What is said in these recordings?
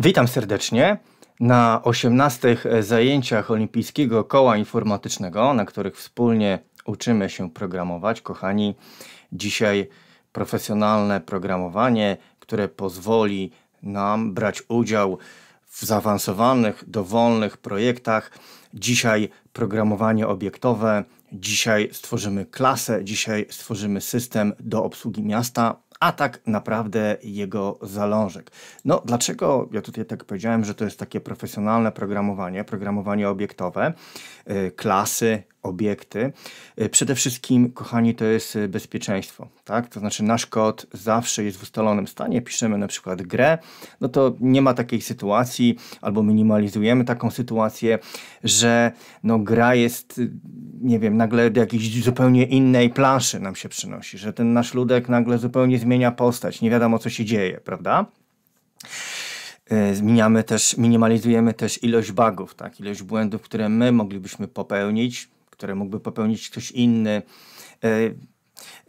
Witam serdecznie na 18 zajęciach Olimpijskiego Koła Informatycznego, na których wspólnie uczymy się programować. Kochani, dzisiaj profesjonalne programowanie, które pozwoli nam brać udział w zaawansowanych, dowolnych projektach. Dzisiaj programowanie obiektowe, dzisiaj stworzymy klasę, dzisiaj stworzymy system do obsługi miasta a tak naprawdę jego zalążek. No, dlaczego ja tutaj tak powiedziałem, że to jest takie profesjonalne programowanie, programowanie obiektowe, y, klasy, obiekty. E, przede wszystkim, kochani, to jest e, bezpieczeństwo, tak? To znaczy nasz kod zawsze jest w ustalonym stanie, piszemy na przykład grę, no to nie ma takiej sytuacji, albo minimalizujemy taką sytuację, że no gra jest, y, nie wiem, nagle do jakiejś zupełnie innej planszy nam się przynosi, że ten nasz ludek nagle zupełnie zmienia postać, nie wiadomo co się dzieje, prawda? E, zmieniamy też, minimalizujemy też ilość bugów, tak? ilość błędów, które my moglibyśmy popełnić, które mógłby popełnić ktoś inny. E,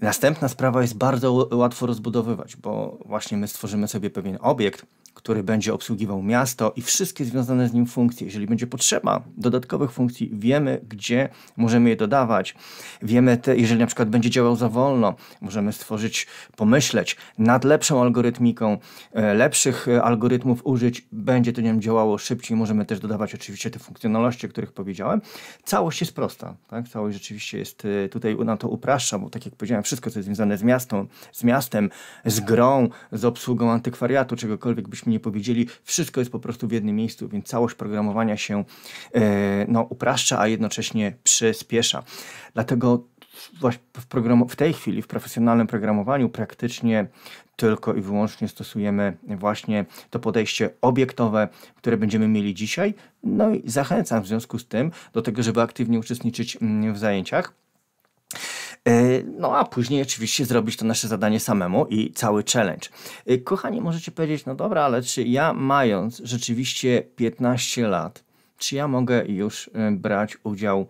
następna sprawa jest bardzo łatwo rozbudowywać, bo właśnie my stworzymy sobie pewien obiekt, który będzie obsługiwał miasto i wszystkie związane z nim funkcje. Jeżeli będzie potrzeba dodatkowych funkcji, wiemy, gdzie możemy je dodawać. Wiemy, te, jeżeli na przykład będzie działał za wolno, możemy stworzyć, pomyśleć nad lepszą algorytmiką, e, lepszych e, algorytmów użyć, będzie to nam działało szybciej. Możemy też dodawać oczywiście te funkcjonalności, o których powiedziałem. Całość jest prosta, tak? całość rzeczywiście jest e, tutaj, na to upraszcza, bo tak jak powiedziałem, wszystko, co jest związane z, miastem, z miastem, z grą, z obsługą antykwariatu, czegokolwiek byśmy mi nie powiedzieli. Wszystko jest po prostu w jednym miejscu, więc całość programowania się e, no, upraszcza, a jednocześnie przyspiesza. Dlatego w, program, w tej chwili w profesjonalnym programowaniu praktycznie tylko i wyłącznie stosujemy właśnie to podejście obiektowe, które będziemy mieli dzisiaj. No i zachęcam w związku z tym do tego, żeby aktywnie uczestniczyć mm, w zajęciach. E, no a później oczywiście zrobić to nasze zadanie samemu i cały challenge. E, kochani, możecie powiedzieć, no dobra, ale czy ja mając rzeczywiście 15 lat, czy ja mogę już e, brać udział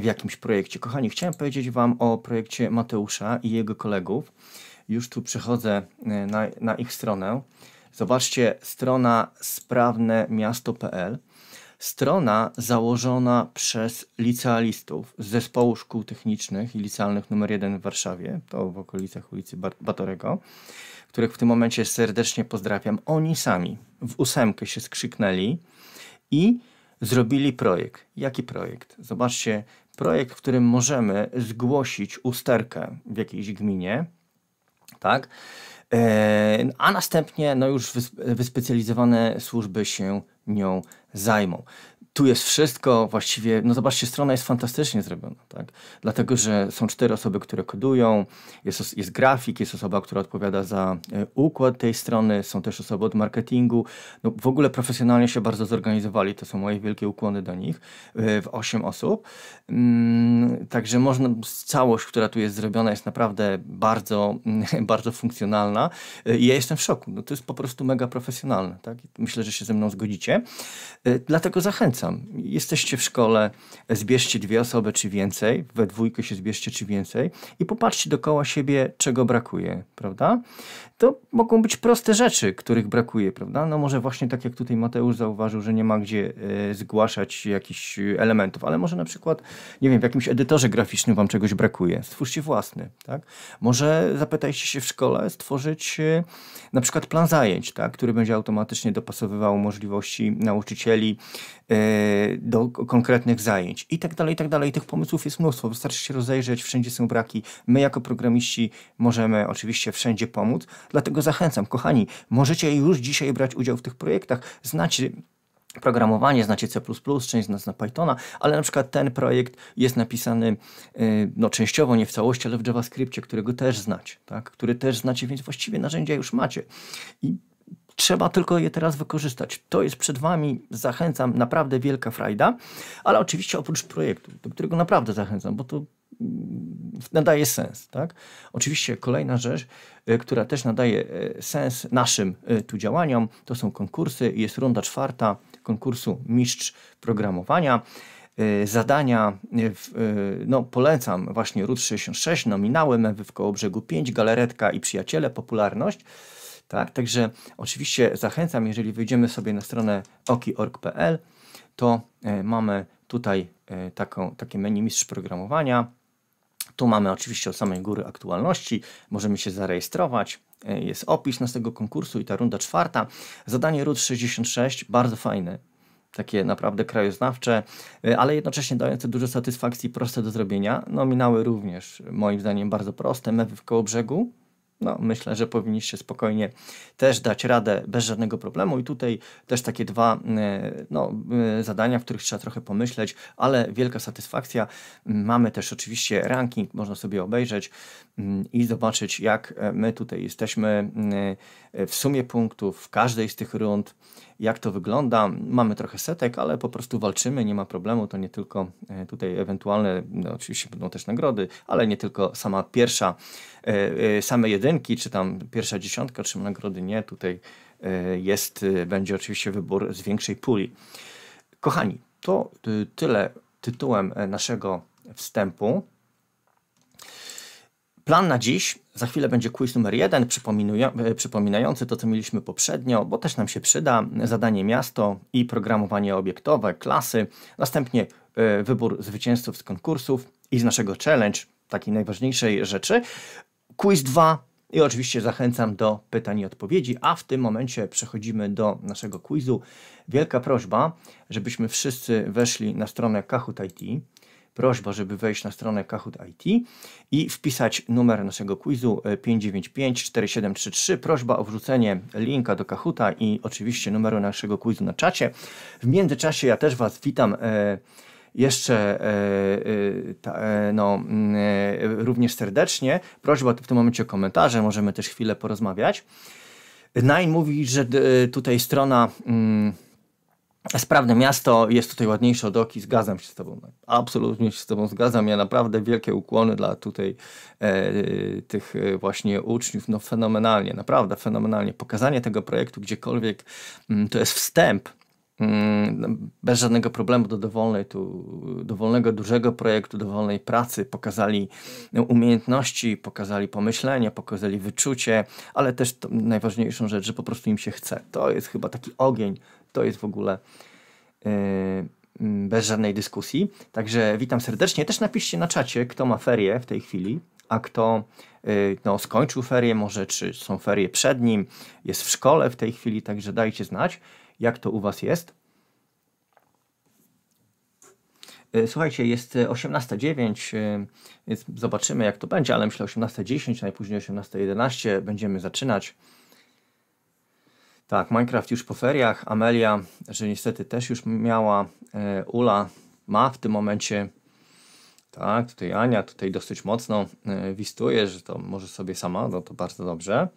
w jakimś projekcie? Kochani, chciałem powiedzieć Wam o projekcie Mateusza i jego kolegów. Już tu przechodzę na, na ich stronę. Zobaczcie, strona sprawne miasto.pl. Strona założona przez licealistów z Zespołu Szkół Technicznych i Licealnych nr 1 w Warszawie, to w okolicach ulicy Batorego, których w tym momencie serdecznie pozdrawiam. Oni sami w ósemkę się skrzyknęli i zrobili projekt. Jaki projekt? Zobaczcie, projekt, w którym możemy zgłosić usterkę w jakiejś gminie, tak? E, a następnie no już wyspecjalizowane służby się nią zajmą tu jest wszystko właściwie, no zobaczcie, strona jest fantastycznie zrobiona, tak? Dlatego, że są cztery osoby, które kodują, jest, jest grafik, jest osoba, która odpowiada za e, układ tej strony, są też osoby od marketingu. No, w ogóle profesjonalnie się bardzo zorganizowali, to są moje wielkie ukłony do nich, e, w osiem osób. Mm, także można, całość, która tu jest zrobiona jest naprawdę bardzo, bardzo funkcjonalna e, i ja jestem w szoku. No, to jest po prostu mega profesjonalne, tak? Myślę, że się ze mną zgodzicie. Dlatego zachęcam Jesteście w szkole, zbierzcie dwie osoby czy więcej, we dwójkę się zbierzcie czy więcej i popatrzcie dookoła siebie, czego brakuje, prawda? To mogą być proste rzeczy, których brakuje, prawda? No może właśnie tak jak tutaj Mateusz zauważył, że nie ma gdzie y, zgłaszać jakichś e, elementów, ale może na przykład, nie wiem, w jakimś edytorze graficznym wam czegoś brakuje. Stwórzcie własny, tak? Może zapytajcie się w szkole stworzyć y, na przykład plan zajęć, tak? Który będzie automatycznie dopasowywał możliwości nauczycieli do konkretnych zajęć i tak dalej, i tak dalej. Tych pomysłów jest mnóstwo, wystarczy się rozejrzeć, wszędzie są braki. My jako programiści możemy oczywiście wszędzie pomóc, dlatego zachęcam, kochani, możecie już dzisiaj brać udział w tych projektach, znacie programowanie, znacie C++, część z nas Pythona, ale na przykład ten projekt jest napisany y, no, częściowo, nie w całości, ale w JavaScriptie, którego też znacie, tak? który też znacie, więc właściwie narzędzia już macie. I Trzeba tylko je teraz wykorzystać. To jest przed Wami, zachęcam, naprawdę wielka frajda, ale oczywiście oprócz projektu, do którego naprawdę zachęcam, bo to mm, nadaje sens. Tak? Oczywiście kolejna rzecz, y, która też nadaje y, sens naszym y, tu działaniom, to są konkursy. Jest runda czwarta konkursu Mistrz Programowania. Zadania, w, no polecam właśnie RUT 66, nominały, mewy w Kołobrzegu 5, galeretka i przyjaciele, popularność. Tak? Także oczywiście zachęcam, jeżeli wyjdziemy sobie na stronę oki.org.pl, to e, mamy tutaj e, taką, takie menu mistrz programowania. Tu mamy oczywiście od samej góry aktualności, możemy się zarejestrować, e, jest opis naszego konkursu i ta runda czwarta. Zadanie RUT 66, bardzo fajne, takie naprawdę krajoznawcze, ale jednocześnie dające dużo satysfakcji, proste do zrobienia. Nominały również, moim zdaniem, bardzo proste, mewy w koło brzegu, no, myślę, że powinniście spokojnie też dać radę bez żadnego problemu. I tutaj też takie dwa e, no, e, zadania, w których trzeba trochę pomyśleć, ale wielka satysfakcja. Mamy też oczywiście ranking, można sobie obejrzeć mm, i zobaczyć, jak e, my tutaj jesteśmy mm, w sumie punktów w każdej z tych rund jak to wygląda. Mamy trochę setek, ale po prostu walczymy, nie ma problemu. To nie tylko e, tutaj ewentualne, no oczywiście będą też nagrody, ale nie tylko sama pierwsza, e, e, same jedynki, czy tam pierwsza dziesiątka, czy nagrody nie. Tutaj jest, będzie oczywiście wybór z większej puli. Kochani, to tyle tytułem naszego wstępu. Plan na dziś za chwilę będzie quiz numer jeden, e, przypominający to, co mieliśmy poprzednio, bo też nam się przyda. Zadanie miasto i programowanie obiektowe, klasy. Następnie e, wybór zwycięzców z konkursów i z naszego challenge, takiej najważniejszej rzeczy. Quiz 2 i oczywiście zachęcam do pytań i odpowiedzi, a w tym momencie przechodzimy do naszego quizu. Wielka prośba, żebyśmy wszyscy weszli na stronę Kahoot.it prośba, żeby wejść na stronę Kahoot IT i wpisać numer naszego quizu 595-4733. E, prośba o wrzucenie linka do Kahoota i oczywiście numeru naszego quizu na czacie. W międzyczasie ja też Was witam. E, jeszcze e, e ta, e, no, mm, e, również serdecznie. Prośba w tym momencie o komentarze, możemy też chwilę porozmawiać. Nine mówi, że tutaj strona. Mm, sprawne miasto, jest tutaj ładniejsze od Oki, zgadzam się z Tobą. Absolutnie się z Tobą zgadzam. Ja naprawdę wielkie ukłony dla tutaj e, tych e, właśnie uczniów. No fenomenalnie, naprawdę fenomenalnie. Pokazanie tego projektu gdziekolwiek mm, to jest wstęp mm, bez żadnego problemu do dowolnej tu, dowolnego dużego projektu, dowolnej pracy. Pokazali umiejętności, pokazali pomyślenie, pokazali wyczucie, ale też najważniejszą rzecz, że po prostu im się chce. To jest chyba taki ogień to jest w ogóle y, mm, bez żadnej dyskusji. Także witam serdecznie. Też napiszcie na czacie, kto ma ferie w tej chwili, a kto y, no, skończył ferie, może czy są ferie przed nim, jest w szkole w tej chwili, także dajcie znać, jak to u Was jest. Y, słuchajcie, jest 18.09, więc zobaczymy jak to będzie, ale myślę 18.10, najpóźniej 18.11 będziemy zaczynać. Tak, Minecraft już po feriach. Amelia, że niestety też już miała. E, Ula ma w tym momencie. Tak, tutaj Ania, tutaj dosyć mocno e, wistuje, że to może sobie sama, no to bardzo dobrze.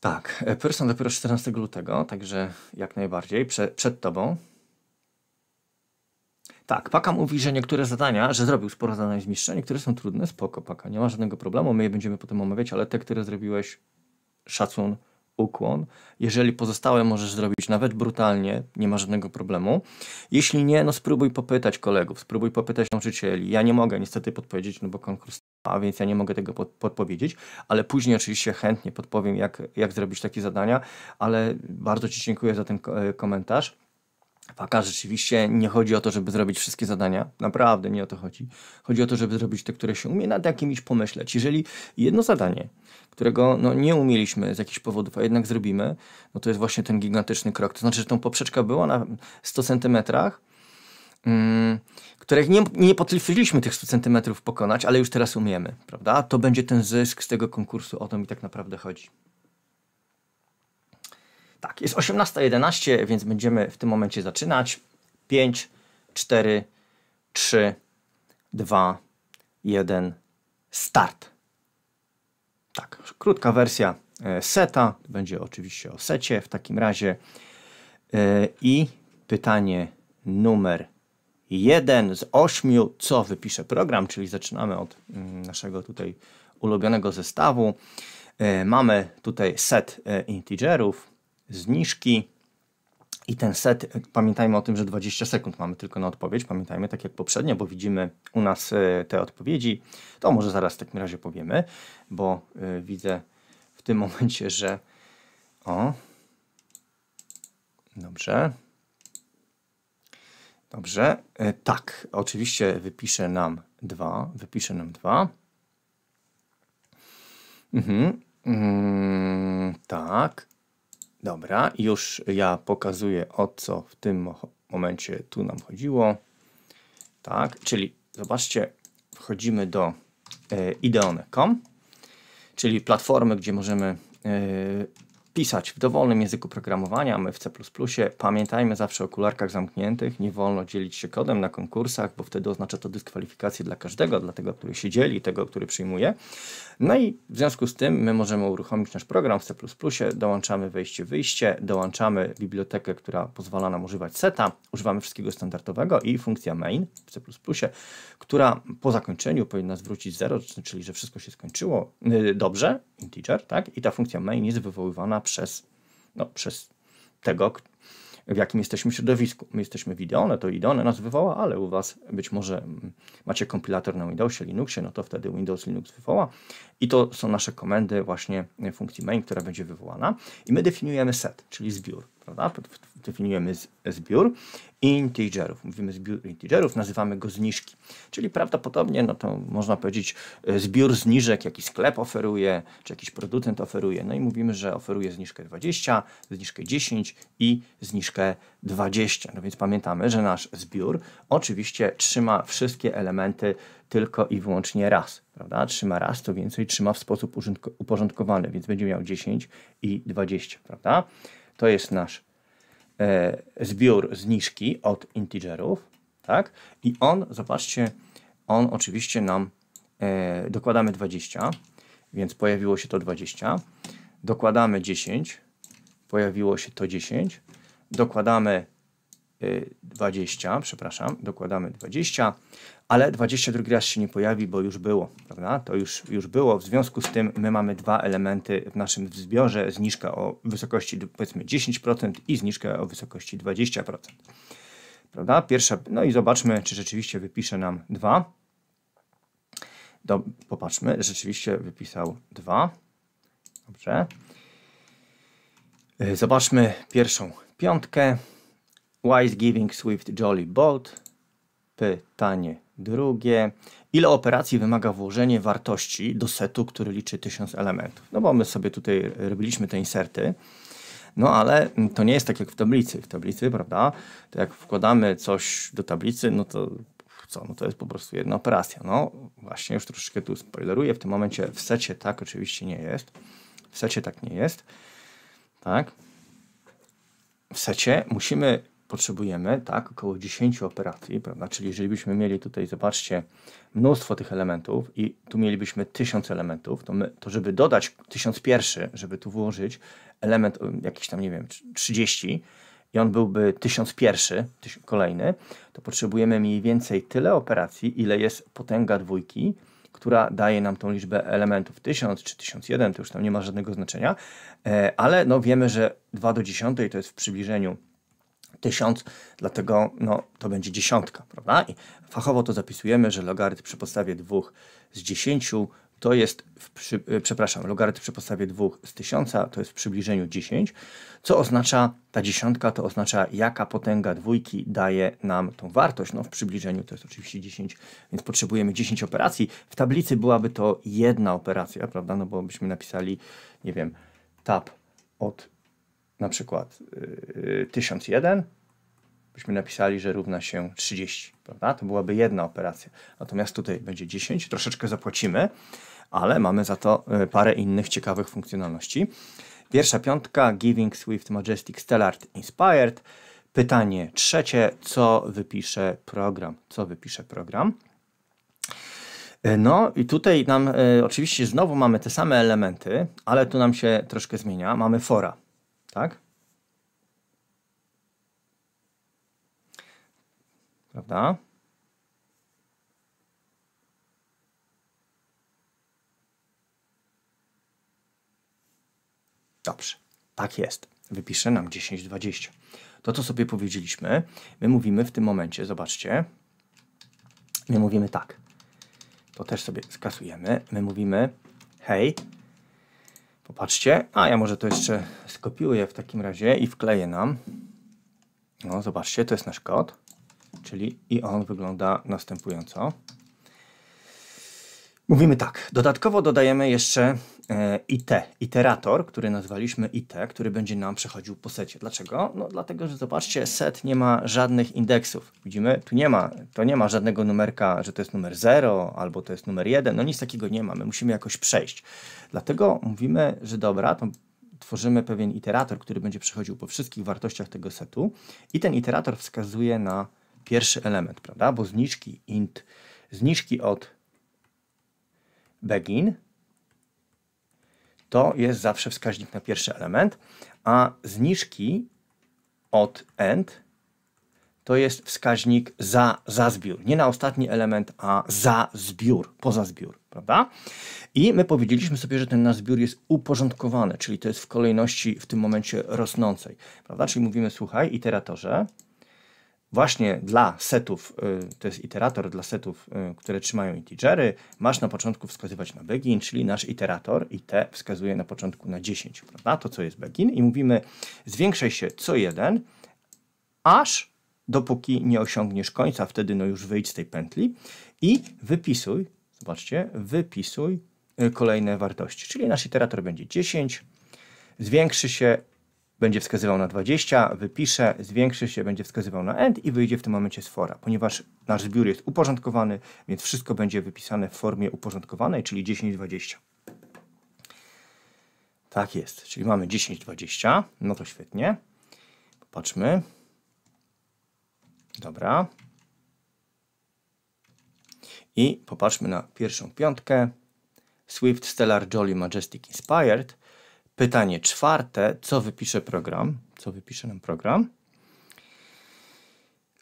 Tak, e, Person dopiero 14 lutego, także jak najbardziej prze, przed tobą. Tak, Paka mówi, że niektóre zadania, że zrobił sporo zadań z mistrza, niektóre są trudne, spoko Paka, nie ma żadnego problemu, my je będziemy potem omawiać, ale te, które zrobiłeś, szacun, ukłon. Jeżeli pozostałe możesz zrobić nawet brutalnie, nie ma żadnego problemu. Jeśli nie, no spróbuj popytać kolegów, spróbuj popytać nauczycieli. Ja nie mogę niestety podpowiedzieć, no bo konkurs a więc ja nie mogę tego pod, podpowiedzieć, ale później oczywiście chętnie podpowiem, jak, jak zrobić takie zadania, ale bardzo Ci dziękuję za ten e, komentarz. Faka, rzeczywiście nie chodzi o to, żeby zrobić wszystkie zadania. Naprawdę nie o to chodzi. Chodzi o to, żeby zrobić te, które się umie, nad jakimś pomyśleć. Jeżeli jedno zadanie którego no, nie umieliśmy z jakichś powodów, a jednak zrobimy, no to jest właśnie ten gigantyczny krok. To znaczy, że tą poprzeczka była na 100 centymetrach, Hmm, których nie, nie potrafiliśmy tych 100 centymetrów pokonać, ale już teraz umiemy, prawda? To będzie ten zysk z tego konkursu, o to mi tak naprawdę chodzi. Tak, jest 18.11, więc będziemy w tym momencie zaczynać. 5, 4, 3, 2, 1, start. Tak, krótka wersja e, seta, będzie oczywiście o secie w takim razie. E, I pytanie numer jeden z ośmiu, co wypisze program, czyli zaczynamy od mm, naszego tutaj ulubionego zestawu. E, mamy tutaj set integerów, zniżki, i ten set, pamiętajmy o tym, że 20 sekund mamy tylko na odpowiedź, pamiętajmy tak jak poprzednio, bo widzimy u nas e, te odpowiedzi. To może zaraz w takim razie powiemy, bo e, widzę w tym momencie, że o, dobrze, Dobrze, e, tak, oczywiście wypisze nam dwa, wypisze nam dwa. Mhm. Mm, tak, Dobra, już ja pokazuję o co w tym momencie tu nam chodziło. Tak, czyli zobaczcie, wchodzimy do y, e, ideone.com, czyli platformy, gdzie możemy e, pisać w dowolnym języku programowania, my w C++. Pamiętajmy zawsze o okularkach zamkniętych, nie wolno dzielić się kodem na konkursach, bo wtedy oznacza to dyskwalifikację dla każdego, dla tego, który się dzieli, tego, który przyjmuje. No i w związku z tym my możemy uruchomić nasz program w C++, dołączamy wejście, wyjście, dołączamy bibliotekę, która pozwala nam używać seta, używamy wszystkiego standardowego i funkcja main w C++, która po zakończeniu powinna zwrócić 0, czyli że wszystko się skończyło y, dobrze, integer, tak? I ta funkcja main jest wywoływana przez, no, przez tego, w jakim jesteśmy środowisku. My jesteśmy w one to Ideone nas wywoła, ale u Was być może mm, macie kompilator na Windowsie, Linuxie, no to wtedy Windows, Linux wywoła. I to są nasze komendy właśnie e, funkcji main, która będzie wywołana. I my definiujemy set, czyli zbiór, prawda? definiujemy e, zbiór integerów. Mówimy zbiór integerów, nazywamy go zniżki. Czyli prawdopodobnie, no to można powiedzieć e, zbiór zniżek, jaki sklep oferuje, czy jakiś producent oferuje. No i mówimy, że oferuje zniżkę 20, zniżkę 10 i zniżkę 20. No więc pamiętamy, że nasz zbiór oczywiście trzyma wszystkie elementy tylko i wyłącznie raz. Prawda? Trzyma raz, to więcej trzyma w sposób uporządkowany, więc będzie miał 10 i 20. Prawda? To jest nasz E, zbiór zniżki od integerów, tak? I on, zobaczcie, on oczywiście nam e, dokładamy 20, więc pojawiło się to 20. Dokładamy 10, pojawiło się to 10. Dokładamy 20, przepraszam, dokładamy 20, ale 22 drugi raz się nie pojawi, bo już było, prawda? To już, już było, w związku z tym my mamy dwa elementy w naszym zbiorze, zniżkę o wysokości powiedzmy 10% i zniżkę o wysokości 20%. Prawda? Pierwsza, no i zobaczmy, czy rzeczywiście wypisze nam 2. Do, popatrzmy, rzeczywiście wypisał 2. Dobrze. Zobaczmy pierwszą piątkę. Why is giving Swift Jolly Bolt? Pytanie drugie. Ile operacji wymaga włożenie wartości do setu, który liczy 1000 elementów? No bo my sobie tutaj robiliśmy te inserty. No ale mm, to nie jest tak jak w tablicy. W tablicy, prawda, to jak wkładamy coś do tablicy, no to co, no to jest po prostu jedna operacja. No właśnie, już troszeczkę tu spoileruję, w tym momencie w secie tak oczywiście nie jest. W secie tak nie jest. Tak. W secie musimy potrzebujemy, tak, około 10 operacji, prawda? Czyli jeżeli byśmy mieli tutaj, zobaczcie, mnóstwo tych elementów i tu mielibyśmy 1000 elementów, to, my, to żeby dodać 1001, żeby tu włożyć element jakiś tam, nie wiem, 30 i on byłby 1001, kolejny, to potrzebujemy mniej więcej tyle operacji, ile jest potęga dwójki, która daje nam tą liczbę elementów 1000 czy 1001, to już tam nie ma żadnego znaczenia, e, ale no wiemy, że 2 do 10 to jest w przybliżeniu 1000, dlatego no, to będzie dziesiątka, prawda? I fachowo to zapisujemy, że logarytm przy podstawie 2 z 10 to jest, w, przy, e, przepraszam, logarytm przy podstawie 2 z 1000 to jest w przybliżeniu 10, co oznacza, ta dziesiątka to oznacza, jaka potęga dwójki daje nam tą wartość. No w przybliżeniu to jest oczywiście 10, więc potrzebujemy 10 operacji. W tablicy byłaby to jedna operacja, prawda? No bo byśmy napisali, nie wiem, tab od na przykład 1001, y, byśmy napisali, że równa się 30, prawda? To byłaby jedna operacja. Natomiast tutaj będzie 10, troszeczkę zapłacimy, ale mamy za to y, parę innych ciekawych funkcjonalności. Pierwsza piątka, Giving Swift Majestic Stellar Inspired. Pytanie trzecie, co wypisze program? Co wypisze program? Y, no i tutaj nam y, oczywiście znowu mamy te same elementy, ale tu nam się troszkę zmienia. Mamy fora tak? Prawda? Dobrze, tak jest. Wypiszę nam 10,20. To, co sobie powiedzieliśmy, my mówimy w tym momencie, zobaczcie, my mówimy tak. To też sobie skasujemy. My mówimy, hej, Popatrzcie. A ja może to jeszcze skopiuję w takim razie i wkleję nam. No, zobaczcie, to jest nasz kod. Czyli i on wygląda następująco. Mówimy tak, dodatkowo dodajemy jeszcze e, IT, iterator, który nazwaliśmy IT, który będzie nam przechodził po secie. Dlaczego? No dlatego, że zobaczcie, set nie ma żadnych indeksów. Widzimy, tu nie ma, to nie ma żadnego numerka, że to jest numer 0 albo to jest numer 1, no nic takiego nie ma, my musimy jakoś przejść. Dlatego mówimy, że dobra, to tworzymy pewien iterator, który będzie przechodził po wszystkich wartościach tego setu i ten iterator wskazuje na pierwszy element, prawda? Bo zniżki int, zniżki od begin to jest zawsze wskaźnik na pierwszy element, a zniżki od end to jest wskaźnik za, za zbiór. Nie na ostatni element, a za zbiór, poza zbiór, prawda? I my powiedzieliśmy sobie, że ten nasz zbiór jest uporządkowany, czyli to jest w kolejności w tym momencie rosnącej, prawda? Czyli mówimy, słuchaj, iteratorze, właśnie dla setów, y, to jest iterator dla setów, y, które trzymają integery, masz na początku wskazywać na begin, czyli nasz iterator i te wskazuje na początku na 10, prawda? To, co jest begin i mówimy zwiększaj się co jeden, aż dopóki nie osiągniesz końca, wtedy no już wyjdź z tej pętli i wypisuj, zobaczcie, wypisuj y, kolejne wartości, czyli nasz iterator będzie 10, zwiększy się będzie wskazywał na 20, wypisze, zwiększy się, będzie wskazywał na end i wyjdzie w tym momencie z fora. Ponieważ nasz zbiór jest uporządkowany, więc wszystko będzie wypisane w formie uporządkowanej, czyli 10, 20. Tak jest, czyli mamy 10, 20, no to świetnie. Popatrzmy. Dobra. I popatrzmy na pierwszą piątkę. Swift Stellar Jolly Majestic Inspired. Pytanie czwarte, co wypisze program? Co wypisze nam program?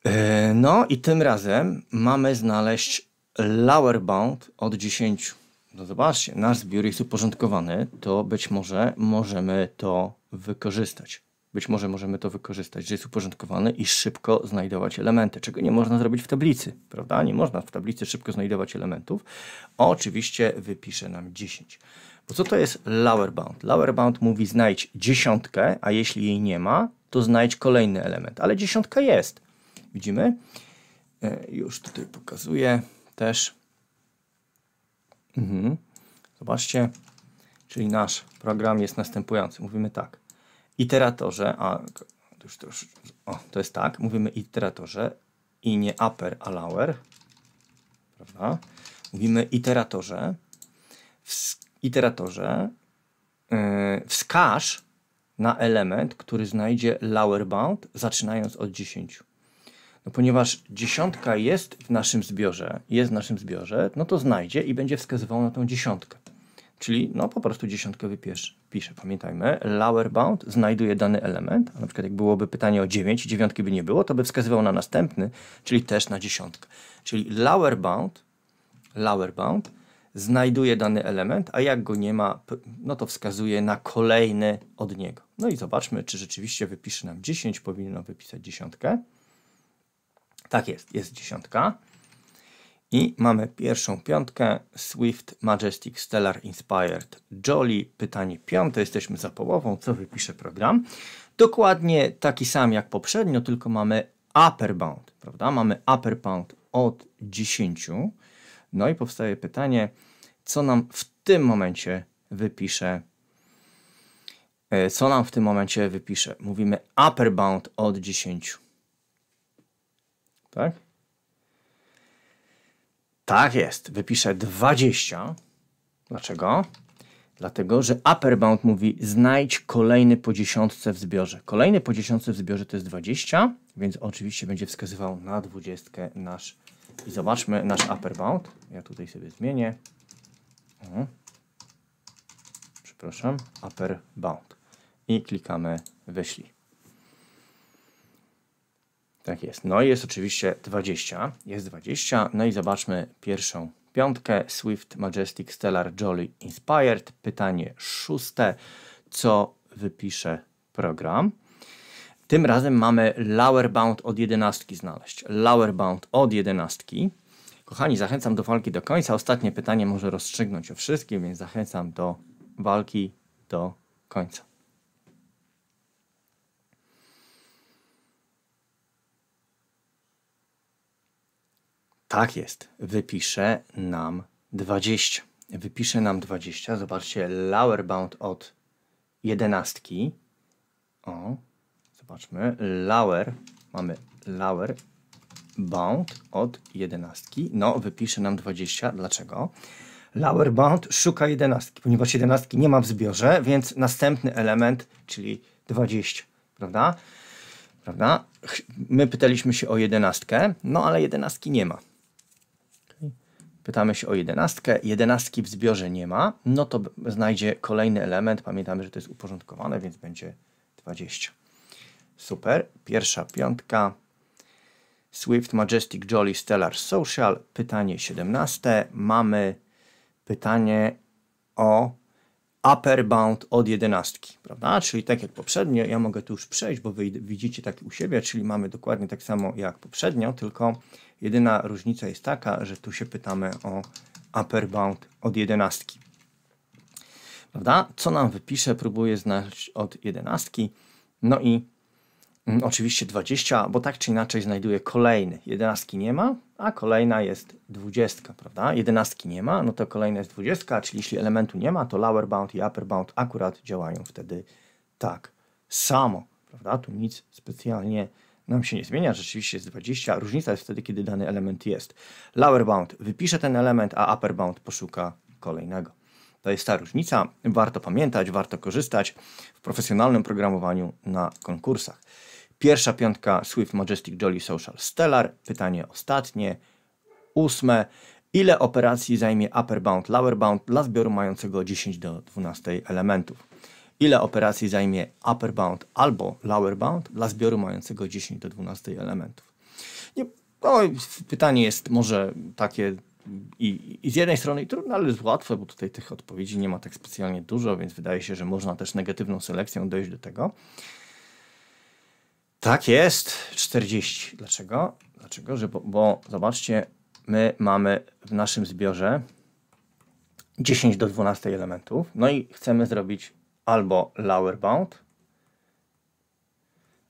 E, no i tym razem mamy znaleźć lower bound od 10. No zobaczcie, nasz zbiór jest uporządkowany, to być może możemy to wykorzystać. Być może możemy to wykorzystać, że jest uporządkowany i szybko znajdować elementy, czego nie można zrobić w tablicy, prawda? Nie można w tablicy szybko znajdować elementów. Oczywiście wypisze nam 10. Co to jest lower bound? Lower bound mówi znajdź dziesiątkę, a jeśli jej nie ma, to znajdź kolejny element. Ale dziesiątka jest. Widzimy? E, już tutaj pokazuję też. Mhm. Zobaczcie. Czyli nasz program jest następujący. Mówimy tak. Iteratorze, a to już, o, to jest tak. Mówimy iteratorze i nie upper, a lower. Prawda? Mówimy iteratorze. W iteratorze yy, e, wskaż na element, który znajdzie lower bound, zaczynając od 10. No ponieważ dziesiątka jest w naszym zbiorze, jest w naszym zbiorze, no to znajdzie i będzie wskazywał na tą dziesiątkę. Czyli no po prostu dziesiątkę wypisz, pisze. Pamiętajmy, lower bound znajduje dany element, a na przykład jak byłoby pytanie o 9, dziewiątki by nie było, to by wskazywał na następny, czyli też na dziesiątkę. Czyli lower bound, lower bound znajduje dany element, a jak go nie ma, no to wskazuje na kolejny od niego. No i zobaczmy, czy rzeczywiście wypisze nam 10, powinno wypisać dziesiątkę. Tak jest, jest dziesiątka. I mamy pierwszą piątkę, Swift, Majestic, Stellar, Inspired, Jolly, pytanie piąte, jesteśmy za połową, co wypisze program. Dokładnie taki sam jak poprzednio, tylko mamy upper bound, prawda? Mamy upper bound od 10, no i powstaje pytanie, co nam w tym momencie wypisze e, co nam w tym momencie wypisze? Mówimy upper bound od 10. Tak? Tak jest. Wypisze 20. Dlaczego? Dlatego, że upper bound mówi znajdź kolejny po dziesiątce w zbiorze. Kolejny po dziesiątce w zbiorze to jest 20, więc oczywiście będzie wskazywał na dwudziestkę nasz i zobaczmy nasz upper bound. Ja tutaj sobie zmienię. Mhm. Przepraszam, upper bound. I klikamy wyślij. Tak jest. No i jest oczywiście 20. Jest 20. No i zobaczmy pierwszą piątkę. Swift, Majestic, Stellar, Jolly, Inspired. Pytanie szóste. Co wypisze program? Tym razem mamy lower bound od 11 znaleźć. Lower bound od 11. Kochani, zachęcam do walki do końca. Ostatnie pytanie może rozstrzygnąć o wszystkim, więc zachęcam do walki do końca. Tak jest. Wypisze nam 20. Wypisze nam 20. Zobaczcie, lower bound od 11. O, Zobaczmy. Lauer. Mamy Lauer Bound od 11. No, wypisze nam 20. Dlaczego? Lauer Bound szuka 11, ponieważ 11 nie ma w zbiorze, więc następny element, czyli 20, prawda? Prawda? My pytaliśmy się o 11, no ale 11 nie ma. Pytamy się o 11, 11 w zbiorze nie ma, no to znajdzie kolejny element. Pamiętamy, że to jest uporządkowane, więc będzie 20. Super. Pierwsza piątka. Swift, Majestic, Jolly, Stellar, Social. Pytanie 17. Mamy pytanie o upper bound od jedenastki, prawda? Czyli tak jak poprzednio, ja mogę tu już przejść, bo wy widzicie tak u siebie, czyli mamy dokładnie tak samo jak poprzednio, tylko jedyna różnica jest taka, że tu się pytamy o upper bound od jedenastki. Prawda? Co nam wypisze, próbuję znaleźć od jedenastki. No i Mm, oczywiście 20, bo tak czy inaczej znajduje kolejny. Jedenastki nie ma, a kolejna jest 20, prawda? Jedenastki nie ma, no to kolejna jest 20, czyli jeśli elementu nie ma, to lower bound i upper bound akurat działają wtedy tak samo, prawda? Tu nic specjalnie nam się nie zmienia, rzeczywiście jest 20, różnica jest wtedy, kiedy dany element jest. Lower bound wypisze ten element, a upper bound poszuka kolejnego. To jest ta różnica, warto pamiętać, warto korzystać w profesjonalnym programowaniu na konkursach. Pierwsza piątka Swift, Majestic, Jolly, Social, Stellar. Pytanie ostatnie, ósme. Ile operacji zajmie upper bound, lower bound dla zbioru mającego 10 do 12 elementów? Ile operacji zajmie upper bound albo lower bound dla zbioru mającego 10 do 12 elementów? Nie, no, pytanie jest może takie i, i, z jednej strony trudne, ale jest łatwe, bo tutaj tych odpowiedzi nie ma tak specjalnie dużo, więc wydaje się, że można też negatywną selekcją dojść do tego. Tak jest, 40. Dlaczego? Dlaczego? Że bo, bo zobaczcie, my mamy w naszym zbiorze 10 do 12 elementów, no i chcemy zrobić albo lower bound,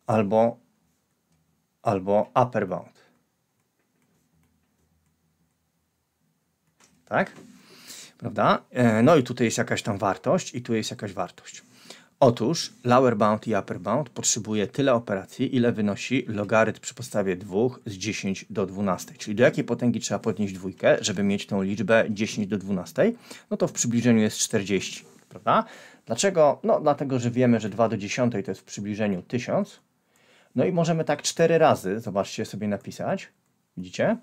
albo, albo upper bound. Tak? Prawda? E, no i tutaj jest jakaś tam wartość i tu jest jakaś wartość. Otóż lower bound i upper bound potrzebuje tyle operacji, ile wynosi logarytm przy podstawie 2 z 10 do 12. Czyli do jakiej potęgi trzeba podnieść dwójkę, żeby mieć tą liczbę 10 do 12? No to w przybliżeniu jest 40, prawda? Dlaczego? No dlatego, że wiemy, że 2 do 10 to jest w przybliżeniu 1000. No i możemy tak 4 razy, zobaczcie, sobie napisać. Widzicie?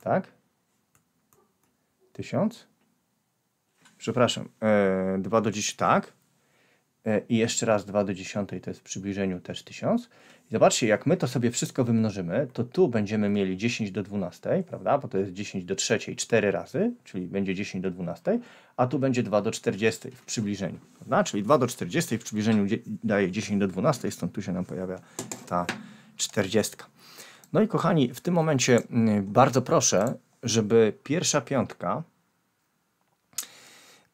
Tak? 1000. Przepraszam, yy, e, 2 do 10, tak? E, i jeszcze raz 2 do 10 to jest w przybliżeniu też 1000. I zobaczcie, jak my to sobie wszystko wymnożymy, to tu będziemy mieli 10 do 12, prawda? Bo to jest 10 do 3 4 razy, czyli będzie 10 do 12, a tu będzie 2 do 40 w przybliżeniu, prawda? Czyli 2 do 40 w przybliżeniu daje 10 do 12, stąd tu się nam pojawia ta 40. No i kochani, w tym momencie mm, bardzo proszę, żeby pierwsza piątka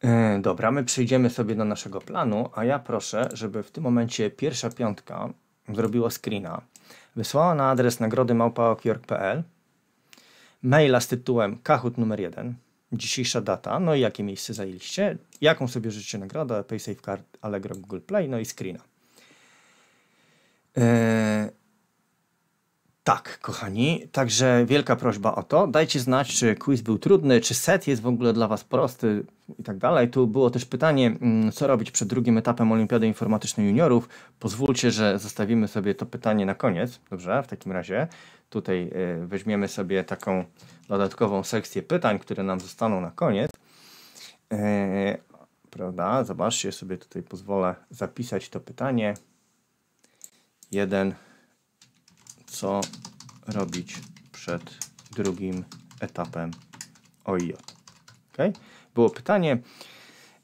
E, dobra, my przejdziemy sobie do naszego planu, a ja proszę, żeby w tym momencie pierwsza piątka zrobiła screena, wysłała na adres nagrody małpa.org.pl maila z tytułem kahut numer 1, dzisiejsza data, no i jakie miejsce zajęliście, jaką sobie życzycie nagrodę, PaySafeCard, Card, Allegro, Google Play, no i screena. Yy, tak, kochani, także wielka prośba o to. Dajcie znać, czy quiz był trudny, czy set jest w ogóle dla Was prosty i tak dalej. Tu było też pytanie, mm, co robić przed drugim etapem Olimpiady Informatycznej Juniorów. Pozwólcie, że zostawimy sobie to pytanie na koniec. Dobrze, w takim razie tutaj y, weźmiemy sobie taką dodatkową sekcję pytań, które nam zostaną na koniec. Y, prawda, zobaczcie, sobie tutaj pozwolę zapisać to pytanie. Jeden co robić przed drugim etapem OIJ. Okay? Było pytanie.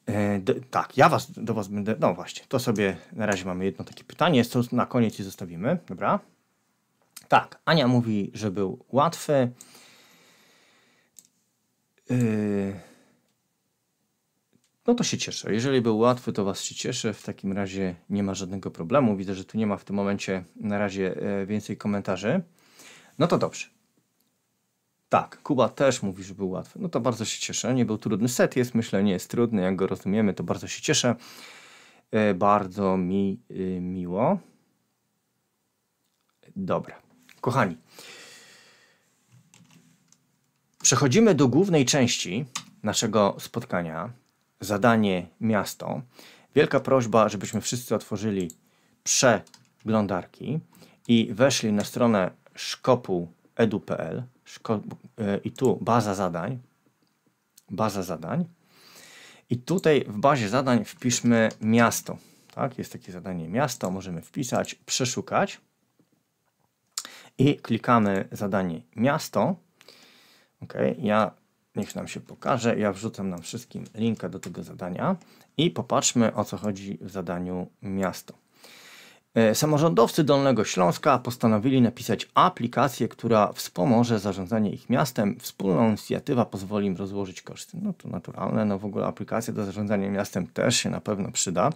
E, tak, ja was, do Was będę. No właśnie, to sobie na razie mamy jedno takie pytanie, co na koniec i zostawimy, dobra? Tak, Ania mówi, że był łatwy. Yy, no to się cieszę. Jeżeli był łatwy, to Was się cieszę. W takim razie nie ma żadnego problemu. Widzę, że tu nie ma w tym momencie na razie e, więcej komentarzy. No to dobrze. Tak, Kuba też mówi, że był łatwy. No to bardzo się cieszę. Nie był trudny set, jest myślę, nie jest trudny. Jak go rozumiemy, to bardzo się cieszę. E, bardzo mi e, miło. Dobra, kochani. Przechodzimy do głównej części naszego spotkania zadanie miasto. Wielka prośba, żebyśmy wszyscy otworzyli przeglądarki i weszli na stronę szkopu.edu.pl e, i tu baza zadań. Baza zadań. I tutaj w bazie zadań wpiszmy miasto. Tak, jest takie zadanie miasto, możemy wpisać, przeszukać i klikamy zadanie miasto. Ok, ja niech nam się pokaże. Ja wrzucam nam wszystkim linka do tego zadania i popatrzmy o co chodzi w zadaniu miasto. E, samorządowcy Dolnego Śląska postanowili napisać aplikację, która wspomoże zarządzanie ich miastem. Wspólna inicjatywa pozwoli im rozłożyć koszty. No to naturalne, no w ogóle aplikacja do zarządzania miastem też się na pewno przyda.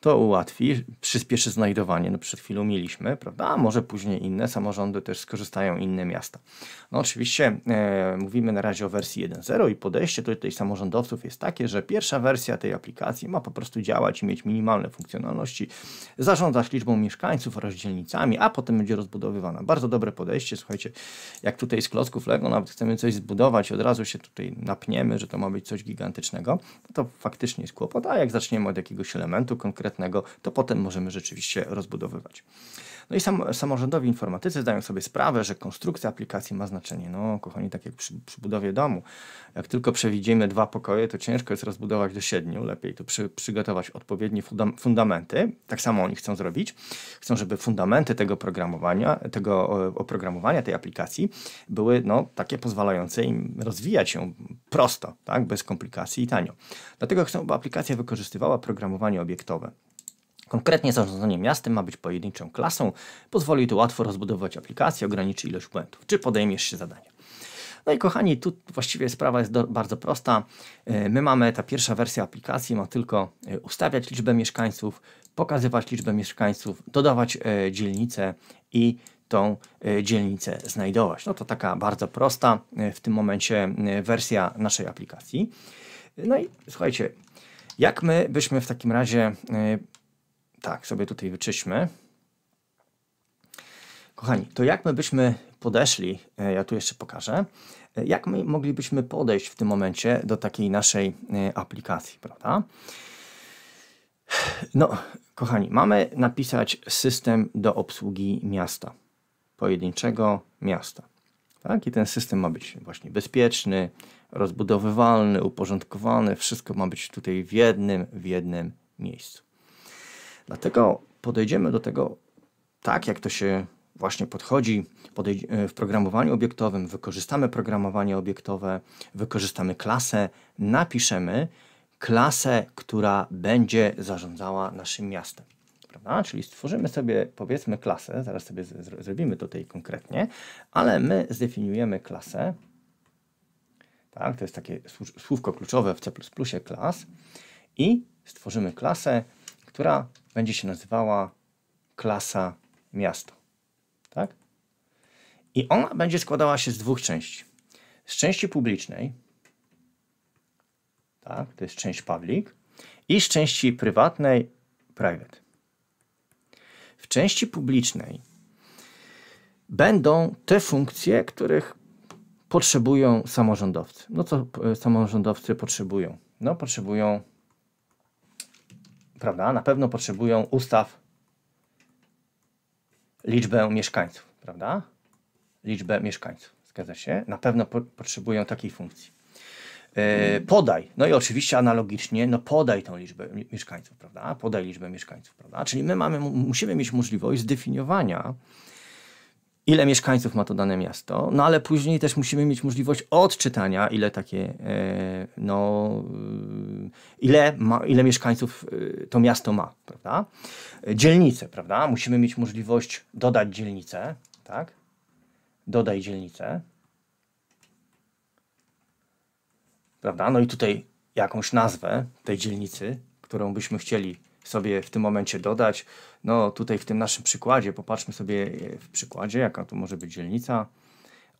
To ułatwi, przyspieszy znajdowanie. No przed chwilą mieliśmy, prawda? A może później inne samorządy też skorzystają, inne miasta. No oczywiście e, mówimy na razie o wersji 1.0 i podejście tutaj samorządowców jest takie, że pierwsza wersja tej aplikacji ma po prostu działać i mieć minimalne funkcjonalności, zarządzać liczbą mieszkańców oraz dzielnicami, a potem będzie rozbudowywana. Bardzo dobre podejście, słuchajcie, jak tutaj z klocków Lego nawet chcemy coś zbudować, od razu się tutaj napniemy, że to ma być coś gigantycznego, no to faktycznie jest kłopot, a jak zaczniemy od jakiegoś elementu konkretnego, to potem możemy rzeczywiście rozbudowywać. No i sam, samorządowi informatycy zdają sobie sprawę, że konstrukcja aplikacji ma znaczenie. No, kochani, tak jak przy, przy budowie domu. Jak tylko przewidzimy dwa pokoje, to ciężko jest rozbudować do siedmiu. Lepiej to przy, przygotować odpowiednie fundamenty. Tak samo oni chcą zrobić. Chcą, żeby fundamenty tego programowania, tego oprogramowania tej aplikacji były no, takie pozwalające im rozwijać się prosto, tak, bez komplikacji i tanio. Dlatego chcą, by aplikacja wykorzystywała programowanie obiektowe. Konkretnie zarządzanie miastem ma być pojedynczą klasą, pozwoli to łatwo rozbudować aplikację, ograniczy ilość błędów. Czy podejmiesz się zadania? No i kochani, tu właściwie sprawa jest do, bardzo prosta. E, my mamy, ta pierwsza wersja aplikacji ma tylko e, ustawiać liczbę mieszkańców, pokazywać liczbę mieszkańców, dodawać e, dzielnicę dzielnice i tą dzielnicę znajdować. No to taka bardzo prosta w tym momencie wersja naszej aplikacji. No i słuchajcie, jak my byśmy w takim razie tak, sobie tutaj wyczyśmy. Kochani, to jak my byśmy podeszli, e, ja tu jeszcze pokażę, e, jak my moglibyśmy podejść w tym momencie do takiej naszej e, aplikacji, prawda? No, kochani, mamy napisać system do obsługi miasta, pojedynczego miasta. Tak? I ten system ma być właśnie bezpieczny, rozbudowywalny, uporządkowany, wszystko ma być tutaj w jednym, w jednym miejscu. Dlatego podejdziemy do tego tak, jak to się właśnie podchodzi e, w programowaniu obiektowym, wykorzystamy programowanie obiektowe, wykorzystamy klasę, napiszemy klasę, która będzie zarządzała naszym miastem. Prawda? Czyli stworzymy sobie, powiedzmy, klasę, zaraz sobie zrobimy to tutaj konkretnie, ale my zdefiniujemy klasę. Tak, to jest takie słówko kluczowe w C++ klas i stworzymy klasę, która będzie się nazywała klasa miasto. Tak? I ona będzie składała się z dwóch części. Z części publicznej, tak, to jest część public, i z części prywatnej, private. W części publicznej będą te funkcje, których potrzebują samorządowcy. No co e, samorządowcy potrzebują? No potrzebują prawda? Na pewno potrzebują ustaw liczbę mieszkańców, prawda? Liczbę mieszkańców, zgadza się? Na pewno po potrzebują takiej funkcji. Yy, podaj, no i oczywiście analogicznie, no podaj tą liczbę mieszkańców, prawda? Podaj liczbę mieszkańców, prawda? Czyli my mamy, musimy mieć możliwość zdefiniowania ile mieszkańców ma to dane miasto, no ale później też musimy mieć możliwość odczytania, ile takie, e, no, y, ile, ma, ile mieszkańców y, to miasto ma, prawda? Dzielnice, prawda? Musimy mieć możliwość dodać dzielnicę, tak? Dodaj dzielnicę. Prawda? No i tutaj jakąś nazwę tej dzielnicy, którą byśmy chcieli sobie w tym momencie dodać no tutaj w tym naszym przykładzie, popatrzmy sobie e, w przykładzie, jaka to może być dzielnica,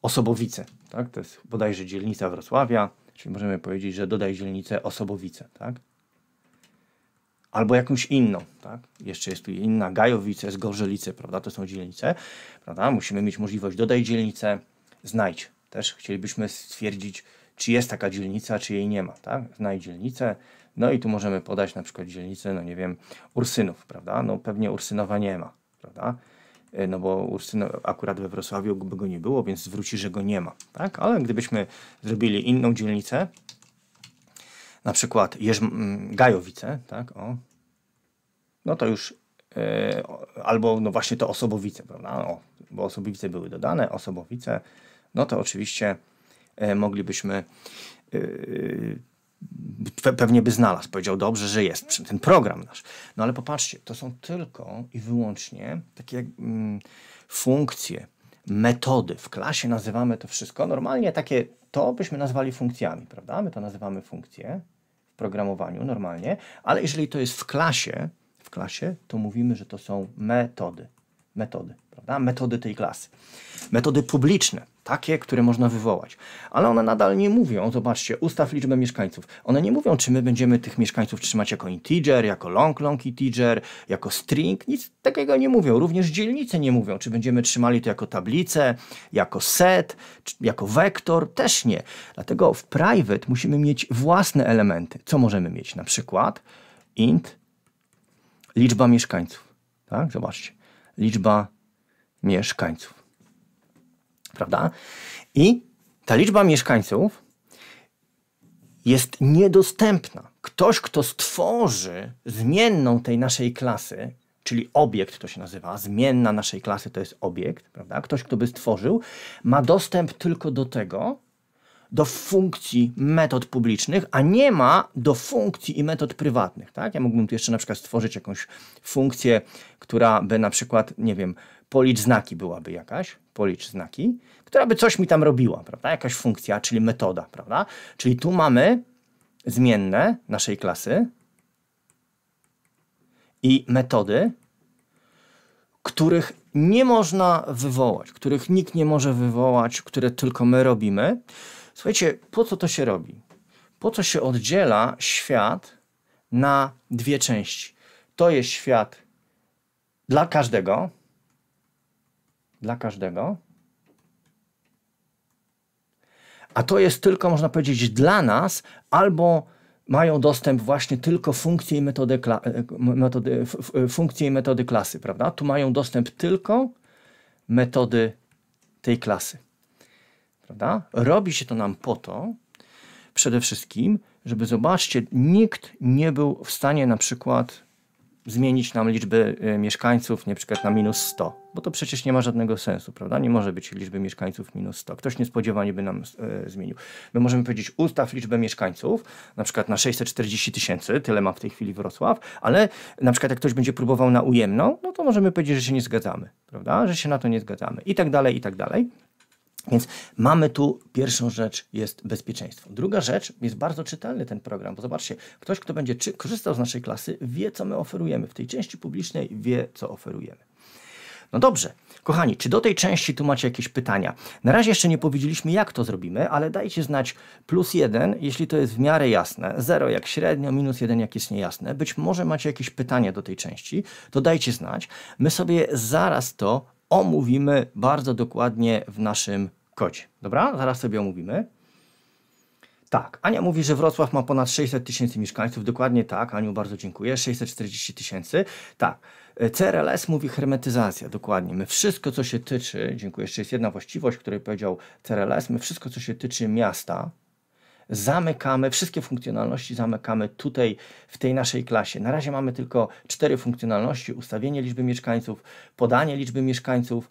Osobowice, tak? To jest bodajże dzielnica Wrocławia, czyli możemy powiedzieć, że dodaj dzielnicę Osobowice, tak? Albo jakąś inną, tak? Jeszcze jest tu inna, Gajowice, Zgorzelice, prawda? To są dzielnice, prawda? Musimy mieć możliwość dodaj dzielnicę, znajdź. Też chcielibyśmy stwierdzić, czy jest taka dzielnica, czy jej nie ma, tak? Znajdź dzielnicę, no i tu możemy podać na przykład dzielnicę, no nie wiem, Ursynów, prawda? No pewnie Ursynowa nie ma, prawda? E, no bo Ursynow akurat we Wrocławiu by go nie było, więc zwróci, że go nie ma, tak? Ale gdybyśmy zrobili inną dzielnicę, na przykład Jeżm- mm, Gajowice, tak? O. No to już yy, albo no właśnie to osobowice, prawda? O, bo osobowice były dodane, osobowice, no to oczywiście e, moglibyśmy pewnie by znalazł, powiedział dobrze, że jest ten program nasz. No ale popatrzcie, to są tylko i wyłącznie takie mm, funkcje, metody. W klasie nazywamy to wszystko. Normalnie takie to byśmy nazwali funkcjami, prawda? My to nazywamy funkcje w programowaniu normalnie, ale jeżeli to jest w klasie, w klasie, to mówimy, że to są metody. Metody, prawda? Metody tej klasy. Metody publiczne takie, które można wywołać. Ale one nadal nie mówią, zobaczcie, ustaw liczbę mieszkańców. One nie mówią, czy my będziemy tych mieszkańców trzymać jako integer, jako long long integer, jako string, nic takiego nie mówią. Również dzielnice nie mówią, czy będziemy trzymali to jako tablicę, jako set, jako wektor, też nie. Dlatego w private musimy mieć własne elementy. Co możemy mieć? Na przykład int liczba mieszkańców. Tak? Zobaczcie. Liczba mieszkańców prawda? I ta liczba mieszkańców jest niedostępna. Ktoś, kto stworzy zmienną tej naszej klasy, czyli obiekt to się nazywa, zmienna naszej klasy to jest obiekt, prawda? Ktoś, kto by stworzył, ma dostęp tylko do tego, do funkcji metod publicznych, a nie ma do funkcji i metod prywatnych. Tak? Ja mógłbym tu jeszcze na przykład stworzyć jakąś funkcję, która by na przykład, nie wiem, policz znaki byłaby jakaś, policz znaki, która by coś mi tam robiła, prawda? Jakaś funkcja, czyli metoda, prawda? Czyli tu mamy zmienne naszej klasy i metody, których nie można wywołać, których nikt nie może wywołać, które tylko my robimy. Słuchajcie, po co to się robi? Po co się oddziela świat na dwie części? To jest świat dla każdego, dla każdego. A to jest tylko, można powiedzieć, dla nas, albo mają dostęp właśnie tylko funkcje i metody, e, metody, e, funkcje i metody klasy, prawda? Tu mają dostęp tylko metody tej klasy, prawda? Robi się to nam po to, przede wszystkim, żeby zobaczcie, nikt nie był w stanie na przykład zmienić nam liczby y, mieszkańców na przykład na minus 100, bo to przecież nie ma żadnego sensu, prawda? Nie może być liczby mieszkańców minus 100. Ktoś niespodziewanie by nam e, zmienił. My możemy powiedzieć, ustaw liczbę mieszkańców na przykład na 640 tysięcy, tyle ma w tej chwili Wrocław, ale na przykład jak ktoś będzie próbował na ujemną, no to możemy powiedzieć, że się nie zgadzamy, prawda? Że się na to nie zgadzamy i tak dalej, i tak dalej. Więc mamy tu pierwszą rzecz jest bezpieczeństwo. Druga rzecz jest bardzo czytelny ten program, bo zobaczcie, ktoś, kto będzie czy, korzystał z naszej klasy, wie, co my oferujemy. W tej części publicznej wie, co oferujemy. No dobrze, kochani, czy do tej części tu macie jakieś pytania? Na razie jeszcze nie powiedzieliśmy, jak to zrobimy, ale dajcie znać plus jeden, jeśli to jest w miarę jasne, zero jak średnio, minus jeden jak jest niejasne. Być może macie jakieś pytanie do tej części, to dajcie znać. My sobie zaraz to omówimy bardzo dokładnie w naszym kodzie. Dobra? Zaraz sobie omówimy. Tak, Ania mówi, że Wrocław ma ponad 600 tysięcy mieszkańców. Dokładnie tak, Aniu, bardzo dziękuję. 640 tysięcy. Tak, CRLS mówi hermetyzacja, dokładnie. My wszystko, co się tyczy, dziękuję, jeszcze jest jedna właściwość, której powiedział CRLS, my wszystko, co się tyczy miasta, zamykamy, wszystkie funkcjonalności zamykamy tutaj w tej naszej klasie. Na razie mamy tylko cztery funkcjonalności, ustawienie liczby mieszkańców, podanie liczby mieszkańców,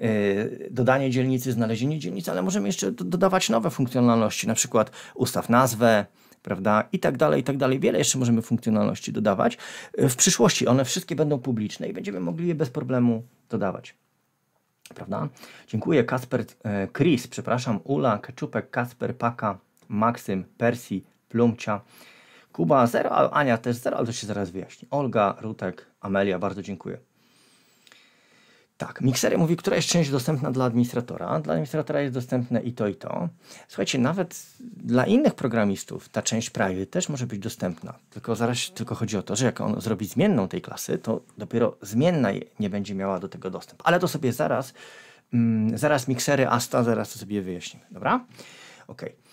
y, dodanie dzielnicy, znalezienie dzielnicy, ale możemy jeszcze dodawać nowe funkcjonalności, na przykład ustaw nazwę, prawda, i tak dalej, i tak dalej. Wiele jeszcze możemy funkcjonalności dodawać. Y, w przyszłości one wszystkie będą publiczne i będziemy mogli je bez problemu dodawać. Prawda? Dziękuję Kasper, y, Chris, przepraszam, Ula, Keczupek, Kasper, Paka, Maksym, Persi, Plumcia, Kuba 0, Ania też 0, ale to się zaraz wyjaśni. Olga, Rutek, Amelia, bardzo dziękuję. Tak, miksery mówi, która jest część dostępna dla administratora. Dla administratora jest dostępne i to, i to. Słuchajcie, nawet dla innych programistów ta część private też może być dostępna. Tylko zaraz tylko chodzi o to, że jak on zrobi zmienną tej klasy, to dopiero zmienna nie będzie miała do tego dostęp. Ale to sobie zaraz, mm, zaraz miksery Asta, zaraz to sobie wyjaśnimy, dobra? Okej. Okay.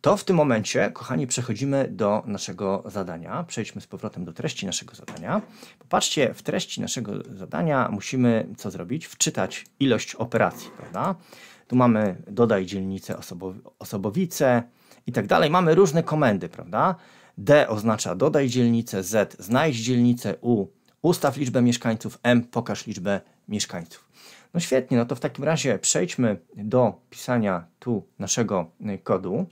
To w tym momencie, kochani, przechodzimy do naszego zadania. Przejdźmy z powrotem do treści naszego zadania. Popatrzcie, w treści naszego zadania musimy co zrobić? Wczytać ilość operacji, prawda? Tu mamy dodaj dzielnicę osobo osobowice i tak dalej. Mamy różne komendy, prawda? D oznacza dodaj dzielnicę, Z znajdź dzielnicę, U ustaw liczbę mieszkańców, M pokaż liczbę mieszkańców. No świetnie, no to w takim razie przejdźmy do pisania tu naszego kodu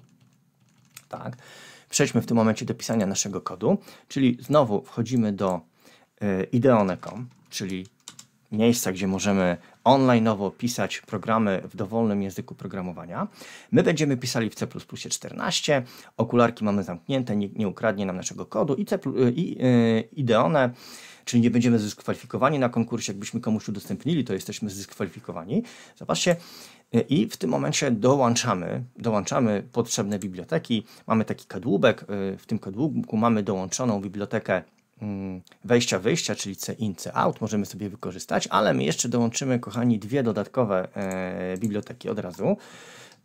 tak? Przejdźmy w tym momencie do pisania naszego kodu, czyli znowu wchodzimy do y, ideone.com, czyli miejsca, gdzie możemy onlineowo pisać programy w dowolnym języku programowania. My będziemy pisali w C++ 14, okularki mamy zamknięte, nie, nie ukradnie nam naszego kodu i, C, y, i y, Ideone czyli nie będziemy zdyskwalifikowani na konkursie, jakbyśmy komuś udostępnili, to jesteśmy zdyskwalifikowani. Zobaczcie, i w tym momencie dołączamy, dołączamy potrzebne biblioteki. Mamy taki kadłubek, y, w tym kadłubku mamy dołączoną bibliotekę mm, wejścia, wyjścia, czyli C-in, C-out, możemy sobie wykorzystać, ale my jeszcze dołączymy, kochani, dwie dodatkowe e, biblioteki od razu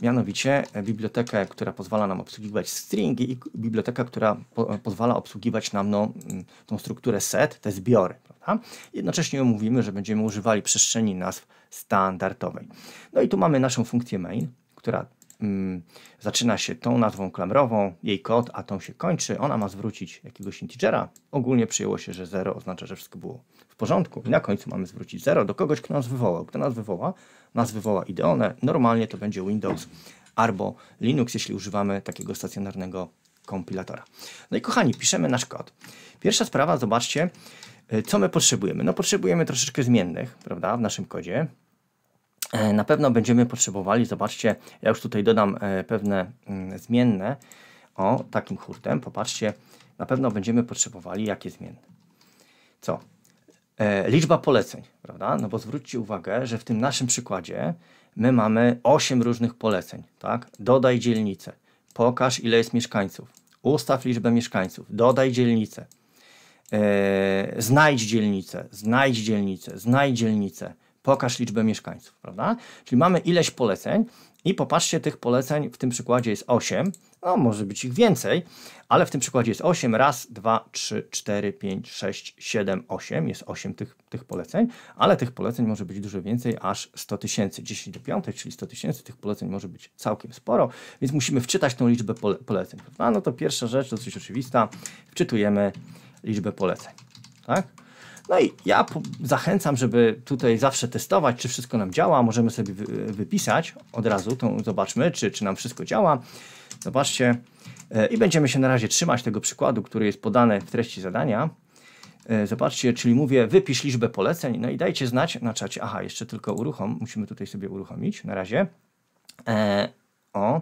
mianowicie e, bibliotekę, która pozwala nam obsługiwać stringi i biblioteka, która po, e, pozwala obsługiwać nam no, mm, tą strukturę set, te zbiory. Prawda? Jednocześnie mówimy, że będziemy używali przestrzeni nazw standardowej. No i tu mamy naszą funkcję main, która Mm, zaczyna się tą nazwą klamrową, jej kod, a tą się kończy, ona ma zwrócić jakiegoś integera. Ogólnie przyjęło się, że 0 oznacza, że wszystko było w porządku. I na końcu mamy zwrócić 0 do kogoś, kto nas wywołał. Kto nas wywoła? Nas wywoła ideone. Normalnie to będzie Windows albo Linux, jeśli używamy takiego stacjonarnego kompilatora. No i kochani, piszemy nasz kod. Pierwsza sprawa, zobaczcie, y, co my potrzebujemy. No potrzebujemy troszeczkę zmiennych, prawda, w naszym kodzie. E, na pewno będziemy potrzebowali, zobaczcie, ja już tutaj dodam e, pewne mm, zmienne, o, takim hurtem, popatrzcie, na pewno będziemy potrzebowali, jakie zmienne. Co? E, liczba poleceń, prawda? No bo zwróćcie uwagę, że w tym naszym przykładzie my mamy 8 różnych poleceń, tak? Dodaj dzielnicę, pokaż ile jest mieszkańców, ustaw liczbę mieszkańców, dodaj dzielnicę, znajdź dzielnicę, znajdź dzielnicę, znajdź dzielnicę, pokaż liczbę mieszkańców, prawda? Czyli mamy ileś poleceń i popatrzcie, tych poleceń w tym przykładzie jest 8, no może być ich więcej, ale w tym przykładzie jest 8, raz, 2, 3, 4, 5, 6, 7, 8, jest 8 tych, tych poleceń, ale tych poleceń może być dużo więcej, aż 100 tysięcy, 10 do 5, czyli 100 tysięcy, tych poleceń może być całkiem sporo, więc musimy wczytać tą liczbę pole poleceń, prawda? No to pierwsza rzecz, dosyć oczywista, wczytujemy liczbę poleceń, tak? No i ja zachęcam, żeby tutaj zawsze testować, czy wszystko nam działa. Możemy sobie wy wypisać od razu, tą, zobaczmy, czy, czy nam wszystko działa. Zobaczcie. E, I będziemy się na razie trzymać tego przykładu, który jest podany w treści zadania. E, zobaczcie, czyli mówię, wypisz liczbę poleceń, no i dajcie znać na czacie. Aha, jeszcze tylko uruchom, musimy tutaj sobie uruchomić na razie. E, o.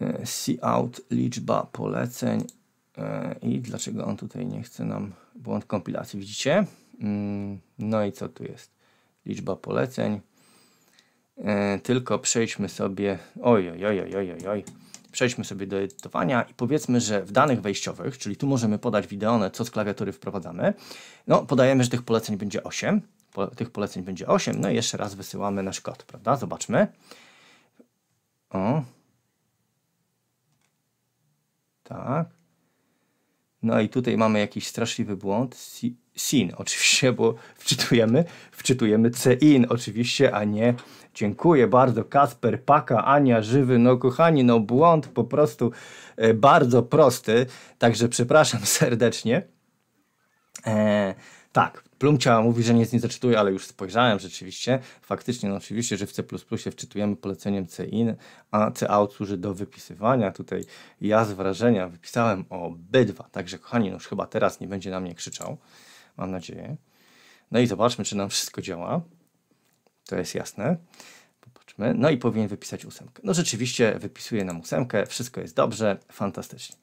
E, see out, liczba poleceń. E, I dlaczego on tutaj nie chce nam błąd kompilacji, widzicie? Mm, no i co tu jest? Liczba poleceń. E, tylko przejdźmy sobie, oj, oj, oj, oj, oj, oj. Przejdźmy sobie do edytowania i powiedzmy, że w danych wejściowych, czyli tu możemy podać wideone, co z klawiatury wprowadzamy, no podajemy, że tych poleceń będzie 8, po, tych poleceń będzie 8, no i jeszcze raz wysyłamy nasz kod, prawda? Zobaczmy. O. Tak. No i tutaj mamy jakiś straszliwy błąd. Sin oczywiście, bo wczytujemy, wczytujemy CIN oczywiście, a nie dziękuję bardzo Kasper, Paka, Ania, Żywy. No kochani, no błąd po prostu e, bardzo prosty, także przepraszam serdecznie. E, tak, Plumcia mówi, że nic nie zaczytuje, ale już spojrzałem rzeczywiście. Faktycznie, no oczywiście, że w C++ wczytujemy poleceniem CIN, a out, służy do wypisywania. Tutaj ja z wrażenia wypisałem obydwa, także kochani, no już chyba teraz nie będzie na mnie krzyczał. Mam nadzieję. No i zobaczmy, czy nam wszystko działa. To jest jasne. Popatrzmy. No i powinien wypisać ósemkę. No rzeczywiście wypisuje nam ósemkę, wszystko jest dobrze, fantastycznie.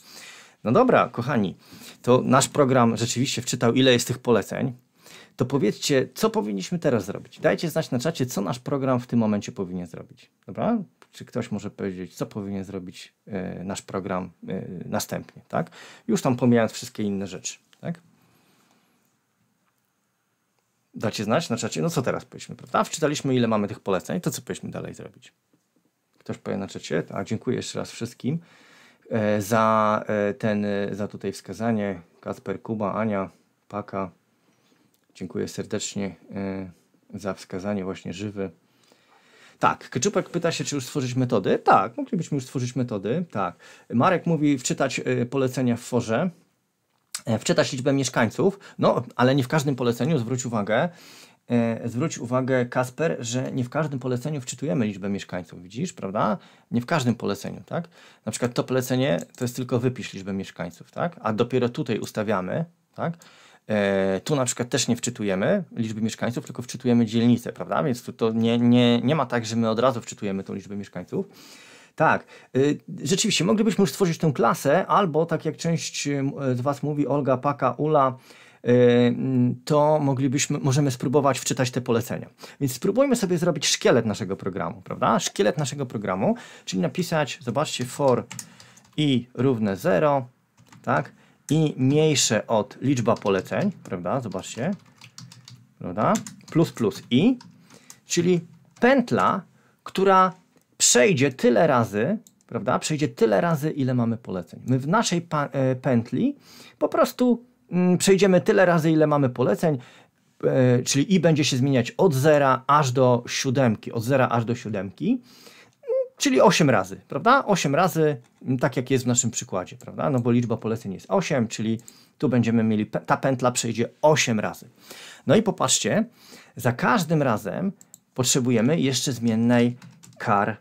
No dobra, kochani, to nasz program rzeczywiście wczytał, ile jest tych poleceń to powiedzcie, co powinniśmy teraz zrobić. Dajcie znać na czacie, co nasz program w tym momencie powinien zrobić. Dobra? Czy ktoś może powiedzieć, co powinien zrobić y, nasz program y, następnie, tak? Już tam pomijając wszystkie inne rzeczy, tak? Dacie znać na czacie, no co teraz powiedzmy, prawda? Wczytaliśmy, ile mamy tych poleceń, to co powinniśmy dalej zrobić? Ktoś powie na czacie, tak, Dziękuję jeszcze raz wszystkim e, za ten, za tutaj wskazanie. Kasper, Kuba, Ania, Paka, Dziękuję serdecznie e, za wskazanie właśnie żywy. Tak, Keczupek pyta się, czy już stworzyć metody. Tak, moglibyśmy już stworzyć metody, tak. Marek mówi wczytać e, polecenia w forze, e, wczytać liczbę mieszkańców, no, ale nie w każdym poleceniu, zwróć uwagę, zwróć uwagę, Kasper, że nie w każdym poleceniu wczytujemy liczbę mieszkańców, widzisz, prawda? Nie w każdym poleceniu, tak? Na przykład to polecenie to jest tylko wypisz liczbę mieszkańców, tak? A dopiero tutaj ustawiamy, tak? E, tu na przykład też nie wczytujemy liczby mieszkańców, tylko wczytujemy dzielnicę, prawda? Więc tu to nie, nie, nie ma tak, że my od razu wczytujemy tą liczbę mieszkańców. Tak, y, rzeczywiście moglibyśmy już stworzyć tę klasę, albo tak jak część y, z Was mówi, Olga, Paka, Ula, y, to moglibyśmy, możemy spróbować wczytać te polecenia. Więc spróbujmy sobie zrobić szkielet naszego programu, prawda? Szkielet naszego programu, czyli napisać, zobaczcie, for i równe 0, tak? i mniejsze od liczba poleceń, prawda? Zobaczcie, prawda? Plus, plus i, czyli pętla, która przejdzie tyle razy, prawda? Przejdzie tyle razy, ile mamy poleceń. My w naszej e, pętli po prostu mm, przejdziemy tyle razy, ile mamy poleceń, e, czyli i będzie się zmieniać od zera aż do siódemki, od zera aż do siódemki. Czyli 8 razy, prawda? 8 razy, mm, tak jak jest w naszym przykładzie, prawda? No bo liczba poleceń jest 8, czyli tu będziemy mieli, ta pętla przejdzie 8 razy. No i popatrzcie, za każdym razem potrzebujemy jeszcze zmiennej kar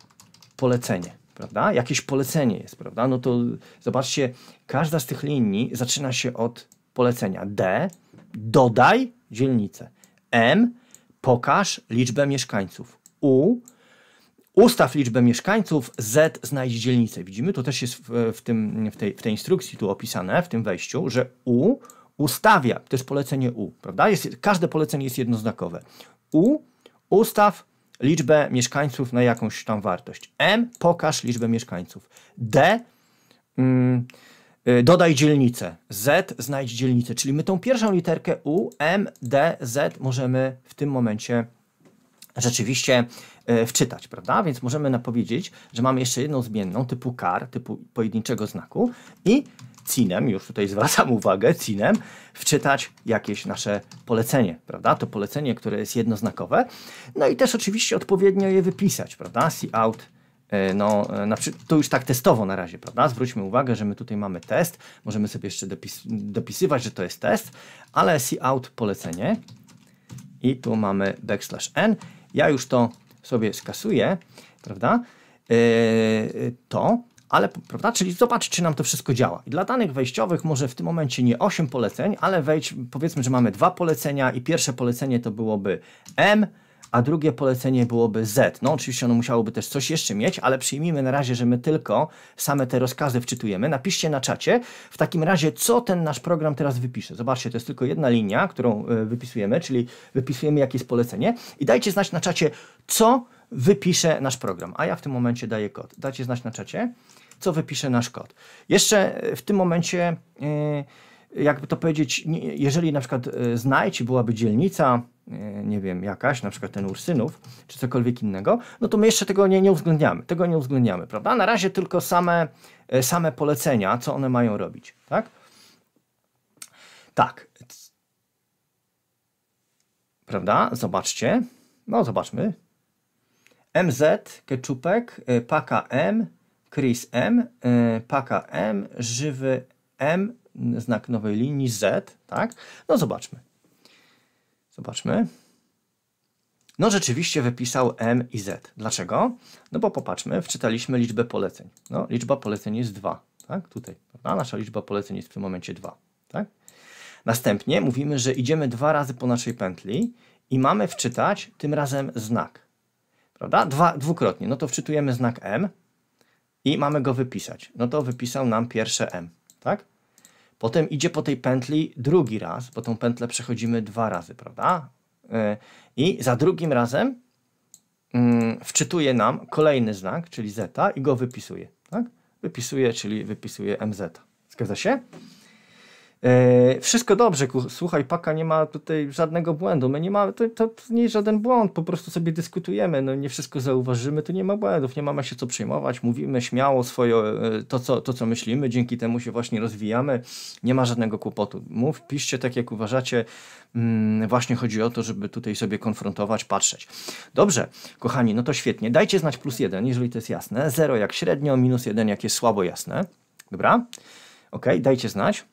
polecenie, prawda? Jakieś polecenie jest, prawda? No to zobaczcie, każda z tych linii zaczyna się od polecenia D, dodaj dzielnicę, M, pokaż liczbę mieszkańców, U, Ustaw liczbę mieszkańców, Z znajdź dzielnicę. Widzimy, to też jest w, w, tym, w, tej, w tej instrukcji tu opisane, w tym wejściu, że U ustawia, to jest polecenie U, prawda? Jest, każde polecenie jest jednoznakowe. U ustaw liczbę mieszkańców na jakąś tam wartość. M pokaż liczbę mieszkańców. D mm, y, dodaj dzielnicę. Z znajdź dzielnicę. Czyli my tą pierwszą literkę U, M, D, Z możemy w tym momencie rzeczywiście E, wczytać, prawda? Więc możemy napowiedzieć, że mamy jeszcze jedną zmienną typu kar, typu pojedynczego znaku i cinem, już tutaj zwracam uwagę, cinem, wczytać jakieś nasze polecenie, prawda? To polecenie, które jest jednoznakowe. No i też oczywiście odpowiednio je wypisać, prawda? See out e, no, e, na przykład, to już tak testowo na razie, prawda? Zwróćmy uwagę, że my tutaj mamy test, możemy sobie jeszcze dopis dopisywać, że to jest test, ale see out polecenie i tu mamy backslash n. Ja już to sobie skasuje, prawda, e, to, ale, prawda, czyli zobacz, czy nam to wszystko działa. I dla danych wejściowych może w tym momencie nie 8 poleceń, ale wejdź, powiedzmy, że mamy dwa polecenia i pierwsze polecenie to byłoby M, a drugie polecenie byłoby Z. No oczywiście ono musiałoby też coś jeszcze mieć, ale przyjmijmy na razie, że my tylko same te rozkazy wczytujemy. Napiszcie na czacie w takim razie, co ten nasz program teraz wypisze. Zobaczcie, to jest tylko jedna linia, którą e, wypisujemy, czyli wypisujemy jakieś polecenie i dajcie znać na czacie, co wypisze nasz program. A ja w tym momencie daję kod. Dajcie znać na czacie, co wypisze nasz kod. Jeszcze e, w tym momencie... Yy, jakby to powiedzieć, jeżeli na przykład znajdź byłaby dzielnica, E, nie wiem, jakaś, na przykład ten ursynów, czy cokolwiek innego, no to my jeszcze tego nie, nie uwzględniamy, tego nie uwzględniamy, prawda? Na razie tylko same, e, same polecenia, co one mają robić, tak? Tak. Prawda? Zobaczcie. No, zobaczmy. MZ, Keczupek, e, Paka M, Chris M, Paka M, Żywy M, znak nowej linii Z, tak? No, zobaczmy. Zobaczmy. No rzeczywiście wypisał M i Z. Dlaczego? No bo popatrzmy, wczytaliśmy liczbę poleceń. No, liczba poleceń jest 2, tak? Tutaj, prawda? Nasza liczba poleceń jest w tym momencie 2, tak? Następnie mówimy, że idziemy dwa razy po naszej pętli i mamy wczytać tym razem znak, prawda? Dwa, dwukrotnie. No to wczytujemy znak M i mamy go wypisać. No to wypisał nam pierwsze M, tak? Potem idzie po tej pętli drugi raz, bo tą pętlę przechodzimy dwa razy, prawda? E, I za drugim razem mm, wczytuje nam kolejny znak, czyli zeta i go wypisuje, tak? Wypisuje, czyli wypisuje mz. Zgadza się? E, wszystko dobrze, słuchaj, Paka nie ma tutaj żadnego błędu, my nie mamy, to, to, nie jest żaden błąd, po prostu sobie dyskutujemy, no nie wszystko zauważymy, to nie ma błędów, nie mamy się co przejmować, mówimy śmiało swoje, e, to co, to co myślimy, dzięki temu się właśnie rozwijamy, nie ma żadnego kłopotu. Mów, piszcie tak jak uważacie, mm, właśnie chodzi o to, żeby tutaj sobie konfrontować, patrzeć. Dobrze, kochani, no to świetnie, dajcie znać plus jeden, jeżeli to jest jasne, zero jak średnio, minus jeden jak jest słabo jasne, dobra? Ok, dajcie znać.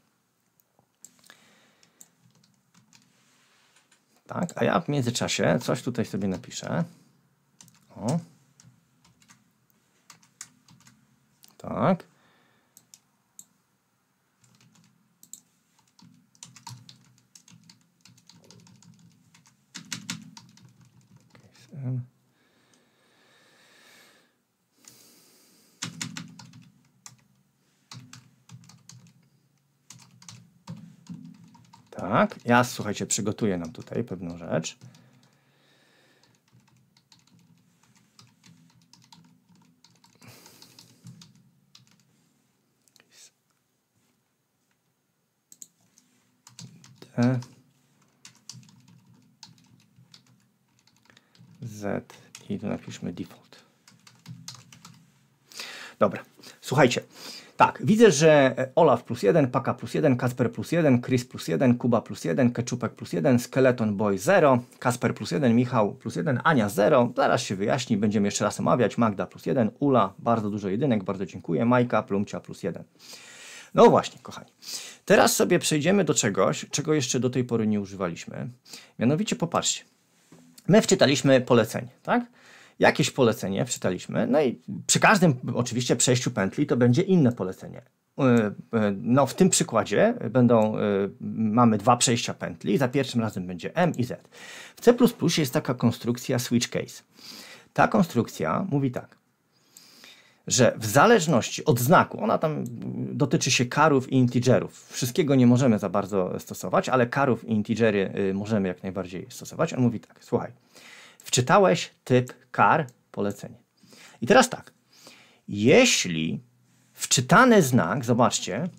Tak, a ja w międzyczasie coś tutaj sobie napiszę. O. Tak. tak? Ja, słuchajcie, przygotuję nam tutaj pewną rzecz. Z i tu napiszmy default. Dobra, słuchajcie, Widzę, że Olaf plus jeden, Paka plus jeden, Kasper plus jeden, Chris plus jeden, Kuba plus jeden, Keczupek plus jeden, Skeleton Boy 0, Kasper plus jeden, Michał plus jeden, Ania 0. Zaraz się wyjaśni, będziemy jeszcze raz omawiać. Magda plus jeden, Ula, bardzo dużo jedynek, bardzo dziękuję. Majka, Plumcia plus jeden. No właśnie, kochani. Teraz sobie przejdziemy do czegoś, czego jeszcze do tej pory nie używaliśmy. Mianowicie popatrzcie. My wczytaliśmy polecenie, tak? jakieś polecenie wczytaliśmy, no i przy każdym oczywiście przejściu pętli to będzie inne polecenie. E, e, no w tym przykładzie będą, e, mamy dwa przejścia pętli, za pierwszym razem będzie M i Z. W C++ jest taka konstrukcja switch case. Ta konstrukcja mówi tak, że w zależności od znaku, ona tam dotyczy się karów i integerów. Wszystkiego nie możemy za bardzo stosować, ale karów i integery y, możemy jak najbardziej stosować. On mówi tak, słuchaj, Wczytałeś typ kar, polecenie. I teraz tak. Jeśli wczytany znak, zobaczcie,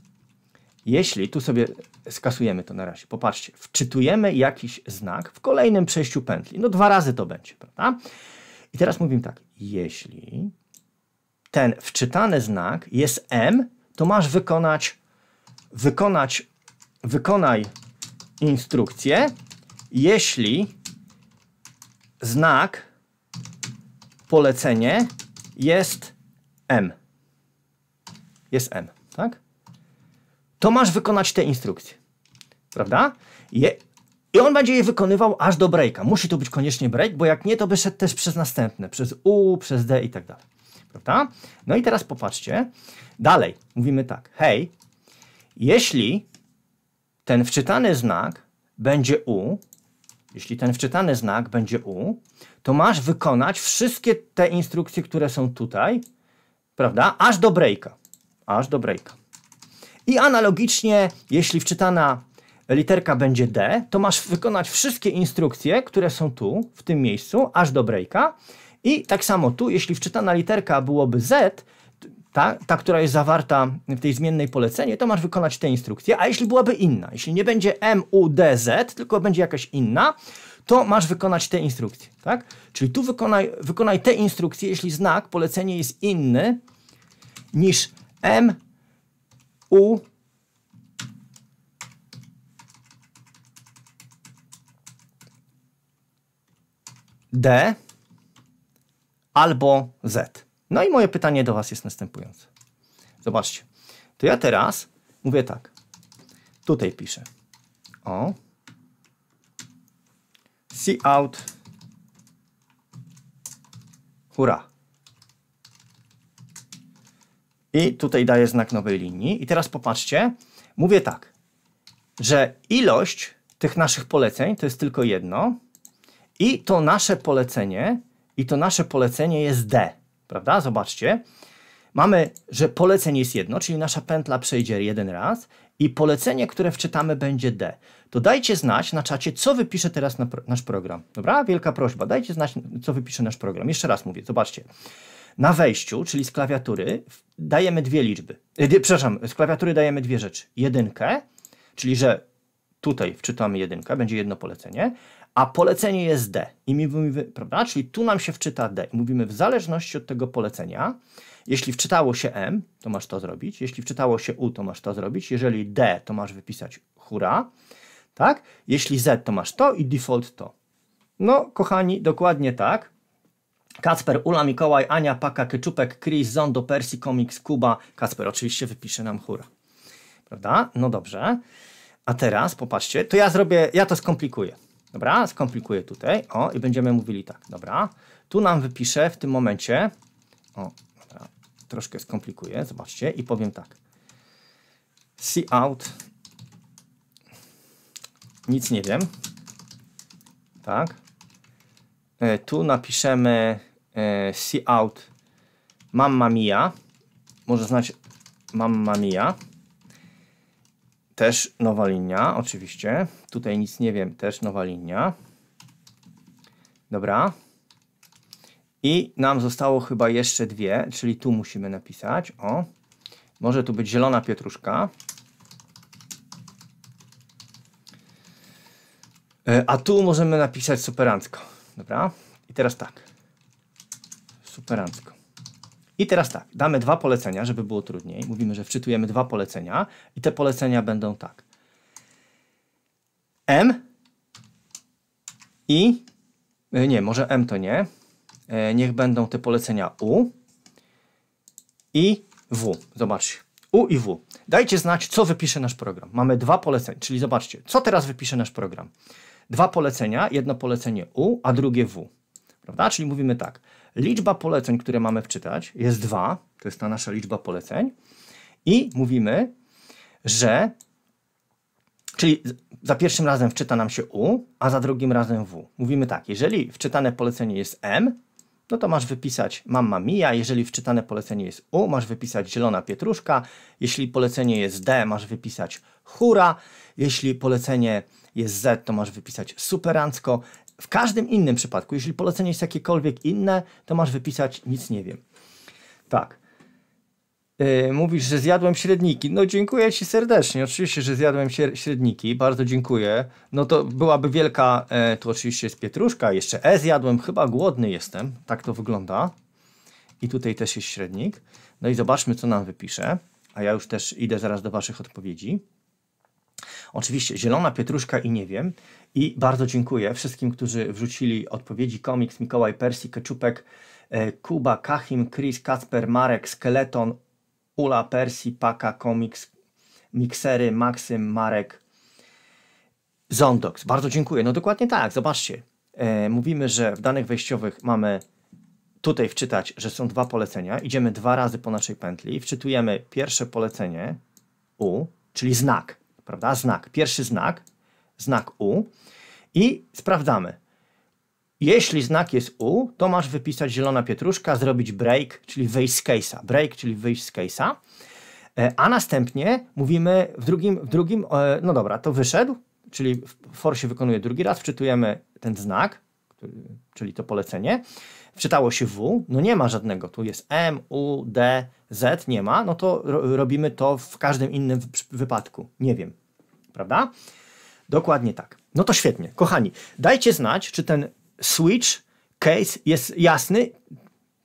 jeśli, tu sobie skasujemy to na razie, popatrzcie, wczytujemy jakiś znak w kolejnym przejściu pętli. No dwa razy to będzie, prawda? I teraz mówimy tak, jeśli ten wczytany znak jest M, to masz wykonać, wykonać, wykonaj instrukcję, jeśli znak, polecenie jest M. Jest M, tak? To masz wykonać te instrukcje, prawda? Je i on będzie je wykonywał aż do breaka. Musi to być koniecznie break, bo jak nie, to by szedł też przez następne, przez U, przez D i tak dalej. Prawda? No i teraz popatrzcie. Dalej mówimy tak. Hej, jeśli ten wczytany znak będzie U, jeśli ten wczytany znak będzie U, to masz wykonać wszystkie te instrukcje, które są tutaj, prawda, aż do breaka. Aż do breaka. I analogicznie, jeśli wczytana literka będzie D, to masz wykonać wszystkie instrukcje, które są tu, w tym miejscu, aż do breaka. I tak samo tu, jeśli wczytana literka byłoby Z, ta, ta, która jest zawarta w tej zmiennej polecenie, to masz wykonać tę instrukcję, a jeśli byłaby inna, jeśli nie będzie MUDZ, tylko będzie jakaś inna, to masz wykonać te instrukcje, tak? Czyli tu wykonaj, wykonaj te instrukcje, jeśli znak, polecenie jest inny niż M, U, D albo Z. No i moje pytanie do Was jest następujące. Zobaczcie. To ja teraz mówię tak. Tutaj piszę. O. See out. Hurra. I tutaj daję znak nowej linii. I teraz popatrzcie. Mówię tak, że ilość tych naszych poleceń to jest tylko jedno i to nasze polecenie i to nasze polecenie jest D prawda? Zobaczcie. Mamy, że polecenie jest jedno, czyli nasza pętla przejdzie jeden raz i polecenie, które wczytamy będzie D. To dajcie znać na czacie, co wypisze teraz na pro, nasz program. Dobra? Wielka prośba. Dajcie znać, co wypisze nasz program. Jeszcze raz mówię, zobaczcie. Na wejściu, czyli z klawiatury, dajemy dwie liczby. E, przepraszam, z klawiatury dajemy dwie rzeczy. Jedynkę, czyli że tutaj wczytamy jedynkę, będzie jedno polecenie, a polecenie jest D. I my mówimy, prawda? Czyli tu nam się wczyta D. I mówimy, w zależności od tego polecenia, jeśli wczytało się M, to masz to zrobić. Jeśli wczytało się U, to masz to zrobić. Jeżeli D, to masz wypisać hura. Tak? Jeśli Z, to masz to i default to. No, kochani, dokładnie tak. Kacper, Ula, Mikołaj, Ania, Paka, Keczupek, Chris, Zondo, Persi, Komiks, Kuba. Kacper oczywiście wypisze nam hura. Prawda? No dobrze. A teraz, popatrzcie, to ja zrobię, ja to skomplikuję. Dobra, skomplikuję tutaj. O, i będziemy mówili tak, dobra. Tu nam wypiszę w tym momencie. O, dobra, troszkę skomplikuję, zobaczcie, i powiem tak. out. Nic nie wiem. Tak. E, tu napiszemy e, out. mamma mia. Może znać mamma mia też nowa linia, oczywiście. Tutaj nic nie wiem, też nowa linia. Dobra. I nam zostało chyba jeszcze dwie, czyli tu musimy napisać, o. Może tu być zielona pietruszka. E, a tu możemy napisać superancko, dobra? I teraz tak. Superancko. I teraz tak, damy dwa polecenia, żeby było trudniej. Mówimy, że wczytujemy dwa polecenia i te polecenia będą tak. M i e, nie, może M to nie. E, niech będą te polecenia U i W. Zobaczcie. U i W. Dajcie znać, co wypisze nasz program. Mamy dwa polecenia, czyli zobaczcie, co teraz wypisze nasz program. Dwa polecenia, jedno polecenie U, a drugie W. Prawda? Czyli mówimy tak. Liczba poleceń, które mamy wczytać, jest dwa, to jest ta nasza liczba poleceń. I mówimy, że, czyli za pierwszym razem wczyta nam się U, a za drugim razem W. Mówimy tak, jeżeli wczytane polecenie jest M, no to masz wypisać mamma mia, jeżeli wczytane polecenie jest U, masz wypisać zielona pietruszka, jeśli polecenie jest D, masz wypisać hura, jeśli polecenie jest Z, to masz wypisać superancko, w każdym innym przypadku, jeśli polecenie jest jakiekolwiek inne, to masz wypisać nic nie wiem. Tak. Yy, mówisz, że zjadłem średniki. No dziękuję Ci serdecznie. Oczywiście, że zjadłem średniki. Bardzo dziękuję. No to byłaby wielka, e, tu oczywiście jest pietruszka, jeszcze E zjadłem, chyba głodny jestem. Tak to wygląda. I tutaj też jest średnik. No i zobaczmy, co nam wypisze. A ja już też idę zaraz do Waszych odpowiedzi. Oczywiście zielona pietruszka i nie wiem. I bardzo dziękuję wszystkim, którzy wrzucili odpowiedzi. Komiks, Mikołaj Persi, Keczupek, e, Kuba, Kahim, Chris, Kasper, Marek, Skeleton, Ula, Persi, Paka, Komiks, Miksery, Maksym, Marek, Zondox. Bardzo dziękuję. No dokładnie tak, zobaczcie. E, mówimy, że w danych wejściowych mamy tutaj wczytać, że są dwa polecenia. Idziemy dwa razy po naszej pętli, wczytujemy pierwsze polecenie U, czyli znak prawda? Znak, pierwszy znak, znak U i sprawdzamy. Jeśli znak jest U, to masz wypisać zielona pietruszka, zrobić break, czyli wyjść z case'a. Break, czyli wyjść z case'a. E, a następnie mówimy w drugim, w drugim, e, no dobra, to wyszedł, czyli for się wykonuje drugi raz, wczytujemy ten znak, czyli to polecenie wczytało się W, no nie ma żadnego, tu jest M, U, D, Z, nie ma, no to robimy to w każdym innym wypadku, nie wiem, prawda? Dokładnie tak. No to świetnie, kochani, dajcie znać, czy ten switch case jest jasny,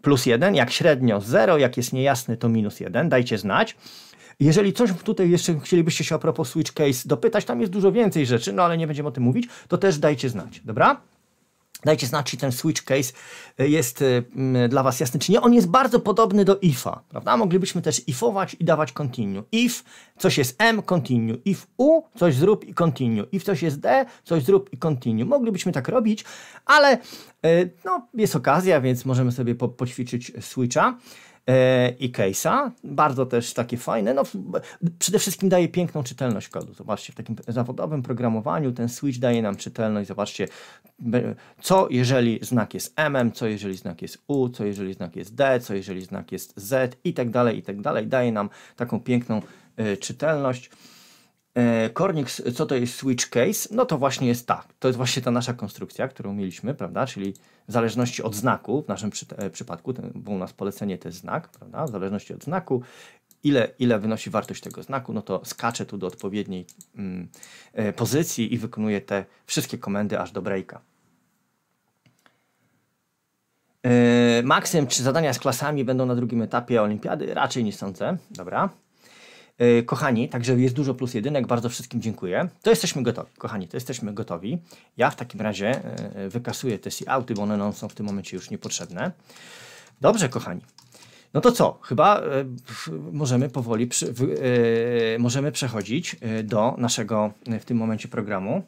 plus 1, jak średnio 0, jak jest niejasny to minus 1, dajcie znać. Jeżeli coś tutaj jeszcze chcielibyście się a propos switch case dopytać, tam jest dużo więcej rzeczy, no ale nie będziemy o tym mówić, to też dajcie znać, dobra? Dajcie znać, czy ten switch case e, jest e, dla Was jasny, czy nie. On jest bardzo podobny do IFA, prawda? Moglibyśmy też IFować i dawać continue. IF, coś jest M, continue. IF U, coś zrób i continue. IF coś jest D, coś zrób i continue. Moglibyśmy tak robić, ale e, no, jest okazja, więc możemy sobie po poćwiczyć switcha. E, i case'a, bardzo też takie fajne, no przede wszystkim daje piękną czytelność kodu, zobaczcie, w takim zawodowym programowaniu ten switch daje nam czytelność, zobaczcie, co jeżeli znak jest M, co jeżeli znak jest U, co jeżeli znak jest D, co jeżeli znak jest Z i tak dalej, i tak dalej, daje nam taką piękną y, czytelność. Kornix, e, co to jest switch case? No to właśnie jest tak. To jest właśnie ta nasza konstrukcja, którą mieliśmy, prawda? Czyli w zależności od znaku, w naszym przy, e, przypadku, ten, bo u nas polecenie to jest znak, prawda? W zależności od znaku, ile, ile wynosi wartość tego znaku, no to skaczę tu do odpowiedniej mm, e, pozycji i wykonuję te wszystkie komendy aż do breaka. Yy, maksym, czy zadania z klasami będą na drugim etapie olimpiady? Raczej nie sądzę. Dobra. Y, kochani, także jest dużo plus jedynek, bardzo wszystkim dziękuję. To jesteśmy gotowi, kochani, to jesteśmy gotowi. Ja w takim razie y, y, wykasuję te si auty bo one są w tym momencie już niepotrzebne. Dobrze, kochani. No to co? Chyba możemy powoli przy, możemy przechodzić do naszego w tym momencie programu.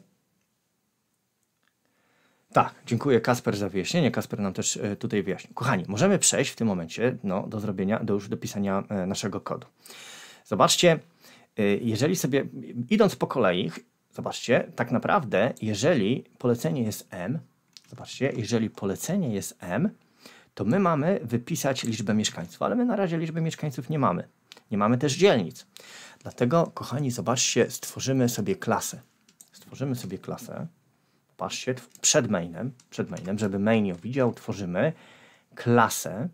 Tak, dziękuję Kasper za wyjaśnienie. Kasper nam też tutaj wyjaśnił. Kochani, możemy przejść w tym momencie no, do zrobienia, do już dopisania naszego kodu. Zobaczcie, y, jeżeli sobie, idąc po kolei, zobaczcie, tak naprawdę, jeżeli polecenie jest M, zobaczcie, jeżeli polecenie jest M, to my mamy wypisać liczbę mieszkańców, ale my na razie liczby mieszkańców nie mamy. Nie mamy też dzielnic. Dlatego, kochani, zobaczcie, stworzymy sobie klasę. Stworzymy sobie klasę. Patrzcie, przed mainem, przed mainem, żeby main ją widział, tworzymy klasę,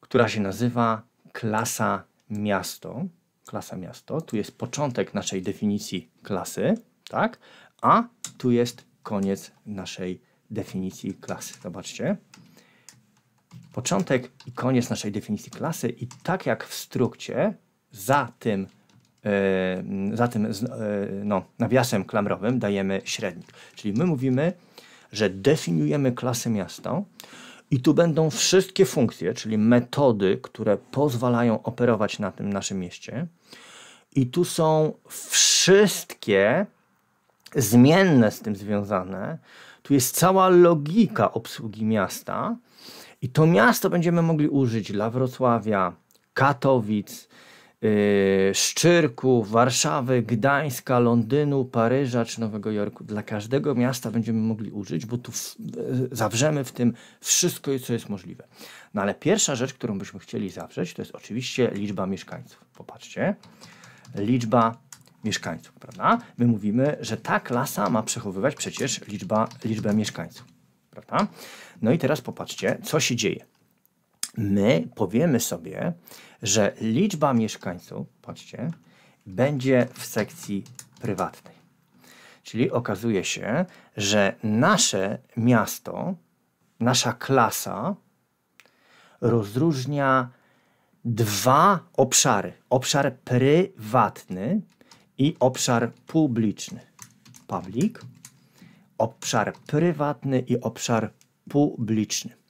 która się nazywa klasa miasto. Klasa miasto, tu jest początek naszej definicji klasy, tak? A tu jest koniec naszej definicji klasy. Zobaczcie. Początek i koniec naszej definicji klasy i tak jak w strukcie, za tym, yy, za tym yy, no, nawiasem klamrowym dajemy średnik. Czyli my mówimy, że definiujemy klasę miasto, i tu będą wszystkie funkcje, czyli metody, które pozwalają operować na tym naszym mieście. I tu są wszystkie zmienne z tym związane. Tu jest cała logika obsługi miasta. I to miasto będziemy mogli użyć dla Wrocławia, Katowic, Y, Szczyrku, Warszawy, Gdańska, Londynu, Paryża czy Nowego Jorku. Dla każdego miasta będziemy mogli użyć, bo tu w, y, zawrzemy w tym wszystko, co jest możliwe. No ale pierwsza rzecz, którą byśmy chcieli zawrzeć, to jest oczywiście liczba mieszkańców. Popatrzcie, liczba mieszkańców, prawda? My mówimy, że ta klasa ma przechowywać przecież liczba, liczbę mieszkańców, prawda? No i teraz popatrzcie, co się dzieje my powiemy sobie, że liczba mieszkańców, patrzcie, będzie w sekcji prywatnej. Czyli okazuje się, że nasze miasto, nasza klasa rozróżnia dwa obszary: obszar prywatny i obszar publiczny. Public, obszar prywatny i obszar publiczny.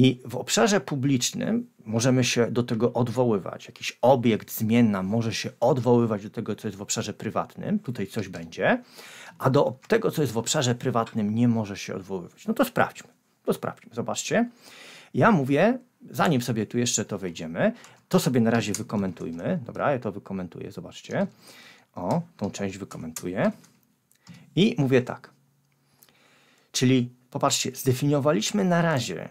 I w obszarze publicznym możemy się do tego odwoływać. Jakiś obiekt, zmienna może się odwoływać do tego, co jest w obszarze prywatnym, tutaj coś będzie, a do tego, co jest w obszarze prywatnym, nie może się odwoływać. No to sprawdźmy, to sprawdźmy. Zobaczcie, ja mówię, zanim sobie tu jeszcze to wejdziemy, to sobie na razie wykomentujmy. Dobra, ja to wykomentuję, zobaczcie. O, tą część wykomentuję. I mówię tak. Czyli popatrzcie, zdefiniowaliśmy na razie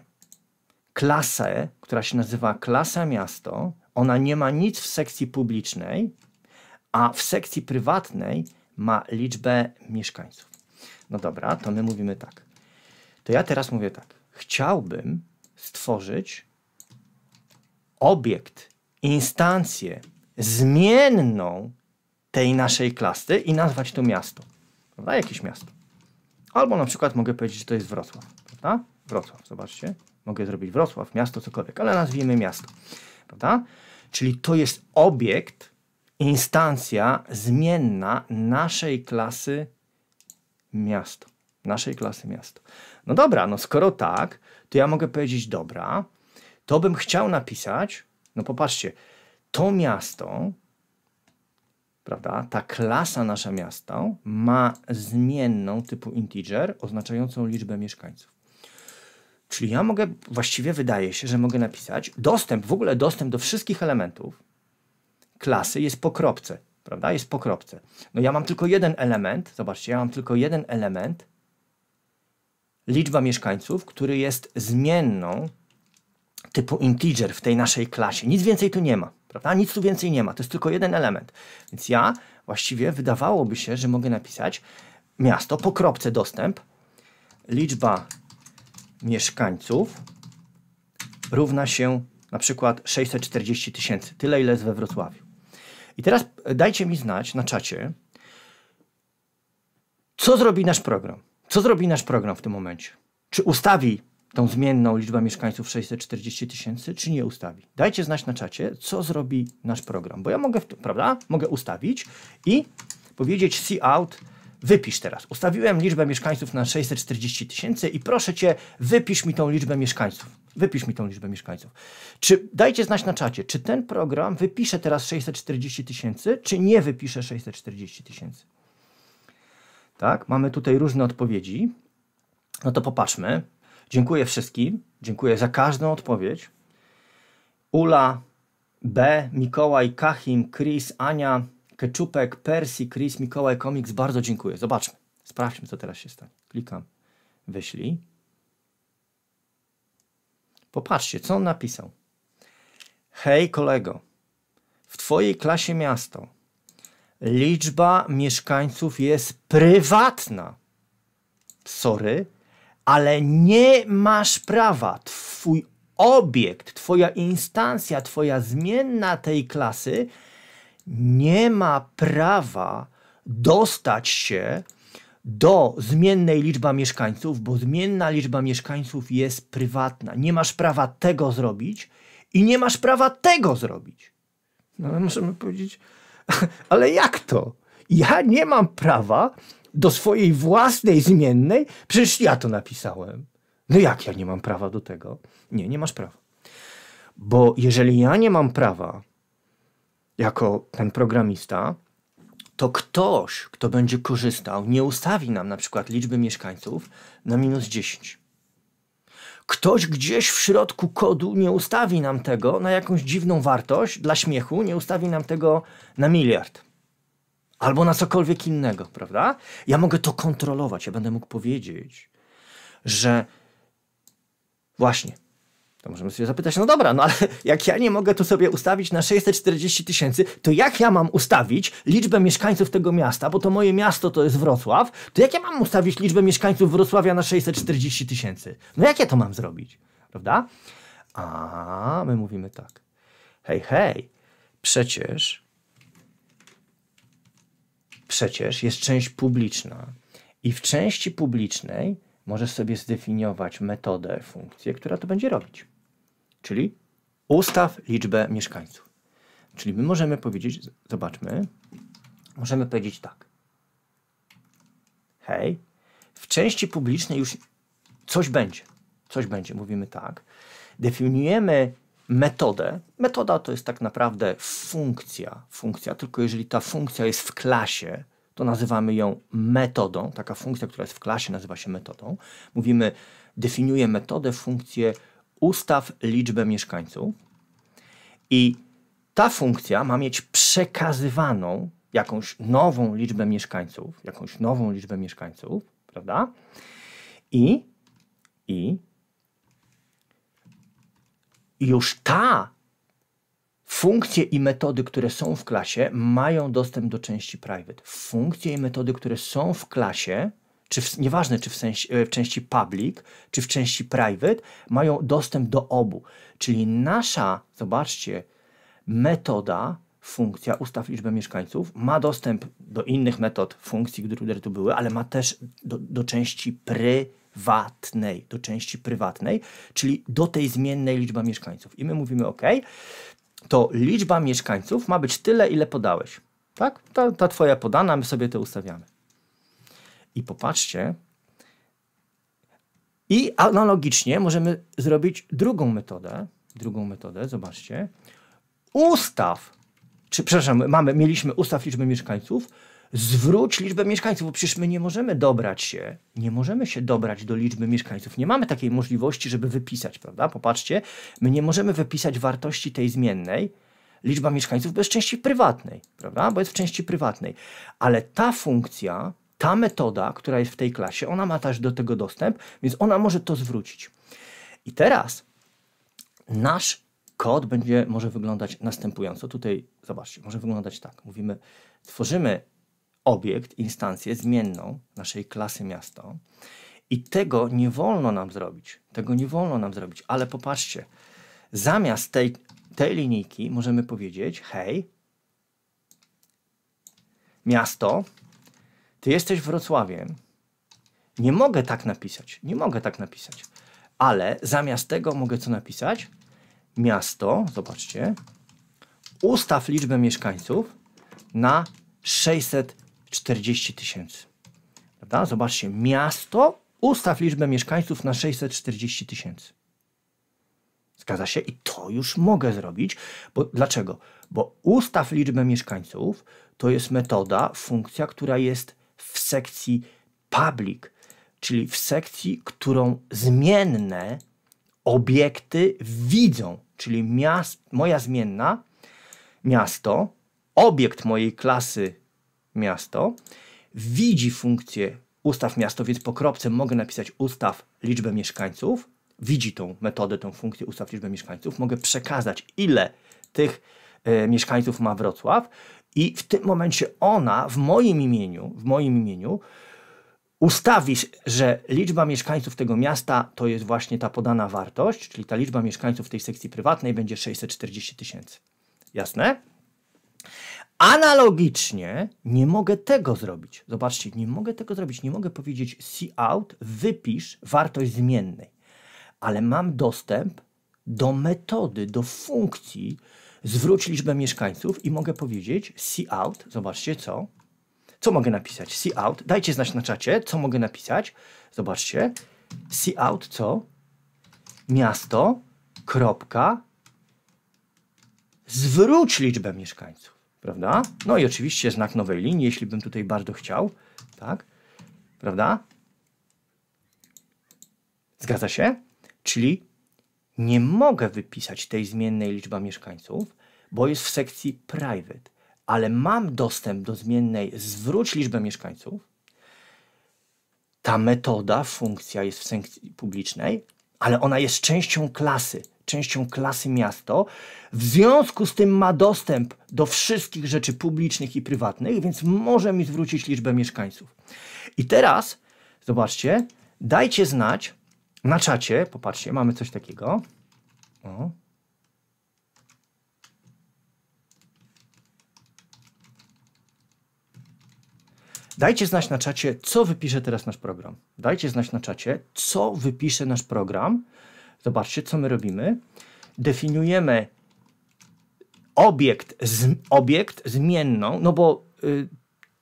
klasę, która się nazywa Klasa Miasto. Ona nie ma nic w sekcji publicznej, a w sekcji prywatnej ma liczbę mieszkańców. No dobra, to my mówimy tak. To ja teraz mówię tak. Chciałbym stworzyć obiekt, instancję zmienną tej naszej klasy i nazwać to miasto. Prawda? Jakieś miasto. Albo na przykład mogę powiedzieć, że to jest Wrocław. Prawda? Wrocław, zobaczcie. Mogę zrobić Wrocław, miasto, cokolwiek, ale nazwijmy miasto. Prawda? Czyli to jest obiekt, instancja zmienna naszej klasy miasto. Naszej klasy miasto. No dobra, no skoro tak, to ja mogę powiedzieć dobra, to bym chciał napisać, no popatrzcie, to miasto, prawda, ta klasa nasza miasto ma zmienną typu integer oznaczającą liczbę mieszkańców. Czyli ja mogę, właściwie wydaje się, że mogę napisać, dostęp, w ogóle dostęp do wszystkich elementów klasy jest po kropce, prawda? Jest po kropce. No ja mam tylko jeden element, zobaczcie, ja mam tylko jeden element, liczba mieszkańców, który jest zmienną typu integer w tej naszej klasie. Nic więcej tu nie ma, prawda? Nic tu więcej nie ma, to jest tylko jeden element. Więc ja właściwie wydawałoby się, że mogę napisać miasto po kropce dostęp, liczba mieszkańców równa się na przykład 640 tysięcy, tyle ile jest we Wrocławiu. I teraz dajcie mi znać na czacie, co zrobi nasz program. Co zrobi nasz program w tym momencie? Czy ustawi tą zmienną liczbę mieszkańców 640 tysięcy, czy nie ustawi? Dajcie znać na czacie, co zrobi nasz program, bo ja mogę, prawda, mogę ustawić i powiedzieć see out wypisz teraz. Ustawiłem liczbę mieszkańców na 640 tysięcy i proszę cię, wypisz mi tą liczbę mieszkańców. Wypisz mi tą liczbę mieszkańców. Czy dajcie znać na czacie, czy ten program wypisze teraz 640 tysięcy, czy nie wypisze 640 tysięcy? Tak, mamy tutaj różne odpowiedzi. No to popatrzmy. Dziękuję wszystkim. Dziękuję za każdą odpowiedź. Ula, B, Mikołaj, Kahim, Chris, Ania, Keczupek, Percy, Chris, Mikołaj, Comics bardzo dziękuję. Zobaczmy. Sprawdźmy, co teraz się stanie. Klikam. Wyślij. Popatrzcie, co on napisał. Hej kolego, w Twojej klasie miasto liczba mieszkańców jest prywatna. Sorry, ale nie masz prawa. Twój obiekt, Twoja instancja, Twoja zmienna tej klasy nie ma prawa dostać się do zmiennej liczba mieszkańców, bo zmienna liczba mieszkańców jest prywatna. Nie masz prawa tego zrobić i nie masz prawa tego zrobić. No, możemy powiedzieć, ale jak to? Ja nie mam prawa do swojej własnej zmiennej, przecież ja to napisałem. No jak ja nie mam prawa do tego? Nie, nie masz prawa. Bo jeżeli ja nie mam prawa jako ten programista, to ktoś, kto będzie korzystał, nie ustawi nam na przykład liczby mieszkańców na minus 10. Ktoś gdzieś w środku kodu nie ustawi nam tego na jakąś dziwną wartość dla śmiechu, nie ustawi nam tego na miliard. Albo na cokolwiek innego, prawda? Ja mogę to kontrolować, ja będę mógł powiedzieć, że właśnie to możemy sobie zapytać, no dobra, no ale jak ja nie mogę tu sobie ustawić na 640 tysięcy, to jak ja mam ustawić liczbę mieszkańców tego miasta, bo to moje miasto to jest Wrocław, to jak ja mam ustawić liczbę mieszkańców Wrocławia na 640 tysięcy? No jak ja to mam zrobić? Prawda? A my mówimy tak. Hej, hej, przecież przecież jest część publiczna i w części publicznej możesz sobie zdefiniować metodę, funkcję, która to będzie robić. Czyli ustaw liczbę mieszkańców. Czyli my możemy powiedzieć, zobaczmy, możemy powiedzieć tak. Hej, w części publicznej już coś będzie. Coś będzie, mówimy tak. Definiujemy metodę. Metoda to jest tak naprawdę funkcja. Funkcja, tylko jeżeli ta funkcja jest w klasie, to nazywamy ją metodą. Taka funkcja, która jest w klasie, nazywa się metodą. Mówimy, definiuje metodę, funkcję ustaw liczbę mieszkańców. I ta funkcja ma mieć przekazywaną jakąś nową liczbę mieszkańców, jakąś nową liczbę mieszkańców, prawda? I, i już ta Funkcje i metody, które są w klasie, mają dostęp do części private. Funkcje i metody, które są w klasie, czy w, nieważne czy w, e, w części public, czy w części private, mają dostęp do obu. Czyli nasza, zobaczcie, metoda, funkcja, ustaw liczbę mieszkańców, ma dostęp do innych metod funkcji, które tu były, ale ma też do, do części prywatnej, do części prywatnej, czyli do tej zmiennej liczba mieszkańców. I my mówimy OK, to liczba mieszkańców ma być tyle, ile podałeś. Tak? Ta, ta twoja podana, my sobie to ustawiamy. I popatrzcie, i analogicznie możemy zrobić drugą metodę. Drugą metodę, zobaczcie. Ustaw, czy przepraszam, mamy, mieliśmy ustaw liczby mieszkańców, zwróć liczbę mieszkańców, bo przecież my nie możemy dobrać się, nie możemy się dobrać do liczby mieszkańców. Nie mamy takiej możliwości, żeby wypisać, prawda? Popatrzcie, my nie możemy wypisać wartości tej zmiennej, liczba mieszkańców bez części prywatnej, prawda? Bo jest w części prywatnej. Ale ta funkcja, ta metoda, która jest w tej klasie, ona ma też do tego dostęp, więc ona może to zwrócić. I teraz nasz kod będzie może wyglądać następująco. Tutaj zobaczcie, może wyglądać tak. Mówimy, tworzymy obiekt, instancję zmienną naszej klasy miasto. I tego nie wolno nam zrobić. Tego nie wolno nam zrobić. Ale popatrzcie, zamiast tej, tej linijki możemy powiedzieć: hej, miasto, ty jesteś Wrocławiem. Nie mogę tak napisać. Nie mogę tak napisać. Ale zamiast tego mogę co napisać? Miasto, zobaczcie, ustaw liczbę mieszkańców na 600 40 tysięcy. Prawda? Zobaczcie, miasto, ustaw liczbę mieszkańców na 640 tysięcy. Zgadza się? I to już mogę zrobić. Bo, dlaczego? Bo ustaw liczbę mieszkańców to jest metoda, funkcja, która jest w sekcji public, czyli w sekcji, którą zmienne obiekty widzą. Czyli miast, moja zmienna, miasto, obiekt mojej klasy miasto, widzi funkcję ustaw miasto, więc po kropce mogę napisać ustaw liczbę mieszkańców, widzi tą metodę, tą funkcję ustaw liczbę mieszkańców, mogę przekazać ile tych y, mieszkańców ma Wrocław i w tym momencie ona w moim imieniu, w moim imieniu ustawisz, że liczba mieszkańców tego miasta to jest właśnie ta podana wartość, czyli ta liczba mieszkańców tej sekcji prywatnej będzie 640 tysięcy. Jasne? Analogicznie nie mogę tego zrobić. Zobaczcie, nie mogę tego zrobić. Nie mogę powiedzieć `see out` wypisz wartość zmiennej, ale mam dostęp do metody, do funkcji zwróć liczbę mieszkańców i mogę powiedzieć `see out`. zobaczcie co, co mogę napisać? `see out`? dajcie znać na czacie, co mogę napisać. Zobaczcie, `see out` co? Miasto, kropka, zwróć liczbę mieszkańców prawda? No i oczywiście znak nowej linii, jeśli bym tutaj bardzo chciał, tak? Prawda? Zgadza się? Czyli nie mogę wypisać tej zmiennej liczba mieszkańców, bo jest w sekcji private, ale mam dostęp do zmiennej zwróć liczbę mieszkańców. Ta metoda, funkcja jest w sekcji publicznej, ale ona jest częścią klasy, częścią klasy miasto, w związku z tym ma dostęp do wszystkich rzeczy publicznych i prywatnych, więc może mi zwrócić liczbę mieszkańców. I teraz, zobaczcie, dajcie znać na czacie, popatrzcie, mamy coś takiego. O. Dajcie znać na czacie, co wypisze teraz nasz program. Dajcie znać na czacie, co wypisze nasz program. Zobaczcie, co my robimy. Definiujemy obiekt, z, obiekt zmienną, no bo y,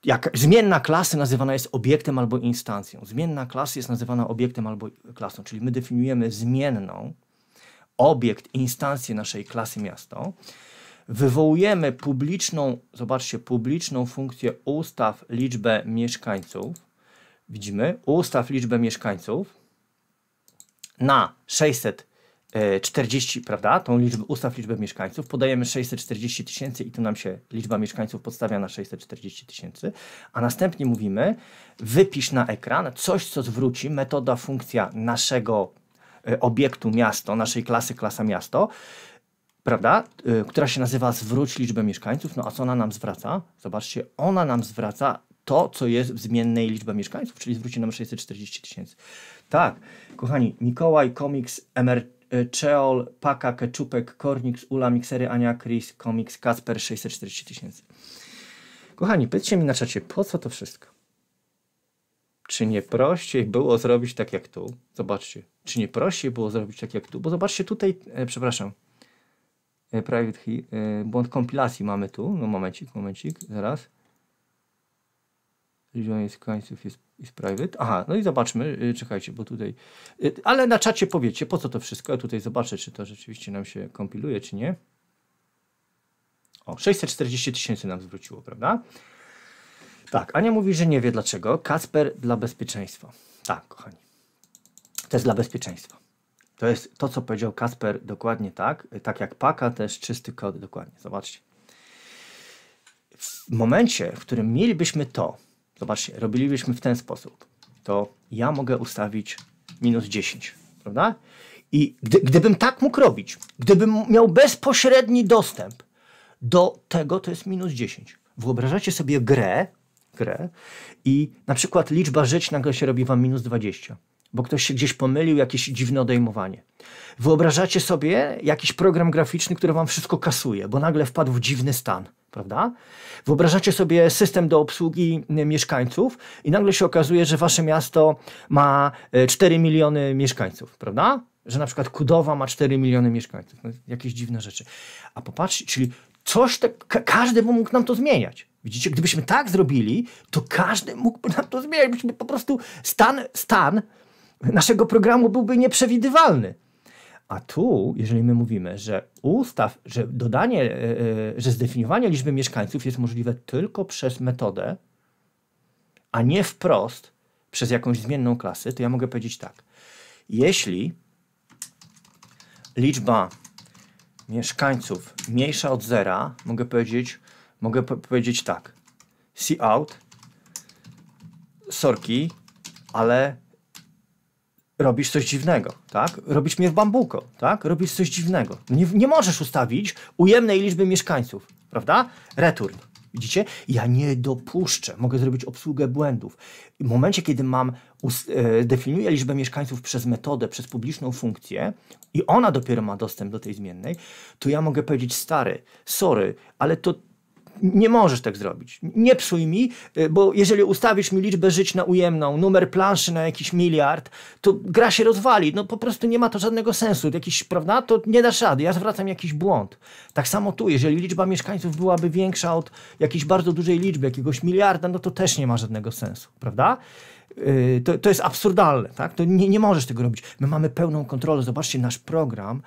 jak zmienna klasy nazywana jest obiektem albo instancją. Zmienna klasy jest nazywana obiektem albo klasą, czyli my definiujemy zmienną, obiekt, instancję naszej klasy miasto. Wywołujemy publiczną, zobaczcie, publiczną funkcję ustaw liczbę mieszkańców. Widzimy, ustaw liczbę mieszkańców na 640, e, prawda, tą liczbę, ustaw liczbę mieszkańców, podajemy 640 tysięcy i tu nam się liczba mieszkańców podstawia na 640 tysięcy, a następnie mówimy, wypisz na ekran coś, co zwróci metoda, funkcja naszego e, obiektu miasto, naszej klasy klasa miasto, prawda, e, która się nazywa zwróć liczbę mieszkańców. No a co ona nam zwraca? Zobaczcie, ona nam zwraca to, co jest w zmiennej liczbie mieszkańców, czyli zwróci nam 640 tysięcy. Tak, kochani, Mikołaj, Komiks, Emer, e, Czeol, Paka, Keczupek, Kornik, Ula, Miksery, Ania, Chris, Komiks, Kasper, 640 tysięcy. Kochani, powiedzcie mi na czacie, po co to wszystko? Czy nie prościej było zrobić tak jak tu? Zobaczcie. Czy nie prościej było zrobić tak jak tu? Bo zobaczcie tutaj, e, przepraszam, e, private, e, błąd kompilacji mamy tu, no momencik, momencik, zaraz amerykańców jest, jest private. Aha, no i zobaczmy, y, czekajcie, bo tutaj... Y, ale na czacie powiecie, po co to wszystko. Ja tutaj zobaczę, czy to rzeczywiście nam się kompiluje, czy nie. O, 640 tysięcy nam zwróciło, prawda? Tak, Ania mówi, że nie wie dlaczego. Kasper dla bezpieczeństwa. Tak, kochani. To jest dla bezpieczeństwa. To jest to, co powiedział Kasper, dokładnie tak. Y, tak jak Paka, też czysty kod, dokładnie. Zobaczcie. W momencie, w którym mielibyśmy to, Zobaczcie, robilibyśmy w ten sposób. To ja mogę ustawić minus 10, prawda? I gdy, gdybym tak mógł robić, gdybym miał bezpośredni dostęp do tego, to jest minus 10. Wyobrażacie sobie grę, grę i na przykład liczba żyć nagle się robi wam minus 20 bo ktoś się gdzieś pomylił, jakieś dziwne odejmowanie. Wyobrażacie sobie jakiś program graficzny, który wam wszystko kasuje, bo nagle wpadł w dziwny stan, prawda? Wyobrażacie sobie system do obsługi y, mieszkańców i nagle się okazuje, że wasze miasto ma 4 y, miliony mieszkańców, prawda? Że na przykład Kudowa ma 4 miliony mieszkańców. No, jakieś dziwne rzeczy. A popatrzcie, czyli coś, te, tak, każdy mógł nam to zmieniać. Widzicie, gdybyśmy tak zrobili, to każdy mógłby nam to zmieniać. Byśmy po prostu stan, stan naszego programu byłby nieprzewidywalny. A tu, jeżeli my mówimy, że ustaw, że dodanie, e, e, że zdefiniowanie liczby mieszkańców jest możliwe tylko przez metodę, a nie wprost przez jakąś zmienną klasę, to ja mogę powiedzieć tak. Jeśli liczba mieszkańców mniejsza od zera, mogę powiedzieć, mogę po powiedzieć tak. See out, sorki, ale robisz coś dziwnego, tak? Robisz mnie w bambuko, tak? Robisz coś dziwnego. Nie, nie możesz ustawić ujemnej liczby mieszkańców, prawda? Return. Widzicie? Ja nie dopuszczę. Mogę zrobić obsługę błędów. W momencie, kiedy mam e, definiuję liczbę mieszkańców przez metodę, przez publiczną funkcję i ona dopiero ma dostęp do tej zmiennej, to ja mogę powiedzieć, stary, sorry, ale to nie możesz tak zrobić. Nie psuj mi, y, bo jeżeli ustawisz mi liczbę żyć na ujemną, numer planszy na jakiś miliard, to gra się rozwali. No po prostu nie ma to żadnego sensu. Jakiś, prawda? To nie dasz rady. Ja zwracam jakiś błąd. Tak samo tu, jeżeli liczba mieszkańców byłaby większa od jakiejś bardzo dużej liczby, jakiegoś miliarda, no to też nie ma żadnego sensu, prawda? Y, to, to jest absurdalne, tak? To nie, nie możesz tego robić. My mamy pełną kontrolę. Zobaczcie, nasz program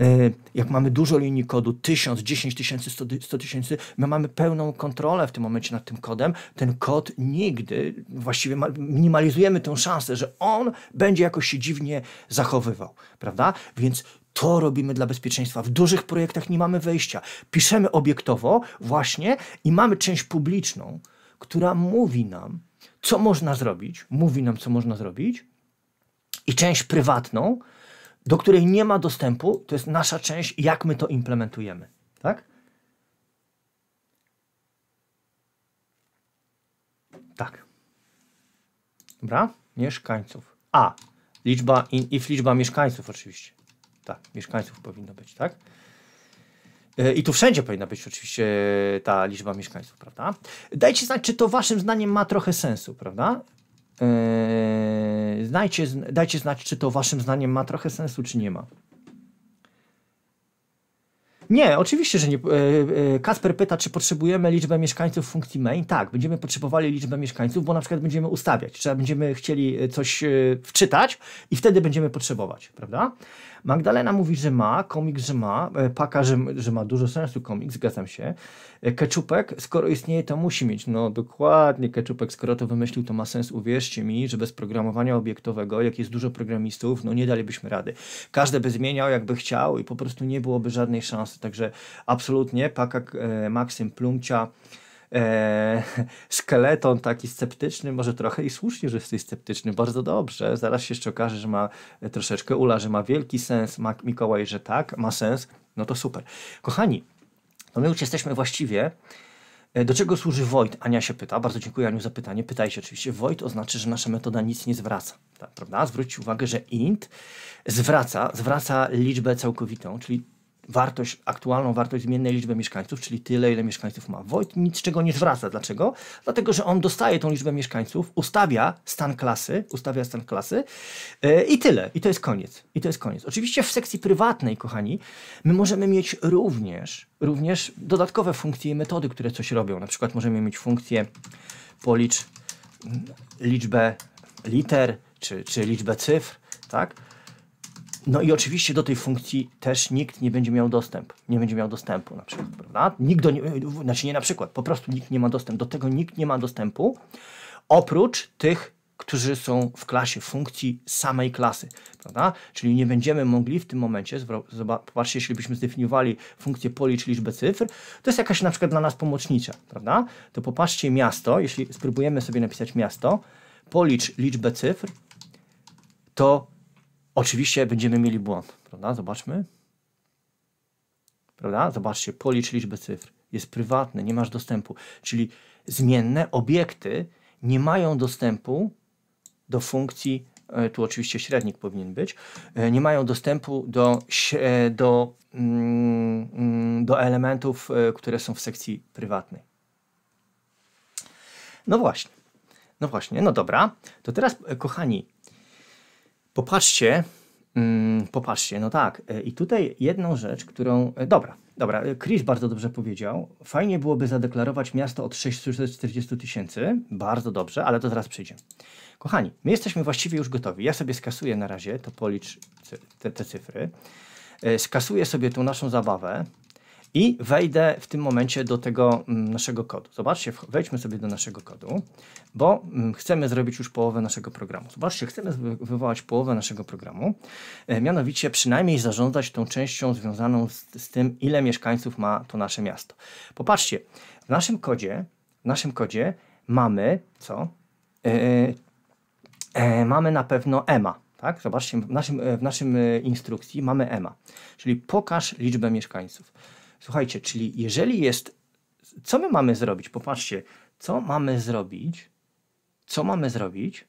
Y, jak mamy dużo linii kodu, 1000, 10 tysięcy, 100 tysięcy, my mamy pełną kontrolę w tym momencie nad tym kodem. Ten kod nigdy, właściwie minimalizujemy tę szansę, że on będzie jakoś się dziwnie zachowywał, prawda? Więc to robimy dla bezpieczeństwa. W dużych projektach nie mamy wejścia. Piszemy obiektowo właśnie i mamy część publiczną, która mówi nam, co można zrobić, mówi nam, co można zrobić, i część prywatną, do której nie ma dostępu, to jest nasza część, jak my to implementujemy. Tak? Tak. Dobra? Mieszkańców. A, liczba, in, if liczba mieszkańców oczywiście. Tak, mieszkańców powinno być, tak? E, I tu wszędzie powinna być oczywiście ta liczba mieszkańców, prawda? Dajcie znać, czy to waszym zdaniem ma trochę sensu, prawda? Yy, znajcie, dajcie znać, czy to waszym zdaniem ma trochę sensu, czy nie ma. Nie, oczywiście, że nie. Yy, yy, Kasper pyta, czy potrzebujemy liczbę mieszkańców funkcji main. Tak, będziemy potrzebowali liczbę mieszkańców, bo na przykład będziemy ustawiać, czy będziemy chcieli coś yy, wczytać i wtedy będziemy potrzebować, prawda? Magdalena mówi, że ma, komik, że ma, e, Paka, że, że ma dużo sensu komik, zgadzam się. E, keczupek, skoro istnieje, to musi mieć. No dokładnie, Keczupek, skoro to wymyślił, to ma sens. Uwierzcie mi, że bez programowania obiektowego, jak jest dużo programistów, no nie dalibyśmy rady. Każdy by zmieniał, jakby chciał i po prostu nie byłoby żadnej szansy. Także absolutnie, Paka, e, Maksym, Plumcia, e, szkeleton taki sceptyczny, może trochę i słusznie, że jesteś sceptyczny, bardzo dobrze. Zaraz się jeszcze okaże, że ma e, troszeczkę ula, że ma wielki sens, ma Mikołaj, że tak, ma sens, no to super. Kochani, to my już jesteśmy właściwie e, do czego służy Void? Ania się pyta. Bardzo dziękuję Aniu za pytanie. Pytajcie oczywiście. Void oznacza, że nasza metoda nic nie zwraca. Tak, prawda? Zwróćcie uwagę, że int zwraca, zwraca liczbę całkowitą, czyli wartość, aktualną wartość zmiennej liczby mieszkańców, czyli tyle, ile mieszkańców ma. Wojt nic czego nie zwraca. Dlaczego? Dlatego, że on dostaje tą liczbę mieszkańców, ustawia stan klasy, ustawia stan klasy yy, i tyle. I to jest koniec. I to jest koniec. Oczywiście w sekcji prywatnej, kochani, my możemy mieć również, również dodatkowe funkcje i metody, które coś robią. Na przykład możemy mieć funkcję policz liczbę liter, czy, czy liczbę cyfr, tak? No i oczywiście do tej funkcji też nikt nie będzie miał dostępu, Nie będzie miał dostępu na przykład, prawda? Nikt do nie, znaczy nie na przykład, po prostu nikt nie ma dostępu. Do tego nikt nie ma dostępu, oprócz tych, którzy są w klasie, funkcji samej klasy, prawda? Czyli nie będziemy mogli w tym momencie, zobaczcie, jeśli byśmy zdefiniowali funkcję policz liczbę cyfr, to jest jakaś na przykład dla nas pomocnicza, prawda? To popatrzcie miasto, jeśli spróbujemy sobie napisać miasto, policz liczbę cyfr, to Oczywiście będziemy mieli błąd, prawda? Zobaczmy. Prawda? Zobaczcie, policz liczbę cyfr. Jest prywatny, nie masz dostępu. Czyli zmienne obiekty nie mają dostępu do funkcji, e, tu oczywiście średnik powinien być, e, nie mają dostępu do, e, do, mm, mm, do elementów, które są w sekcji prywatnej. No właśnie. No właśnie, no dobra. To teraz, kochani, Popatrzcie, mm, popatrzcie, no tak. E, I tutaj jedną rzecz, którą. E, dobra, dobra, e, Chris bardzo dobrze powiedział. Fajnie byłoby zadeklarować miasto od 640 tysięcy. Bardzo dobrze, ale to zaraz przyjdzie. Kochani, my jesteśmy właściwie już gotowi. Ja sobie skasuję na razie, to policz te, te cyfry. Skasuję sobie tą naszą zabawę. I wejdę w tym momencie do tego mm, naszego kodu. Zobaczcie, wejdźmy sobie do naszego kodu, bo mm, chcemy zrobić już połowę naszego programu. Zobaczcie, chcemy wywołać połowę naszego programu, e, mianowicie przynajmniej zarządzać tą częścią związaną z, z tym, ile mieszkańców ma to nasze miasto. Popatrzcie, w naszym kodzie, w naszym kodzie mamy co? E, e, mamy na pewno EMA. Tak? Zobaczcie, w naszym, w naszym instrukcji mamy EMA, czyli pokaż liczbę mieszkańców. Słuchajcie, czyli jeżeli jest. Co my mamy zrobić? Popatrzcie, co mamy zrobić? Co mamy zrobić,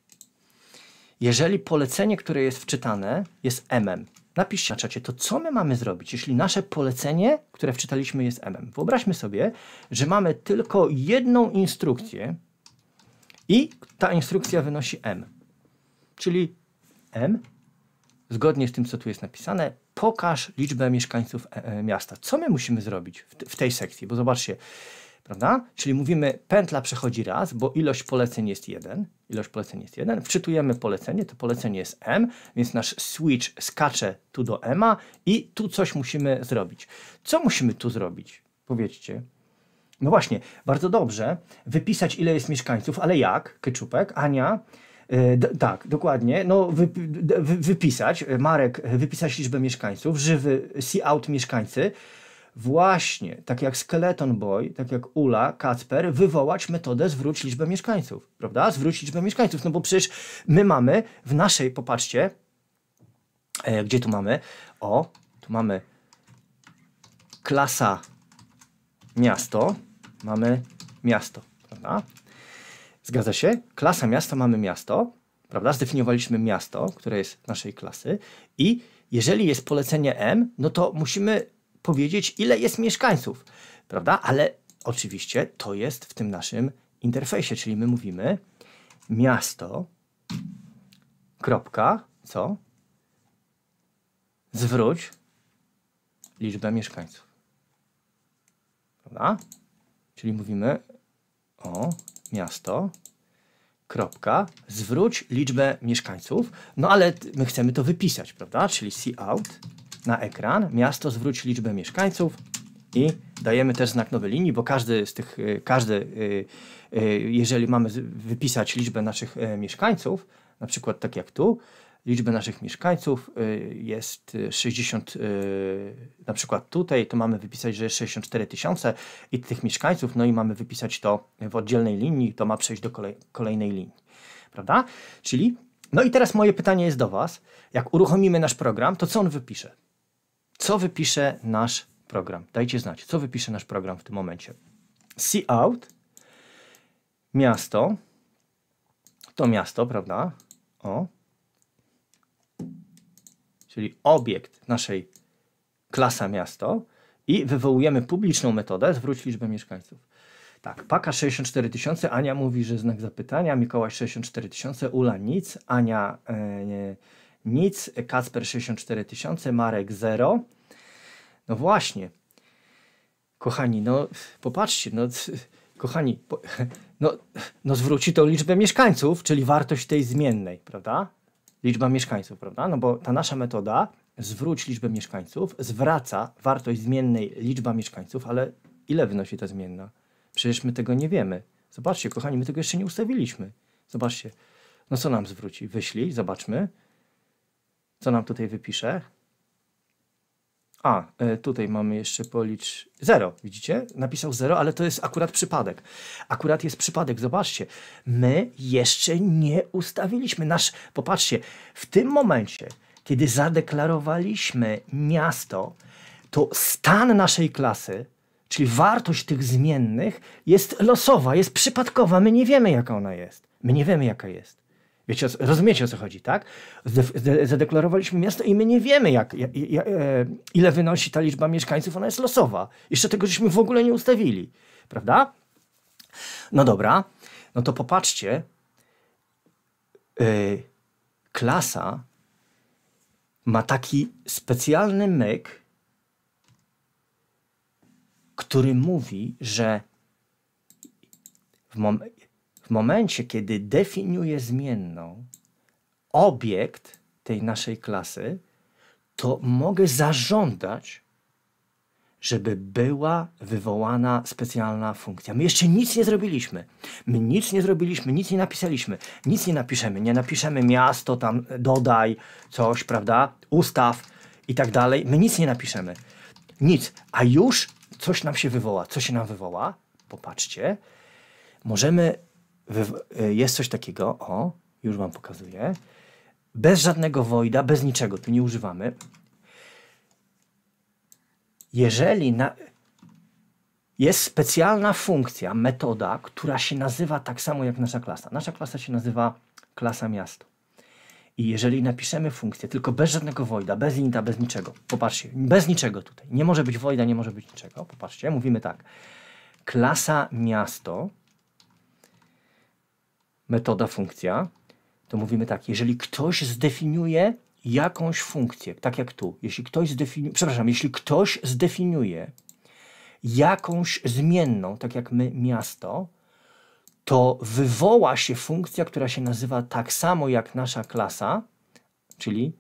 jeżeli polecenie, które jest wczytane, jest MM? Napiszcie na czacie, to co my mamy zrobić, jeśli nasze polecenie, które wczytaliśmy, jest MM? Wyobraźmy sobie, że mamy tylko jedną instrukcję i ta instrukcja wynosi M. Czyli M, zgodnie z tym, co tu jest napisane, pokaż liczbę mieszkańców e, e, miasta. Co my musimy zrobić w, tej sekcji? Bo zobaczcie, prawda? Czyli mówimy, pętla przechodzi raz, bo ilość poleceń jest 1, ilość poleceń jest 1, wczytujemy polecenie, to polecenie jest M, więc nasz switch skacze tu do M i tu coś musimy zrobić. Co musimy tu zrobić? Powiedzcie. No właśnie, bardzo dobrze wypisać ile jest mieszkańców, ale jak? Keczupek, Ania, E, tak, dokładnie. No, wy, wy, wypisać, Marek, wypisać liczbę mieszkańców, żywy see-out mieszkańcy. Właśnie, tak jak Skeleton Boy, tak jak Ula, Kacper, wywołać metodę zwróć liczbę mieszkańców, prawda? Zwróć liczbę mieszkańców, no bo przecież my mamy w naszej, popatrzcie, e, gdzie tu mamy? O, tu mamy klasa miasto, mamy miasto, prawda? Zgadza się? Klasa miasta mamy miasto, prawda? Zdefiniowaliśmy miasto, które jest naszej klasy i jeżeli jest polecenie M, no to musimy powiedzieć, ile jest mieszkańców, prawda? Ale oczywiście to jest w tym naszym interfejsie, czyli my mówimy miasto, kropka, co? Zwróć liczbę mieszkańców. Prawda? Czyli mówimy o, miasto, kropka, zwróć liczbę mieszkańców, no ale my chcemy to wypisać, prawda? Czyli out na ekran, miasto zwróć liczbę mieszkańców i dajemy też znak nowej linii, bo każdy z tych, y, każdy, y, y, jeżeli mamy wypisać liczbę naszych e, mieszkańców, na przykład tak jak tu, liczby naszych mieszkańców y, jest 60, y, y, na przykład tutaj, to mamy wypisać, że jest 64 tysiące i tych mieszkańców, no i mamy wypisać to w oddzielnej linii, to ma przejść do kolejnej linii, prawda? Czyli, no i teraz moje pytanie jest do Was, jak uruchomimy nasz program, to co on wypisze? Co wypisze nasz program? Dajcie znać, co wypisze nasz program w tym momencie. see out miasto, to miasto, prawda? O, czyli obiekt naszej klasa miasto i wywołujemy publiczną metodę zwróć liczbę mieszkańców. Tak, Paka 64 tysiące, Ania mówi, że znak zapytania, Mikołaj 64 tysiące, Ula nic, Ania e, nic, Kacper 64 tysiące, Marek 0. No właśnie, kochani, no popatrzcie, no kochani, po, no, no zwróci to liczbę mieszkańców, czyli wartość tej zmiennej, prawda? liczba mieszkańców, prawda? No bo ta nasza metoda zwróć liczbę mieszkańców, zwraca wartość zmiennej liczba mieszkańców, ale ile wynosi ta zmienna? Przecież my tego nie wiemy. Zobaczcie, kochani, my tego jeszcze nie ustawiliśmy. Zobaczcie. No co nam zwróci? Wyślij, zobaczmy. Co nam tutaj wypisze? A, e, tutaj mamy jeszcze policz. Zero, widzicie? Napisał zero, ale to jest akurat przypadek. Akurat jest przypadek, zobaczcie. My jeszcze nie ustawiliśmy nasz. Popatrzcie, w tym momencie, kiedy zadeklarowaliśmy miasto, to stan naszej klasy, czyli wartość tych zmiennych, jest losowa, jest przypadkowa. My nie wiemy, jaka ona jest. My nie wiemy, jaka jest. Wiecie, rozumiecie o co chodzi, tak? Zadeklarowaliśmy miasto i my nie wiemy, jak, e, ile wynosi ta liczba mieszkańców, ona jest losowa. Jeszcze tego żeśmy w ogóle nie ustawili, prawda? No dobra, no to popatrzcie. E, klasa ma taki specjalny myk, który mówi, że w momencie w momencie, kiedy definiuję zmienną obiekt tej naszej klasy, to mogę zażądać, żeby była wywołana specjalna funkcja. My jeszcze nic nie zrobiliśmy. My nic nie zrobiliśmy, nic nie napisaliśmy, nic nie napiszemy. Nie napiszemy miasto, tam dodaj coś, prawda? Ustaw i tak dalej. My nic nie napiszemy. Nic. A już coś nam się wywoła. Co się nam wywoła? Popatrzcie. Możemy E, jest coś takiego, o, już Wam pokazuję, bez żadnego voida, bez niczego, tu nie używamy. Jeżeli na, jest specjalna funkcja, metoda, która się nazywa tak samo jak nasza klasa. Nasza klasa się nazywa klasa miasto. I jeżeli napiszemy funkcję, tylko bez żadnego voida, bez inta, bez niczego, popatrzcie, bez niczego tutaj, nie może być voida, nie może być niczego, popatrzcie, mówimy tak, klasa miasto metoda funkcja, to mówimy tak, jeżeli ktoś zdefiniuje jakąś funkcję, tak jak tu, jeśli ktoś zdefiniuje, przepraszam, jeśli ktoś zdefiniuje jakąś zmienną, tak jak my miasto, to wywoła się funkcja, która się nazywa tak samo jak nasza klasa, czyli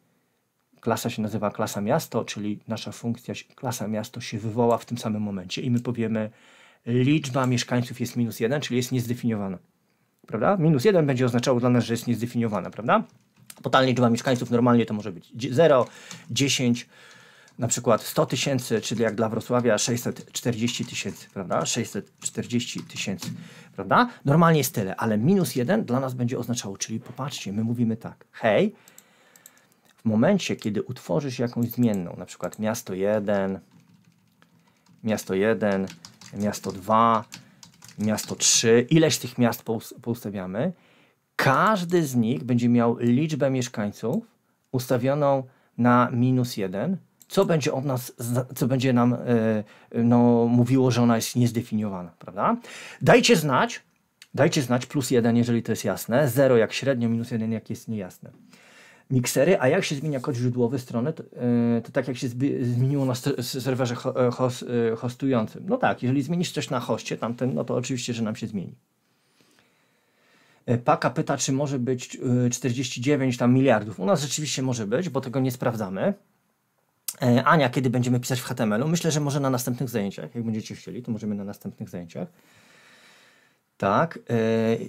klasa się nazywa klasa miasto, czyli nasza funkcja klasa miasto się wywoła w tym samym momencie i my powiemy liczba mieszkańców jest minus jeden, czyli jest niezdefiniowana prawda? Minus 1 będzie oznaczało dla nas, że jest niezdefiniowana, prawda? Totalna liczba mieszkańców normalnie to może być 0, 10, na przykład 100 tysięcy, czyli jak dla Wrocławia 640 tysięcy, prawda? 640 tysięcy, prawda? Normalnie jest tyle, ale minus 1 dla nas będzie oznaczało, czyli popatrzcie, my mówimy tak, hej, w momencie, kiedy utworzysz jakąś zmienną, na przykład miasto 1, miasto 1, miasto 2, miasto 3, ileś tych miast poustawiamy. Każdy z nich będzie miał liczbę mieszkańców ustawioną na minus 1, co będzie, od nas, co będzie nam e, no, mówiło, że ona jest niezdefiniowana, prawda? Dajcie znać, dajcie znać plus 1, jeżeli to jest jasne, 0 jak średnio, minus 1 jak jest niejasne miksery, a jak się zmienia kod źródłowy strony, to, e, to tak jak się zmieniło na serwerze e, host, e, hostującym. No tak, jeżeli zmienisz coś na hoście tamten, no to oczywiście, że nam się zmieni. Paka pyta, czy może być 49 tam miliardów. U nas rzeczywiście może być, bo tego nie sprawdzamy. Ania, kiedy będziemy pisać w HTML-u? Myślę, że może na następnych zajęciach. Jak będziecie chcieli, to możemy na następnych zajęciach. Tak. E,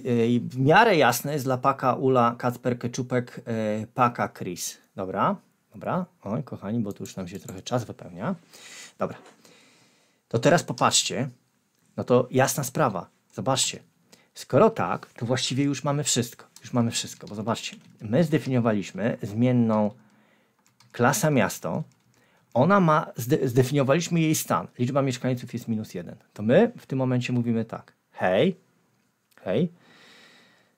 e, I w miarę jasne jest dla Paka Ula Kacper Keczupek e, Paka Chris. Dobra, dobra. Oj, kochani, bo tu już nam się trochę czas wypełnia. Dobra. To teraz popatrzcie. No to jasna sprawa. Zobaczcie. Skoro tak, to właściwie już mamy wszystko. Już mamy wszystko, bo zobaczcie. My zdefiniowaliśmy zmienną klasę miasto. Ona ma, zdefiniowaliśmy jej stan. Liczba mieszkańców jest minus jeden. To my w tym momencie mówimy tak. Hej, Okay?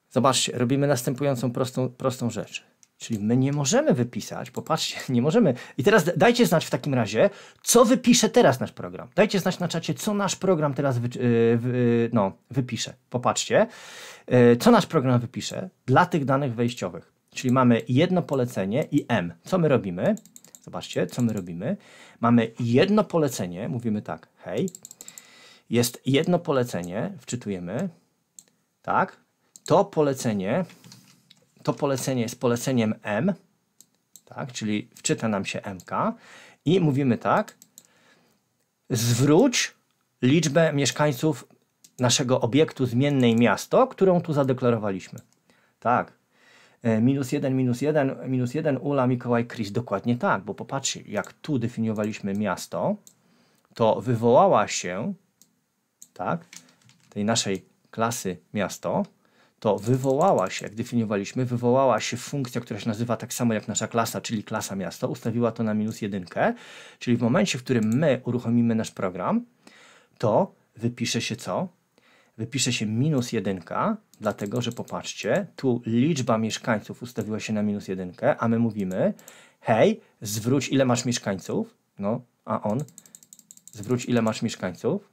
Zobaczcie, robimy następującą prostą, prostą rzecz. Czyli my nie możemy wypisać, popatrzcie, nie możemy. I teraz dajcie znać w takim razie, co wypisze teraz nasz program. Dajcie znać na czacie, co nasz program teraz wy, y, y, no, wypisze. Popatrzcie, y, co nasz program wypisze dla tych danych wejściowych. Czyli mamy jedno polecenie i M. Co my robimy? Zobaczcie, co my robimy. Mamy jedno polecenie, mówimy tak, hej, jest jedno polecenie, wczytujemy, tak? To polecenie, to polecenie jest poleceniem M, tak? Czyli wczyta nam się MK i mówimy tak, zwróć liczbę mieszkańców naszego obiektu zmiennej miasto, którą tu zadeklarowaliśmy. Tak. E, minus 1, minus 1, minus 1, Ula, Mikołaj, Chris. Dokładnie tak, bo popatrzcie, jak tu definiowaliśmy miasto, to wywołała się, tak, tej naszej klasy miasto, to wywołała się, jak definiowaliśmy, wywołała się funkcja, która się nazywa tak samo jak nasza klasa, czyli klasa miasto, ustawiła to na minus jedynkę, czyli w momencie, w którym my uruchomimy nasz program, to wypisze się co? Wypisze się minus jedynka, dlatego że popatrzcie, tu liczba mieszkańców ustawiła się na minus jedynkę, a my mówimy, hej, zwróć ile masz mieszkańców, no, a on, zwróć ile masz mieszkańców,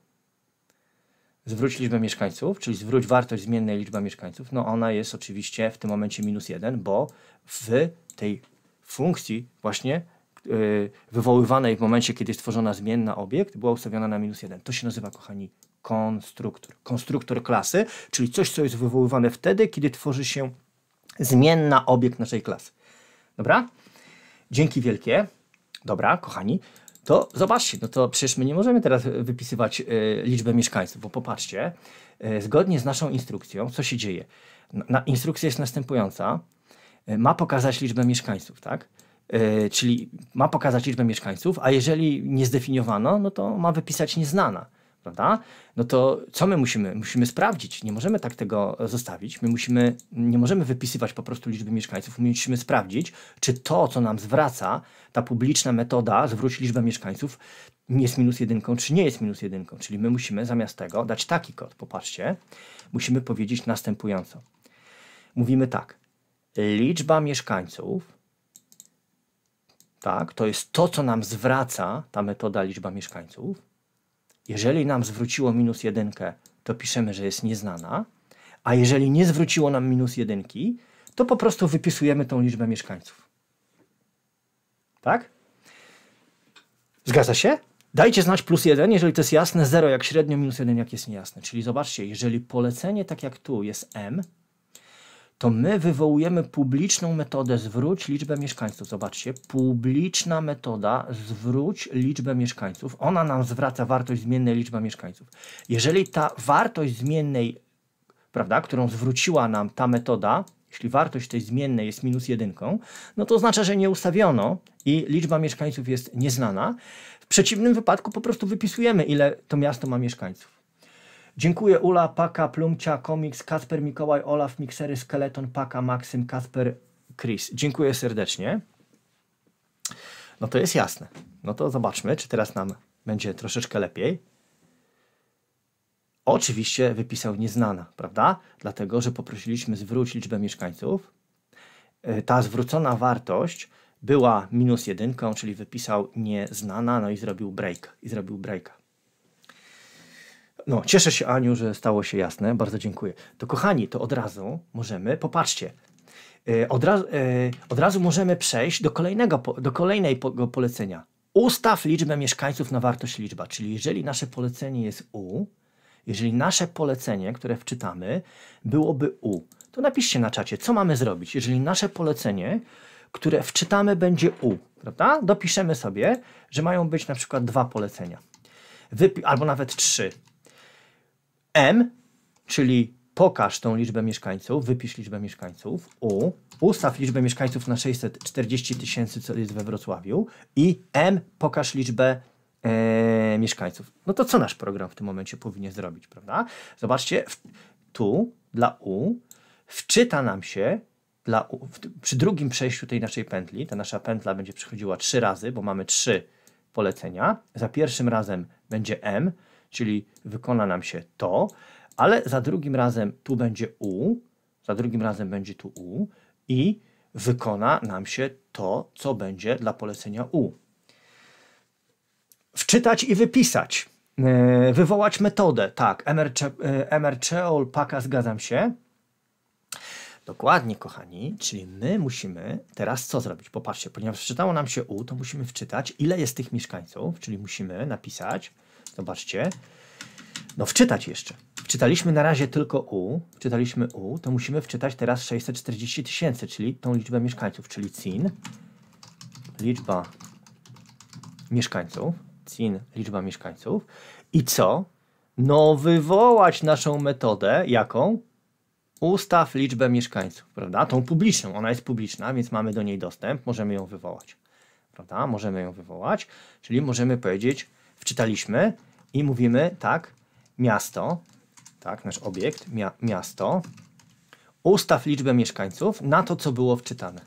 zwróć liczbę mieszkańców, czyli zwróć wartość zmiennej liczba mieszkańców, no ona jest oczywiście w tym momencie minus 1, bo w tej funkcji właśnie y, wywoływanej w momencie, kiedy jest tworzona zmienna obiekt, była ustawiona na minus 1. To się nazywa, kochani, konstruktor. Konstruktor klasy, czyli coś, co jest wywoływane wtedy, kiedy tworzy się zmienna obiekt naszej klasy. Dobra? Dzięki wielkie. Dobra, kochani to zobaczcie, no to przecież my nie możemy teraz wypisywać y, e, liczbę mieszkańców, bo popatrzcie, y, zgodnie z naszą instrukcją, co się dzieje? Na, na, instrukcja jest następująca, y, ma pokazać liczbę mieszkańców, tak? czyli ma pokazać liczbę mieszkańców, a jeżeli nie zdefiniowano, no to ma wypisać nieznana prawda? No to co my musimy? Musimy sprawdzić. Nie możemy tak tego zostawić. My musimy, nie możemy wypisywać po prostu liczby mieszkańców. musimy sprawdzić, czy to, co nam zwraca ta publiczna metoda, zwróć liczbę mieszkańców, jest minus jedynką, czy nie jest minus jedynką. Czyli my musimy zamiast tego dać taki kod. Popatrzcie, musimy powiedzieć następująco. Mówimy tak. Liczba mieszkańców tak? To jest to, co nam zwraca ta metoda liczba mieszkańców. Jeżeli nam zwróciło minus jedynkę, to piszemy, że jest nieznana, a jeżeli nie zwróciło nam minus jedynki, to po prostu wypisujemy tą liczbę mieszkańców. Tak? Zgadza się? Dajcie znać plus jeden, jeżeli to jest jasne, 0 jak średnio, minus jeden jak jest niejasne. Czyli zobaczcie, jeżeli polecenie tak jak tu jest m, to my wywołujemy publiczną metodę zwróć liczbę mieszkańców. Zobaczcie, publiczna metoda zwróć liczbę mieszkańców. Ona nam zwraca wartość zmiennej liczby mieszkańców. Jeżeli ta wartość zmiennej, prawda, którą zwróciła nam ta metoda, jeśli wartość tej zmiennej jest minus jedynką, no to oznacza, że nie ustawiono i liczba mieszkańców jest nieznana. W przeciwnym wypadku po prostu wypisujemy, ile to miasto ma mieszkańców. Dziękuję Ula, Paka, Plumcia, Komiks, Kasper, Mikołaj, Olaf, Miksery, Skeleton, Paka, Maksym, Kasper, Chris. Dziękuję serdecznie. No to jest jasne. No to zobaczmy, czy teraz nam będzie troszeczkę lepiej. Oczywiście wypisał nieznana, prawda? Dlatego, że poprosiliśmy zwrócić, liczbę mieszkańców. E, ta zwrócona wartość była minus jedynką, czyli wypisał nieznana, no i zrobił break. I zrobił breaka. No, cieszę się Aniu, że stało się jasne. Bardzo dziękuję. To kochani, to od razu możemy, popatrzcie, e, od razu, e, od razu możemy przejść do kolejnego, do kolejnego polecenia. Ustaw liczbę mieszkańców na wartość liczba. Czyli jeżeli nasze polecenie jest U, jeżeli nasze polecenie, które wczytamy, byłoby U, to napiszcie na czacie, co mamy zrobić. Jeżeli nasze polecenie, które wczytamy, będzie U, prawda? Dopiszemy sobie, że mają być na przykład dwa polecenia. Wypi albo nawet trzy. M, czyli pokaż tą liczbę mieszkańców, wypisz liczbę mieszkańców, U, ustaw liczbę mieszkańców na 640 tysięcy, co jest we Wrocławiu i M, pokaż liczbę e, mieszkańców. No to co nasz program w tym momencie powinien zrobić, prawda? Zobaczcie, w, tu dla U wczyta nam się dla w, przy drugim przejściu tej naszej pętli, ta nasza pętla będzie przechodziła trzy razy, bo mamy trzy polecenia. Za pierwszym razem będzie M, czyli wykona nam się to, ale za drugim razem tu będzie u, za drugim razem będzie tu u i wykona nam się to, co będzie dla polecenia u. Wczytać i wypisać. E, wywołać metodę, tak, MRCOL e, paka, zgadzam się. Dokładnie, kochani, czyli my musimy teraz co zrobić? Popatrzcie, ponieważ wczytało nam się U, to musimy wczytać, ile jest tych mieszkańców, czyli musimy napisać Zobaczcie. No wczytać jeszcze. Wczytaliśmy na razie tylko U, wczytaliśmy U, to musimy wczytać teraz 640 tysięcy, czyli tą liczbę mieszkańców, czyli CIN, liczba mieszkańców, CIN, liczba mieszkańców. I co? No wywołać naszą metodę, jaką? Ustaw liczbę mieszkańców, prawda? Tą publiczną, ona jest publiczna, więc mamy do niej dostęp, możemy ją wywołać, prawda? Możemy ją wywołać, czyli możemy powiedzieć, wczytaliśmy i mówimy tak, miasto, tak, nasz obiekt, mia miasto, ustaw liczbę mieszkańców na to, co było wczytane.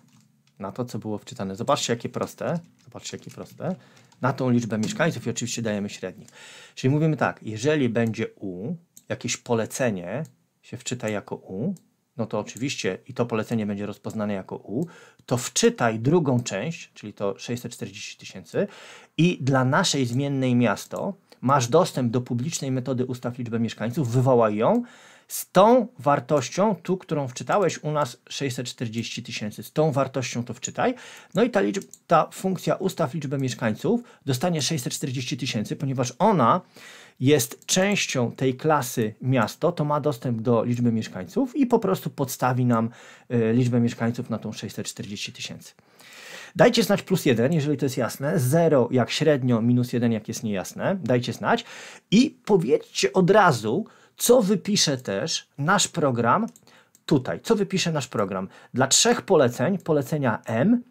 Na to, co było wczytane. Zobaczcie, jakie proste. Zobaczcie, jakie proste. Na tą liczbę mieszkańców i oczywiście dajemy średnik. Czyli mówimy tak, jeżeli będzie U, jakieś polecenie się wczyta jako U, no to oczywiście i to polecenie będzie rozpoznane jako U, to wczytaj drugą część, czyli to 640 tysięcy i dla naszej zmiennej miasto masz dostęp do publicznej metody ustaw liczbę mieszkańców, wywołaj ją z tą wartością, tu, którą wczytałeś u nas 640 tysięcy, z tą wartością to wczytaj. No i ta, liczb, ta funkcja ustaw liczbę mieszkańców dostanie 640 tysięcy, ponieważ ona jest częścią tej klasy miasto, to ma dostęp do liczby mieszkańców i po prostu podstawi nam y, liczbę mieszkańców na tą 640 tysięcy. Dajcie znać plus jeden, jeżeli to jest jasne, zero jak średnio, minus jeden jak jest niejasne. Dajcie znać i powiedzcie od razu, co wypisze też nasz program tutaj. Co wypisze nasz program? Dla trzech poleceń, polecenia M,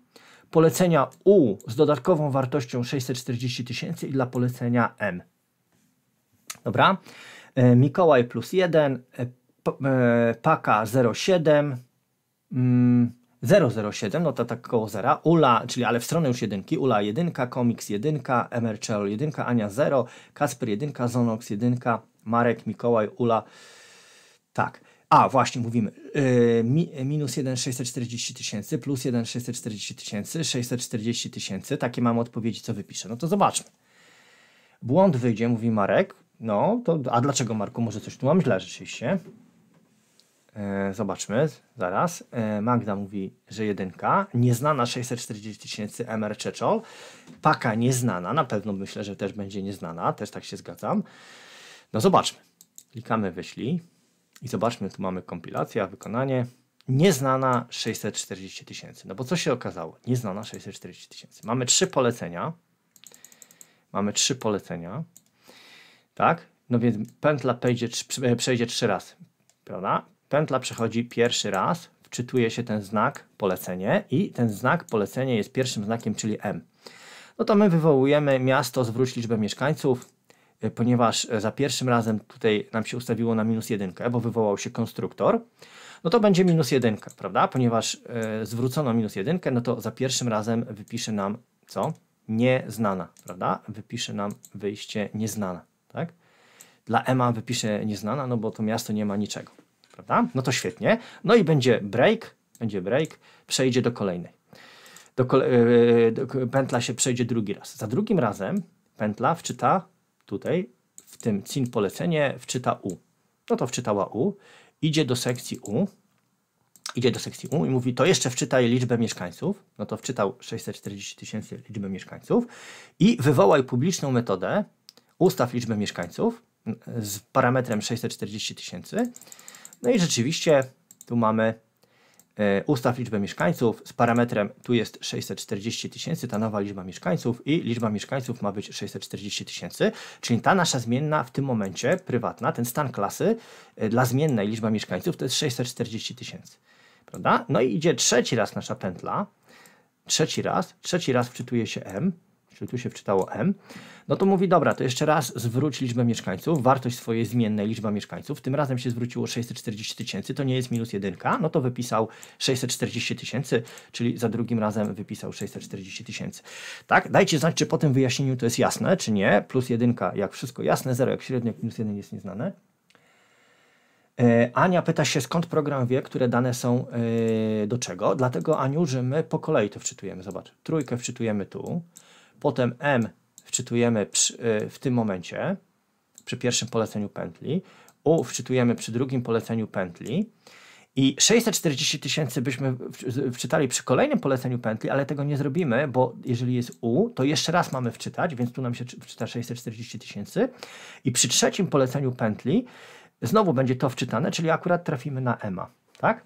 polecenia U z dodatkową wartością 640 tysięcy i dla polecenia M. Dobra? E, Mikołaj plus 1, e, e, Paka 07, 007, no to tak koło zera, Ula, czyli ale w stronę już jedynki, Ula 1, Comics 1, MR Cheryl 1, Ania 0, Kasper 1, Zonox 1, Marek, Mikołaj, Ula, tak. A, właśnie, mówimy. Yy, mi, minus 1 640 tysięcy, plus 1 640 tysięcy, 640 tysięcy. Takie mam odpowiedzi, co wypiszę. No to zobaczmy. Błąd wyjdzie, mówi Marek. No, to, a dlaczego Marku? Może coś tu mam źle rzeczywiście. E, zobaczmy, zaraz. E, Magda mówi, że jedynka. Nieznana 640 tysięcy MR Czeczol. Paka nieznana, na pewno myślę, że też będzie nieznana, też tak się zgadzam. No zobaczmy. Klikamy wyślij i zobaczmy, tu mamy kompilację wykonanie. Nieznana 640 tysięcy. No bo co się okazało? Nieznana 640 tysięcy. Mamy trzy polecenia. Mamy trzy polecenia. Tak? No więc pętla przejdzie, e, przejdzie trzy razy. Prawda? Pętla przechodzi pierwszy raz, wczytuje się ten znak polecenie i ten znak polecenie jest pierwszym znakiem, czyli M. No to my wywołujemy miasto, zwróć liczbę mieszkańców, e, ponieważ e, za pierwszym razem tutaj nam się ustawiło na minus jedynkę, bo wywołał się konstruktor, no to będzie minus jedynka, prawda? Ponieważ e, zwrócono minus jedynkę, no to za pierwszym razem wypisze nam co? Nieznana, prawda? Wypisze nam wyjście nieznana, tak? Dla Ema wypisze nieznana, no bo to miasto nie ma niczego prawda? No to świetnie. No i będzie break, będzie break, przejdzie do kolejnej. Do kole e, e, do, pętla się przejdzie drugi raz. Za drugim razem pętla wczyta tutaj, w tym cin polecenie, wczyta U. No to wczytała U, idzie do sekcji U, idzie do sekcji U i mówi, to jeszcze wczytaj liczbę mieszkańców, no to wczytał 640 tysięcy liczbę mieszkańców i wywołaj publiczną metodę, ustaw liczbę mieszkańców mm, z parametrem 640 tysięcy no i rzeczywiście tu mamy e, ustaw liczbę mieszkańców z parametrem, tu jest 640 tysięcy, ta nowa liczba mieszkańców i liczba mieszkańców ma być 640 tysięcy, czyli ta nasza zmienna w tym momencie prywatna, ten stan klasy e, dla zmiennej liczba mieszkańców to jest 640 tysięcy, prawda? No i idzie trzeci raz nasza pętla, trzeci raz, trzeci raz wczytuje się M, czyli tu się wczytało m, no to mówi, dobra, to jeszcze raz zwróć liczbę mieszkańców, wartość swojej zmiennej liczba mieszkańców, tym razem się zwróciło 640 tysięcy, to nie jest minus jedynka, no to wypisał 640 tysięcy, czyli za drugim razem wypisał 640 tysięcy. Tak, dajcie znać, czy po tym wyjaśnieniu to jest jasne, czy nie, plus jedynka jak wszystko jasne, 0 jak średnio, jak minus 1 jest nieznane. E, Ania pyta się, skąd program wie, które dane są e, do czego. Dlatego, Aniu, że my po kolei to wczytujemy. Zobacz, trójkę wczytujemy tu, potem M wczytujemy przy, y, w tym momencie, przy pierwszym poleceniu pętli, U wczytujemy przy drugim poleceniu pętli i 640 tysięcy byśmy wczytali przy kolejnym poleceniu pętli, ale tego nie zrobimy, bo jeżeli jest U, to jeszcze raz mamy wczytać, więc tu nam się wczyta 640 tysięcy i przy trzecim poleceniu pętli znowu będzie to wczytane, czyli akurat trafimy na EMA, tak?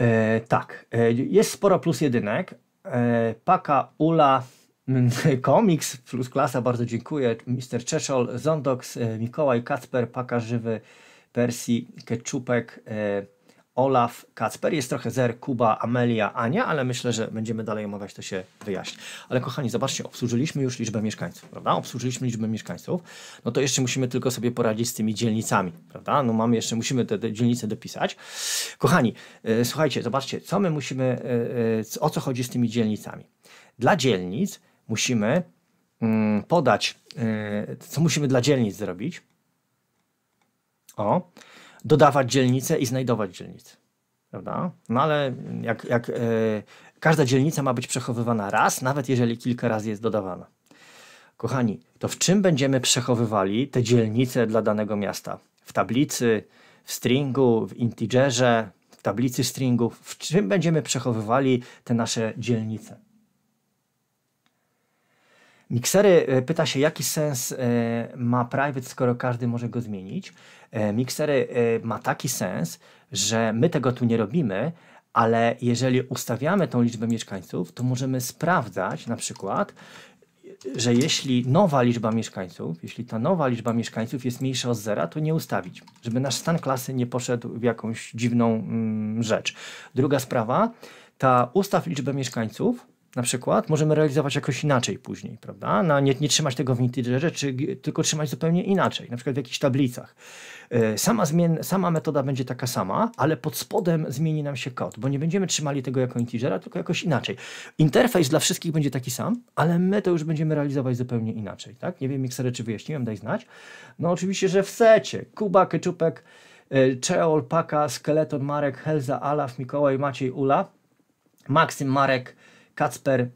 E, tak, e, jest sporo plus jedynek, E, Paka Ula, mm, Komiks, Plus Klasa, bardzo dziękuję. Mister Czeszol, Zondox, e, Mikołaj Kacper, Paka Żywy, Persi Keczupek, e, Olaf, Kacper. Jest trochę Zer, Kuba, Amelia, Ania, ale myślę, że będziemy dalej omawiać, to się wyjaśni. Ale kochani, zobaczcie, obsłużyliśmy już liczbę mieszkańców, prawda? Obsłużyliśmy liczbę mieszkańców, no to jeszcze musimy tylko sobie poradzić z tymi dzielnicami, prawda? No mamy jeszcze, musimy te, te dzielnice dopisać. Kochani, e, słuchajcie, zobaczcie, co my musimy, e, e, o co chodzi z tymi dzielnicami. Dla dzielnic musimy mm, podać, co musimy dla dzielnic zrobić. O, dodawać dzielnice i znajdować dzielnice. Prawda? No ale jak, jak e, każda dzielnica ma być przechowywana raz, nawet jeżeli kilka razy jest dodawana. Kochani, to w czym będziemy przechowywali te dzielnice dla danego miasta? W tablicy, w stringu, w integerze, w tablicy stringów? W czym będziemy przechowywali te nasze dzielnice? Miksery e, pyta się, jaki sens e, ma private, skoro każdy może go zmienić. E, miksery ma taki sens, że my tego tu nie robimy, ale jeżeli ustawiamy tą liczbę mieszkańców, to możemy sprawdzać na przykład, że jeśli nowa liczba mieszkańców, jeśli ta nowa liczba mieszkańców jest mniejsza od zera, to nie ustawić, żeby nasz stan klasy nie poszedł w jakąś dziwną mm, rzecz. Druga sprawa, ta ustaw liczbę mieszkańców, na przykład możemy realizować jakoś inaczej później, prawda? nie, nie trzymać tego w integerze, czy, tylko trzymać zupełnie inaczej, na przykład w jakichś tablicach. E, sama, zmien, sama metoda będzie taka sama, ale pod spodem zmieni nam się kod, bo nie będziemy trzymali tego jako integera, tylko jakoś inaczej. Interfejs dla wszystkich będzie taki sam, ale my to już będziemy realizować zupełnie inaczej, tak? Nie wiem, Miksery, czy wyjaśniłem, daj znać. No oczywiście, że w secie Kuba, Keczupek, e, Czeol, Paka, Skeleton, Marek, Helza, Alaf, Mikołaj, Maciej, Ula, Maksym, Marek, Kacper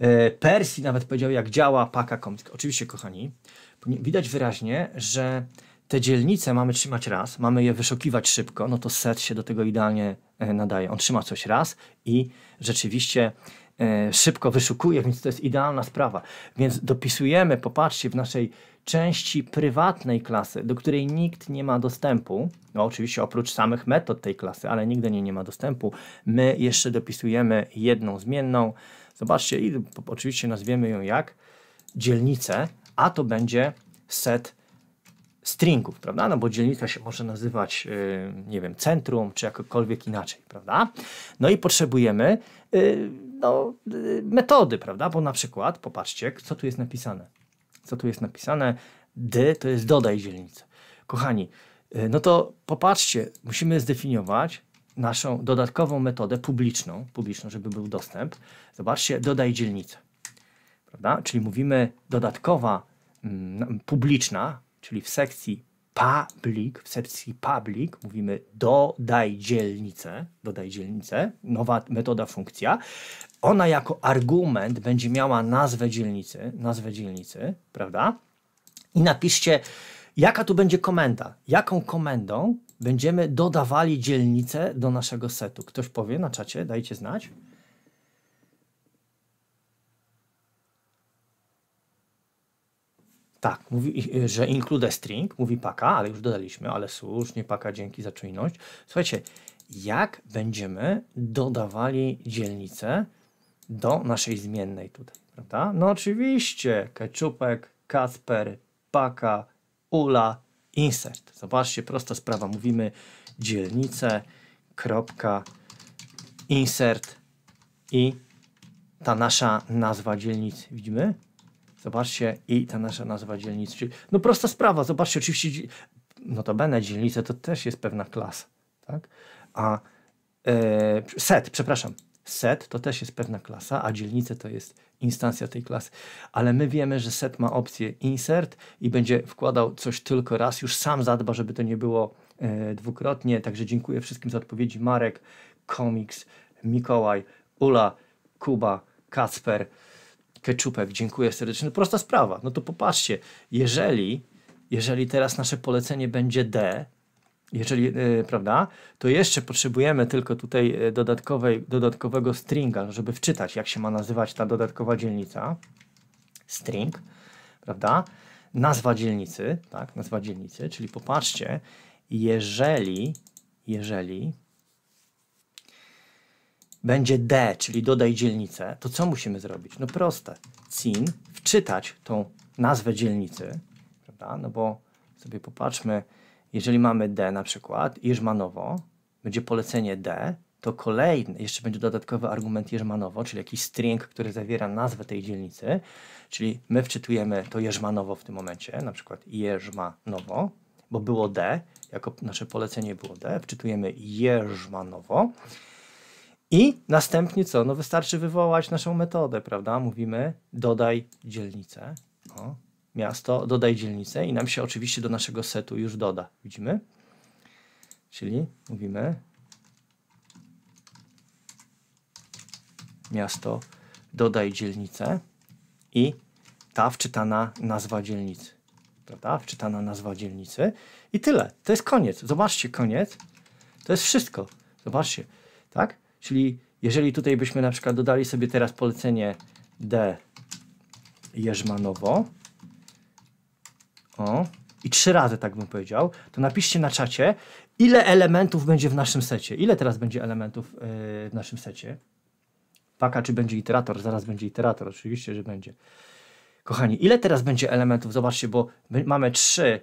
e, Persi nawet powiedział, jak działa paka Comics. Oczywiście, kochani, widać wyraźnie, że te dzielnice mamy trzymać raz, mamy je wyszukiwać szybko, no to set się do tego idealnie e, nadaje. On trzyma coś raz i rzeczywiście e, szybko wyszukuje, więc to jest idealna sprawa. Więc dopisujemy, popatrzcie, w naszej części prywatnej klasy, do której nikt nie ma dostępu, no oczywiście oprócz samych metod tej klasy, ale nigdy nie nie ma dostępu, my jeszcze dopisujemy jedną zmienną. Zobaczcie, i oczywiście nazwiemy ją jak dzielnicę, a to będzie set stringów, prawda? No bo dzielnica się może nazywać, y, nie wiem, centrum, czy jakokolwiek inaczej, prawda? No i potrzebujemy y, no, y, metody, prawda? Bo na przykład, popatrzcie, co tu jest napisane co tu jest napisane, D to jest dodaj dzielnicę. Kochani, y, no to popatrzcie, musimy zdefiniować naszą dodatkową metodę publiczną, publiczną, żeby był dostęp. Zobaczcie, dodaj dzielnicę. Prawda? Czyli mówimy dodatkowa mm, publiczna, czyli w sekcji public, w sekcji public mówimy dodaj dzielnicę, dodaj dzielnicę, nowa metoda funkcja ona jako argument będzie miała nazwę dzielnicy, nazwę dzielnicy, prawda? I napiszcie, jaka tu będzie komenda, jaką komendą będziemy dodawali dzielnicę do naszego setu. Ktoś powie na czacie, dajcie znać. Tak, mówi, że include string, mówi paka, ale już dodaliśmy, ale słusznie paka, dzięki za czujność. Słuchajcie, jak będziemy dodawali dzielnicę do naszej zmiennej tutaj, prawda? No oczywiście, keczupek, Kasper, Paka, Ula, insert. Zobaczcie, prosta sprawa. Mówimy dzielnicę, kropka, insert i ta nasza nazwa dzielnicy. Widzimy? Zobaczcie, i ta nasza nazwa dzielnicy. Czyli, no prosta sprawa, zobaczcie, oczywiście, notabene dzielnice to też jest pewna klasa, tak? A yy, set, przepraszam, set to też jest pewna klasa, a dzielnice to jest instancja tej klasy. Ale my wiemy, że set ma opcję insert i będzie wkładał coś tylko raz. Już sam zadba, żeby to nie było e, dwukrotnie. Także dziękuję wszystkim za odpowiedzi. Marek, Komiks, Mikołaj, Ula, Kuba, Kacper, Keczupek. Dziękuję serdecznie. No prosta sprawa. No to popatrzcie, jeżeli, jeżeli teraz nasze polecenie będzie D, jeżeli, e, prawda, to jeszcze potrzebujemy tylko tutaj e, dodatkowej, dodatkowego stringa, żeby wczytać, jak się ma nazywać ta dodatkowa dzielnica. String, prawda? Nazwa dzielnicy, tak, nazwa dzielnicy, czyli popatrzcie, jeżeli, jeżeli będzie D, czyli dodaj dzielnicę, to co musimy zrobić? No proste, cin, wczytać tą nazwę dzielnicy, prawda, no bo sobie popatrzmy, jeżeli mamy D na przykład, Jerzmanowo, będzie polecenie D, to kolejny, jeszcze będzie dodatkowy argument Jerzmanowo, czyli jakiś string, który zawiera nazwę tej dzielnicy, czyli my wczytujemy to Jerzmanowo w tym momencie, na przykład Jerzmanowo, bo było D, jako nasze polecenie było D, wczytujemy Jerzmanowo i następnie co? No wystarczy wywołać naszą metodę, prawda? Mówimy dodaj dzielnicę, o, miasto, dodaj dzielnicę i nam się oczywiście do naszego setu już doda. Widzimy? Czyli mówimy miasto, dodaj dzielnicę i ta wczytana nazwa dzielnicy. Prawda? Wczytana nazwa dzielnicy i tyle. To jest koniec. Zobaczcie, koniec. To jest wszystko. Zobaczcie, tak? Czyli jeżeli tutaj byśmy na przykład dodali sobie teraz polecenie D Jerzmanowo, o, i trzy razy tak bym powiedział, to napiszcie na czacie, ile elementów będzie w naszym secie. Ile teraz będzie elementów yy, w naszym secie? Paka, czy będzie iterator? Zaraz będzie iterator, oczywiście, że będzie. Kochani, ile teraz będzie elementów? Zobaczcie, bo mamy trzy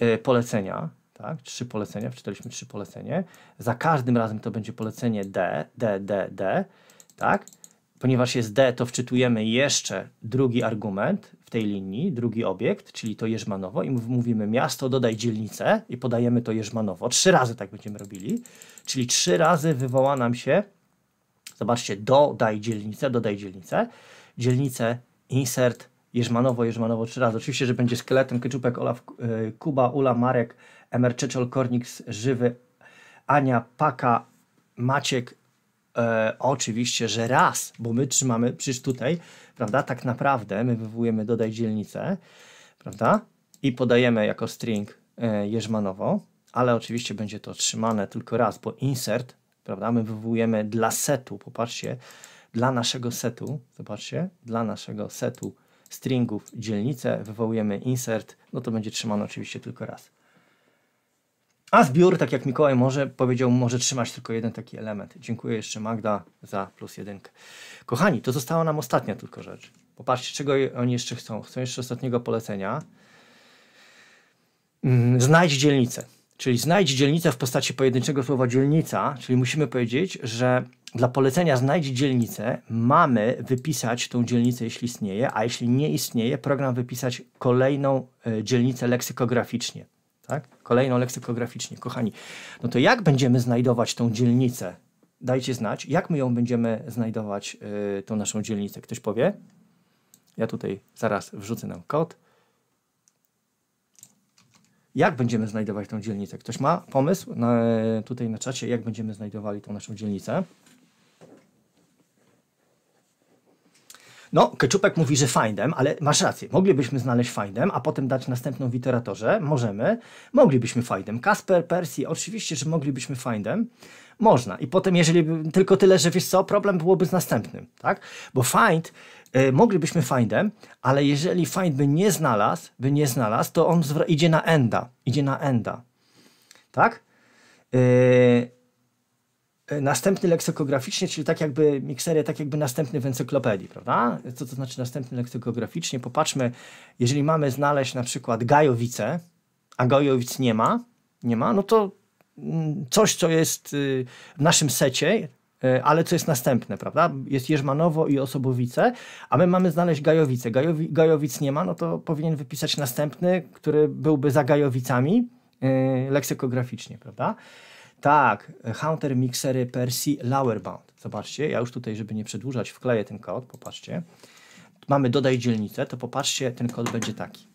yy, polecenia, tak? Trzy polecenia, wczytaliśmy trzy polecenie. Za każdym razem to będzie polecenie D, D, D, D, tak? Ponieważ jest D, to wczytujemy jeszcze drugi argument, tej linii drugi obiekt, czyli to Jerzmanowo i mówimy miasto, dodaj dzielnicę i podajemy to Jerzmanowo. Trzy razy tak będziemy robili, czyli trzy razy wywoła nam się, zobaczcie, dodaj dzielnicę, dodaj dzielnicę, dzielnicę insert Jerzmanowo, Jerzmanowo trzy razy. Oczywiście, że będzie skeletem Keczupek, Olaf, e, Kuba, Ula, Marek, Emer, Czeczol, Korniks, Żywy, Ania, Paka, Maciek, E, oczywiście, że raz, bo my trzymamy, przecież tutaj, prawda, tak naprawdę my wywołujemy dodaj dzielnicę, prawda, i podajemy jako string e, jerzmanowo, ale oczywiście będzie to trzymane tylko raz, bo insert, prawda, my wywołujemy dla setu, popatrzcie, dla naszego setu, zobaczcie, dla naszego setu stringów dzielnicę, wywołujemy insert, no to będzie trzymane oczywiście tylko raz. A zbiór, tak jak Mikołaj może powiedział, może trzymać tylko jeden taki element. Dziękuję jeszcze Magda za plus jedynkę. Kochani, to została nam ostatnia tylko rzecz. Popatrzcie, czego oni jeszcze chcą. Chcą jeszcze ostatniego polecenia. Mm, znajdź dzielnicę. Czyli znajdź dzielnicę w postaci pojedynczego słowa dzielnica, czyli musimy powiedzieć, że dla polecenia znajdź dzielnicę mamy wypisać tą dzielnicę, jeśli istnieje, a jeśli nie istnieje, program wypisać kolejną e, dzielnicę leksykograficznie kolejną leksykograficznie. Kochani, no to jak będziemy znajdować tą dzielnicę? Dajcie znać, jak my ją będziemy znajdować, y, tą naszą dzielnicę. Ktoś powie? Ja tutaj zaraz wrzucę nam kod. Jak będziemy znajdować tą dzielnicę? Ktoś ma pomysł na, y, tutaj na czacie, jak będziemy znajdowali tą naszą dzielnicę? No, Keczupek mówi, że findem, ale masz rację. Moglibyśmy znaleźć findem, a potem dać następną w Możemy. Moglibyśmy findem. Kasper, Persji, oczywiście, że moglibyśmy findem. Można. I potem, jeżeli by, tylko tyle, że wiesz co, problem byłoby z następnym, tak? Bo find, y, e, moglibyśmy findem, ale jeżeli find by nie znalazł, by nie znalazł, to on idzie na enda. Idzie na enda. Tak? Yy, E, następny leksykograficznie, czyli tak jakby mikseria, tak jakby następny w encyklopedii, prawda? Co to znaczy następny leksykograficznie? Popatrzmy, jeżeli mamy znaleźć na przykład Gajowice, a Gajowic nie ma, nie ma, no to mm, coś, co jest y, w naszym secie, y, ale co jest następne, prawda? Jest Jerzmanowo i Osobowice, a my mamy znaleźć Gajowice. Gajowi, Gajowic nie ma, no to powinien wypisać następny, który byłby za Gajowicami y, leksykograficznie, prawda? Tak, Hunter Mixery Percy Lowerbound. Zobaczcie, ja już tutaj, żeby nie przedłużać, wkleję ten kod, popatrzcie. Mamy dodaj dzielnicę, to popatrzcie, ten kod będzie taki.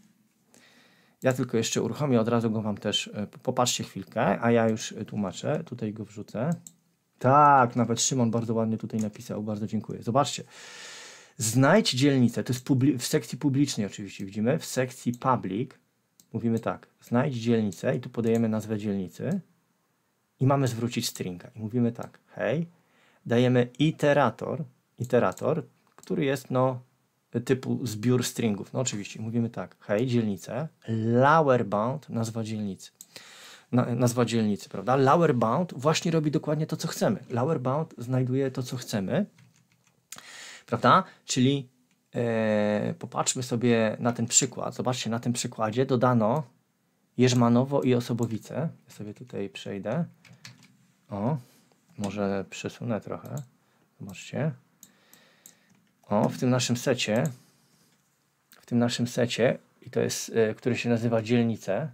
Ja tylko jeszcze uruchomię, od razu go Wam też, e, popatrzcie chwilkę, a ja już e, tłumaczę, tutaj go wrzucę. Tak, nawet Szymon bardzo ładnie tutaj napisał, bardzo dziękuję. Zobaczcie. Znajdź dzielnicę, to jest w sekcji publicznej oczywiście widzimy, w sekcji public mówimy tak, znajdź dzielnicę i tu podajemy nazwę dzielnicy, i mamy zwrócić stringa. I mówimy tak, hej, dajemy iterator, iterator, który jest no typu zbiór stringów. No oczywiście, mówimy tak, hej, dzielnicę, lower bound, nazwa dzielnicy. Na, nazwa dzielnicy, prawda? Lower bound właśnie robi dokładnie to, co chcemy. Lower bound znajduje to, co chcemy, prawda? Czyli e, popatrzmy sobie na ten przykład. Zobaczcie, na tym przykładzie dodano Jerzmanowo i Osobowice. Ja sobie tutaj przejdę. O, może przesunę trochę. Zobaczcie. O, w tym naszym secie, w tym naszym secie, i to jest, e, który się nazywa Dzielnice,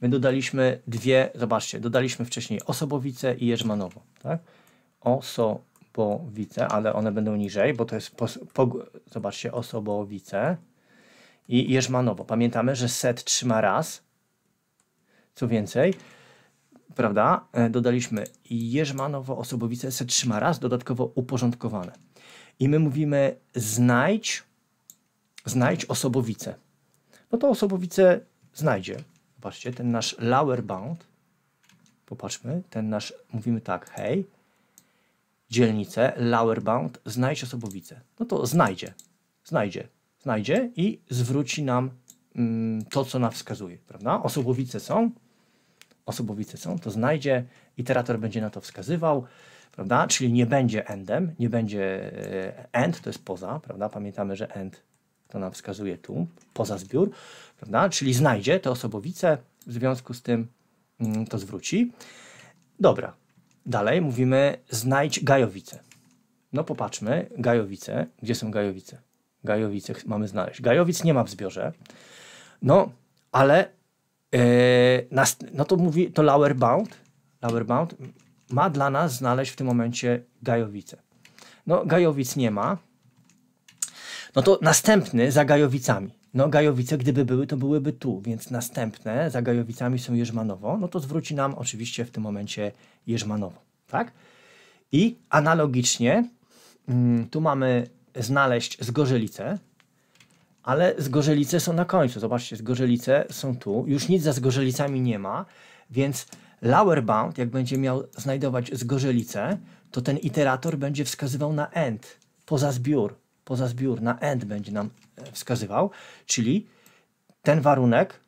my dodaliśmy dwie, zobaczcie, dodaliśmy wcześniej Osobowice i Jerzmanowo, tak? Osobowice, ale one będą niżej, bo to jest, po, po, zobaczcie, Osobowice, i Jerzmanowo. Pamiętamy, że set trzyma raz. Co więcej, prawda, e, dodaliśmy Jerzmanowo, Osobowice, set trzyma raz, dodatkowo uporządkowane. I my mówimy znajdź, znajdź Osobowice. No to Osobowice znajdzie. Zobaczcie, ten nasz lower bound, popatrzmy, ten nasz, mówimy tak, hej, dzielnicę, lower bound, znajdź Osobowice. No to znajdzie, znajdzie znajdzie i zwróci nam mm, to, co nam wskazuje, prawda? Osobowice są, osobowice są, to znajdzie, iterator będzie na to wskazywał, prawda? Czyli nie będzie endem, nie będzie e, end, to jest poza, prawda? Pamiętamy, że end to nam wskazuje tu, poza zbiór, prawda? Czyli znajdzie te osobowice, w związku z tym mm, to zwróci. Dobra, dalej mówimy znajdź gajowice. No popatrzmy, gajowice, gdzie są gajowice? Gajowice mamy znaleźć. Gajowic nie ma w zbiorze. No, ale yy, nas, no to mówi, to Lauerbound, Lauerbound ma dla nas znaleźć w tym momencie Gajowice. No, Gajowic nie ma. No to następny za Gajowicami. No, Gajowice, gdyby były, to byłyby tu, więc następne za Gajowicami są Jerzmanowo. No to zwróci nam oczywiście w tym momencie Jerzmanowo, tak? I analogicznie, mm, tu mamy znaleźć zgorzelice, ale zgorzelice są na końcu. Zobaczcie, zgorzelice są tu. Już nic za zgorzelicami nie ma, więc lower bound, jak będzie miał znajdować zgorzelice, to ten iterator będzie wskazywał na end, poza zbiór, poza zbiór, na end będzie nam e, wskazywał, czyli ten warunek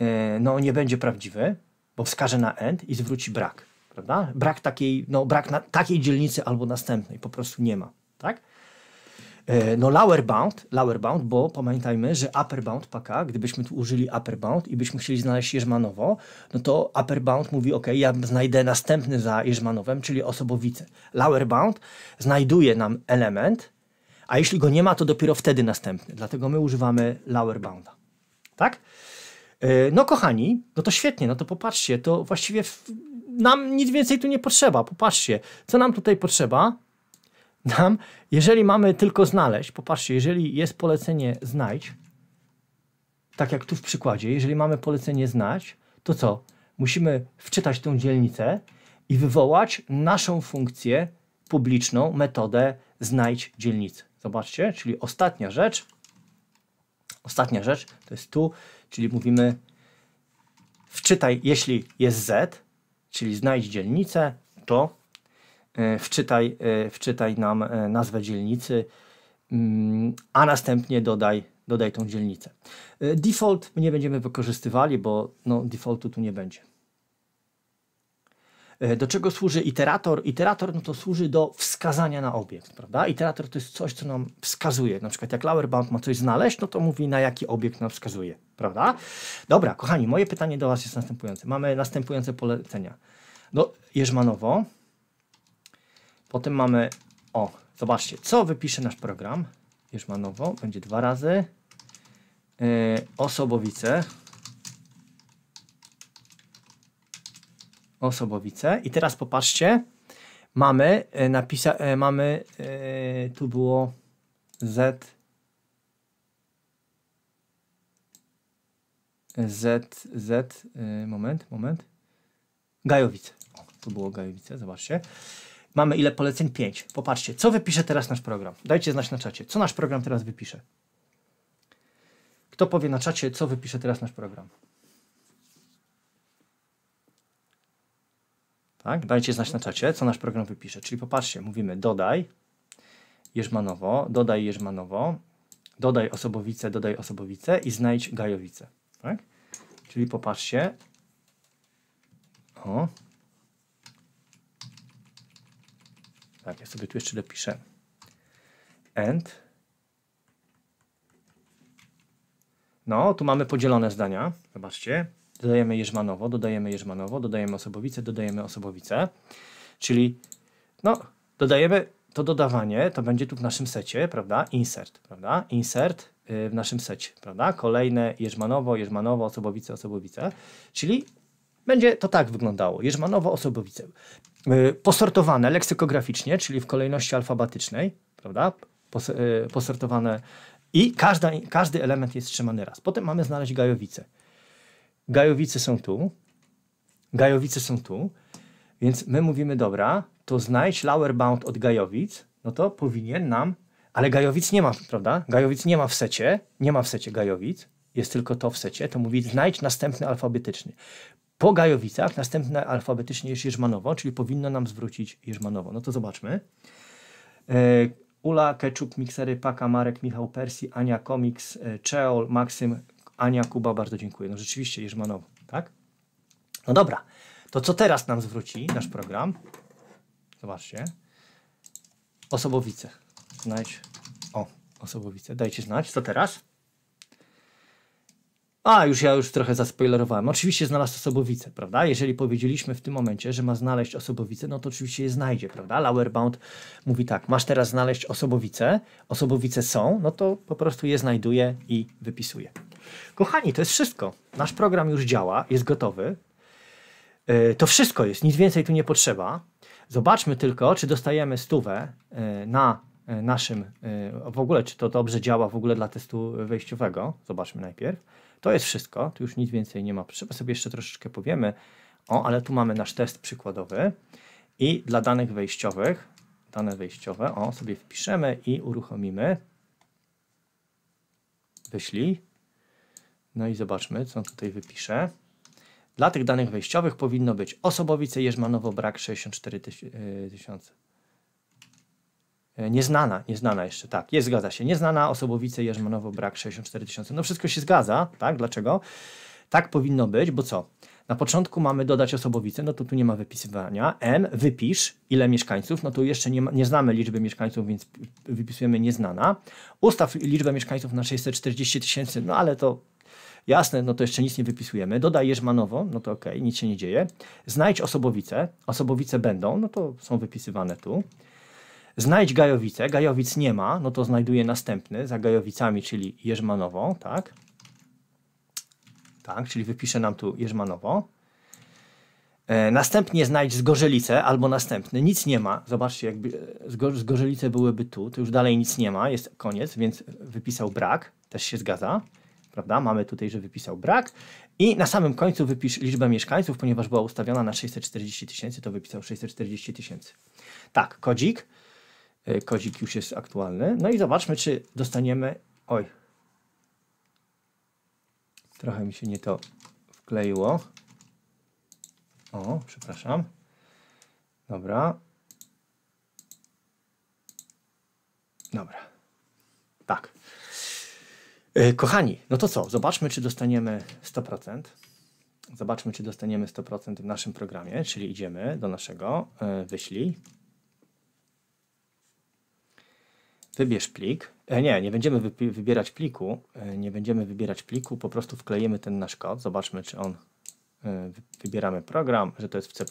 e, no, nie będzie prawdziwy, bo wskaże na end i zwróci brak, prawda? Brak takiej, no, brak na takiej dzielnicy albo następnej, po prostu nie ma, tak? E, no lower bound, lower bound, bo pamiętajmy, że upper bound paka, gdybyśmy tu użyli upper bound i byśmy chcieli znaleźć Jerzmanowo, no to upper bound mówi, ok, ja znajdę następny za Jerzmanowem, czyli osobowice. Lower bound znajduje nam element, a jeśli go nie ma, to dopiero wtedy następny. Dlatego my używamy lower bounda. Tak? E, no kochani, no to świetnie, no to popatrzcie, to właściwie nam nic więcej tu nie potrzeba. Popatrzcie, co nam tutaj potrzeba? nam, jeżeli mamy tylko znaleźć, popatrzcie, jeżeli jest polecenie znajdź, tak jak tu w przykładzie, jeżeli mamy polecenie znać, to co? Musimy wczytać tą dzielnicę i wywołać naszą funkcję publiczną, metodę znajdź dzielnicę. Zobaczcie, czyli ostatnia rzecz, ostatnia rzecz to jest tu, czyli mówimy wczytaj, jeśli jest z, czyli znajdź dzielnicę, to E, wczytaj, e, wczytaj nam e, nazwę dzielnicy, mm, a następnie dodaj, dodaj tą dzielnicę. Default nie będziemy wykorzystywali, bo no, defaultu tu nie będzie. Do czego służy iterator? Iterator no to służy do wskazania na obiekt, prawda? Iterator to jest coś, co nam wskazuje. Na przykład jak Lauerbaum ma coś znaleźć, no to mówi na jaki obiekt nam wskazuje, prawda? Dobra, kochani, moje pytanie do Was jest następujące. Mamy następujące polecenia. No Jerzmanowo, Potem mamy, o, zobaczcie, co wypisze nasz program. Już ma nowo, będzie dwa razy. Yy, osobowice. Osobowice. I teraz popatrzcie, mamy, yy, napisa, yy, mamy, yy, tu było z, z, z, yy, moment, moment, Gajowice. O, tu było Gajowice, zobaczcie. Mamy ile poleceń? 5. Popatrzcie, co wypisze teraz nasz program? Dajcie znać na czacie, co nasz program teraz wypisze. Kto powie na czacie, co wypisze teraz nasz program? Tak? Dajcie znać na czacie, co nasz program wypisze. Czyli popatrzcie, mówimy dodaj Jerzmanowo, dodaj Jerzmanowo, dodaj Osobowice, dodaj Osobowice i znajdź Gajowice. Tak? Czyli popatrzcie. O, Tak, ja sobie tu jeszcze dopiszę. And. No, tu mamy podzielone zdania. Zobaczcie. Dodajemy Jerzmanowo, dodajemy Jerzmanowo, dodajemy osobowice, dodajemy osobowice. Czyli, no, dodajemy to dodawanie, to będzie tu w naszym secie, prawda? Insert, prawda? Insert y, w naszym secie, prawda? Kolejne Jerzmanowo, Jerzmanowo, osobowice, osobowice. Czyli będzie to tak wyglądało. Jerzmanowo-Osobowice. Y, posortowane leksykograficznie, czyli w kolejności alfabetycznej, prawda? Y, posortowane i każda, każdy element jest trzymany raz. Potem mamy znaleźć gajowice. Gajowice są tu, gajowice są tu, więc my mówimy, dobra, to znajdź lower bound od gajowic, no to powinien nam, ale gajowic nie ma, prawda? Gajowic nie ma w secie, nie ma w secie gajowic, jest tylko to w secie, to mówi znajdź następny alfabetyczny. Po Gajowicach następne alfabetycznie jest Jerzmanowo, czyli powinno nam zwrócić Jerzmanowo. No to zobaczmy. E, Ula, Keczuk, Miksery, Paka, Marek, Michał, Persi, Ania, Komiks, e, Czeol, Maksym, Ania, Kuba, bardzo dziękuję. No rzeczywiście Jerzmanowo, tak? No dobra, to co teraz nam zwróci nasz program? Zobaczcie. Osobowice. Znajdź. O, osobowice. Dajcie znać, co teraz? A, już ja już trochę zaspoilerowałem. Oczywiście znalazł osobowicę, prawda? Jeżeli powiedzieliśmy w tym momencie, że ma znaleźć osobowicę, no to oczywiście je znajdzie, prawda? Lowerbound mówi tak, masz teraz znaleźć osobowicę, osobowice są, no to po prostu je znajduje i wypisuje. Kochani, to jest wszystko. Nasz program już działa, jest gotowy. E, to wszystko jest, nic więcej tu nie potrzeba. Zobaczmy tylko, czy dostajemy stówę e, na e, naszym, w ogóle, czy to dobrze działa w ogóle dla testu wejściowego. Zobaczmy najpierw. To jest wszystko, tu już nic więcej nie ma potrzeby, sobie jeszcze troszeczkę powiemy. O, ale tu mamy nasz test przykładowy i dla danych wejściowych, dane wejściowe, o, sobie wpiszemy i uruchomimy. Wyślij. No i zobaczmy, co tutaj wypisze. Dla tych danych wejściowych powinno być osobowice Jerzmanowo brak 64 y, tysiące. E, nieznana, nieznana jeszcze, tak, jest, zgadza się. Nieznana, Osobowice, Jerzmanowo, brak 64 tysiące. No wszystko się zgadza, tak? Dlaczego? Tak powinno być, bo co? Na początku mamy dodać osobowice, no to tu nie ma wypisywania. M, wypisz ile mieszkańców, no tu jeszcze nie, ma, nie znamy liczby mieszkańców, więc wypisujemy nieznana. Ustaw liczbę mieszkańców na 640 tysięcy, no ale to jasne, no to jeszcze nic nie wypisujemy. Dodaj Jerzmanowo, no to ok, nic się nie dzieje. Znajdź osobowice, osobowice będą, no to są wypisywane tu znajdź gajowicę, Gajowic nie ma, no to znajduje następny za Gajowicami, czyli Jerzmanową, tak? Tak, czyli wypiszę nam tu Jerzmanowo. E, następnie znajdź Zgorzelicę albo następny. Nic nie ma. Zobaczcie, jakby e, Zgorzelice byłyby tu, to już dalej nic nie ma, jest koniec, więc wypisał brak, też się zgadza. Prawda? Mamy tutaj, że wypisał brak. I na samym końcu wypisz liczbę mieszkańców, ponieważ była ustawiona na 640 tysięcy, to wypisał 640 tysięcy. Tak, kodzik. E, kozik już jest aktualny. No i zobaczmy, czy dostaniemy... Oj. Trochę mi się nie to wkleiło. O, przepraszam. Dobra. Dobra. Tak. E, kochani, no to co? Zobaczmy, czy dostaniemy 100%. Zobaczmy, czy dostaniemy 100% w naszym programie, czyli idziemy do naszego, e, wyślij. wybierz plik. E, nie, nie będziemy wybierać pliku. E, nie będziemy wybierać pliku, po prostu wklejemy ten nasz kod. Zobaczmy, czy on. E, wybieramy program, że to jest w C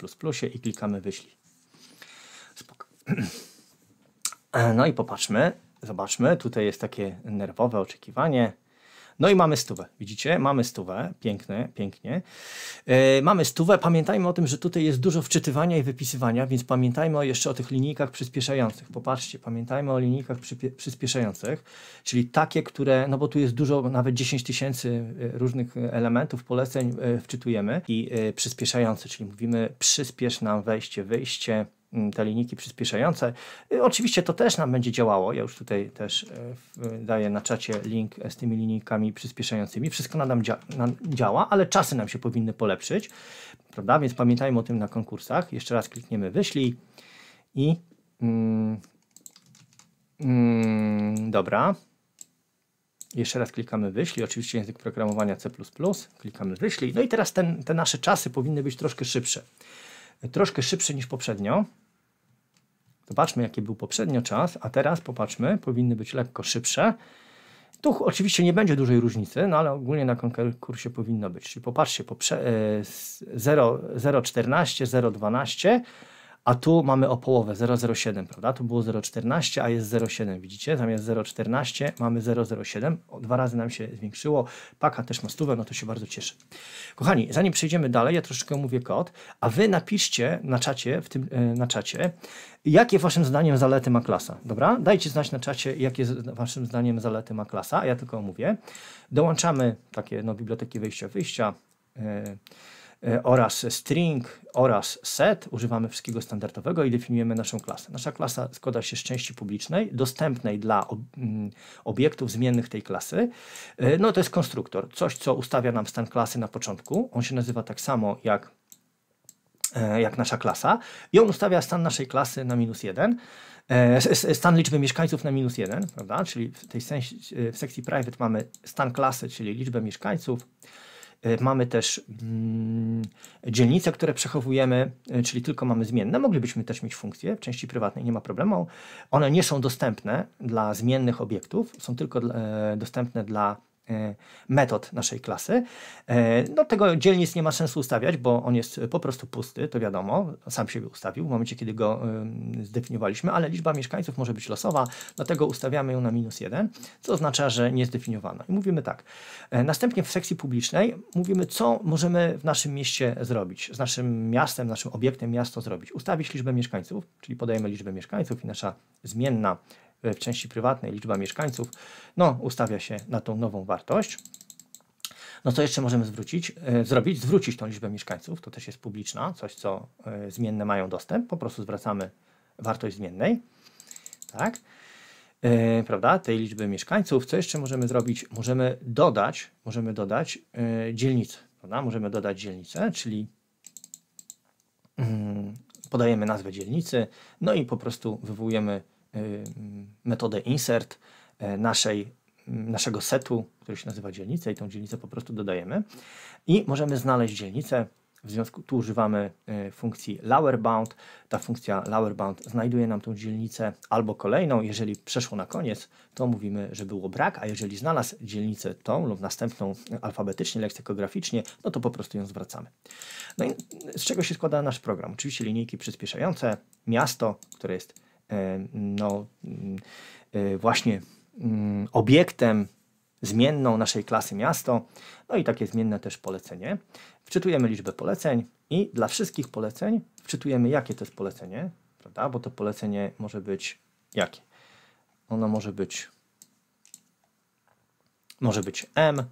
i klikamy wyślij. Spoko. No i popatrzmy, zobaczmy. Tutaj jest takie nerwowe oczekiwanie. No i mamy stówę, widzicie? Mamy stówę, piękne, pięknie. Yy, mamy stówę, pamiętajmy o tym, że tutaj jest dużo wczytywania i wypisywania, więc pamiętajmy o, jeszcze o tych linijkach przyspieszających. Popatrzcie, pamiętajmy o linijkach przyspieszających, czyli takie, które, no bo tu jest dużo, nawet 10 tysięcy e, różnych e, elementów, poleceń yy, wczytujemy i yy, przyspieszające, czyli mówimy przyspiesz nam wejście, wyjście, Mm, te liniki przyspieszające. Y, oczywiście to też nam będzie działało. Ja już tutaj też e, daję na czacie link e, z tymi linijkami przyspieszającymi. Wszystko nam, nam działa, ale czasy nam się powinny polepszyć, prawda? Więc pamiętajmy o tym na konkursach. Jeszcze raz klikniemy wyślij i mm, mm, dobra. Jeszcze raz klikamy wyślij, oczywiście język programowania C++, klikamy wyślij. No i teraz ten, te nasze czasy powinny być troszkę szybsze. Troszkę szybsze niż poprzednio. Zobaczmy, jaki był poprzednio czas, a teraz popatrzmy, powinny być lekko szybsze. Tu oczywiście nie będzie dużej różnicy, no ale ogólnie na konkursie powinno być. Czyli popatrzcie, poprze- 0,14, e, 0,12 a tu mamy o połowę 0,07, prawda? Tu było 0,14, a jest 0,7, widzicie? Zamiast 0,14, mamy 0,07, dwa razy nam się zwiększyło, paka też ma stówę, no to się bardzo cieszę. Kochani, zanim przejdziemy dalej, ja troszeczkę mówię kod, a Wy napiszcie na czacie, w tym, e, na czacie, jakie Waszym zdaniem zalety ma klasa, dobra? Dajcie znać na czacie, jakie Waszym zdaniem zalety ma klasa, a ja tylko mówię. Dołączamy takie, no, biblioteki wejścia, wyjścia, yy, E, oraz string oraz set. Używamy wszystkiego standardowego i definiujemy naszą klasę. Nasza klasa składa się z części publicznej, dostępnej dla mm, obiektów zmiennych tej klasy. E, no to jest konstruktor, coś co ustawia nam stan klasy na początku. On się nazywa tak samo jak e, jak nasza klasa i on ustawia stan naszej klasy na minus 1, stan liczby mieszkańców na minus 1, prawda? czyli w tej sensie, w sekcji private mamy stan klasy, czyli liczbę mieszkańców, Y, mamy też mm, dzielnice, które przechowujemy, y, czyli tylko mamy zmienne. Moglibyśmy też mieć funkcje, w części prywatnej, nie ma problemu. One nie są dostępne dla zmiennych obiektów, są tylko e, dostępne dla E, metod naszej klasy. E, no tego dzielnic nie ma sensu ustawiać, bo on jest po prostu pusty, to wiadomo, sam siebie ustawił w momencie, kiedy go zdefiniowaliśmy, ale liczba mieszkańców może być losowa, dlatego ustawiamy ją na minus 1, co oznacza, że nie zdefiniowano. I mówimy tak. E, następnie w sekcji publicznej mówimy, co możemy w naszym mieście zrobić, z naszym miastem, naszym obiektem miasto zrobić. Ustawić liczbę mieszkańców, czyli podajemy liczbę mieszkańców i nasza zmienna w części prywatnej liczba mieszkańców, no ustawia się na tą nową wartość. No co jeszcze możemy zwrócić, e, zrobić? Zwrócić tą liczbę mieszkańców, to też jest publiczna, coś co e, zmienne mają dostęp, po prostu zwracamy wartość zmiennej, tak, yy, prawda, tej liczby mieszkańców. Co jeszcze możemy zrobić? Możemy dodać, możemy dodać yy, dzielnicę, prawda, możemy dodać dzielnicę, czyli yy, podajemy nazwę dzielnicy, no i po prostu wywołujemy Y, metodę insert e, naszej, naszego setu, który się nazywa dzielnica i tą dzielnicę po prostu dodajemy i możemy znaleźć dzielnicę. W związku tu używamy e, funkcji lower bound. Ta funkcja lower bound znajduje nam tą dzielnicę albo kolejną. Jeżeli przeszło na koniec, to mówimy, że było brak, a jeżeli znalazł dzielnicę tą lub następną e, alfabetycznie, leksykograficznie, no to po prostu ją zwracamy. No i z czego się składa nasz program? Oczywiście linijki przyspieszające, miasto, które jest E, no, e, właśnie mm, obiektem zmienną naszej klasy miasto, no i takie zmienne też polecenie. Wczytujemy liczbę poleceń i dla wszystkich poleceń wczytujemy jakie to jest polecenie, prawda? Bo to polecenie może być jakie? Ono może być może być M,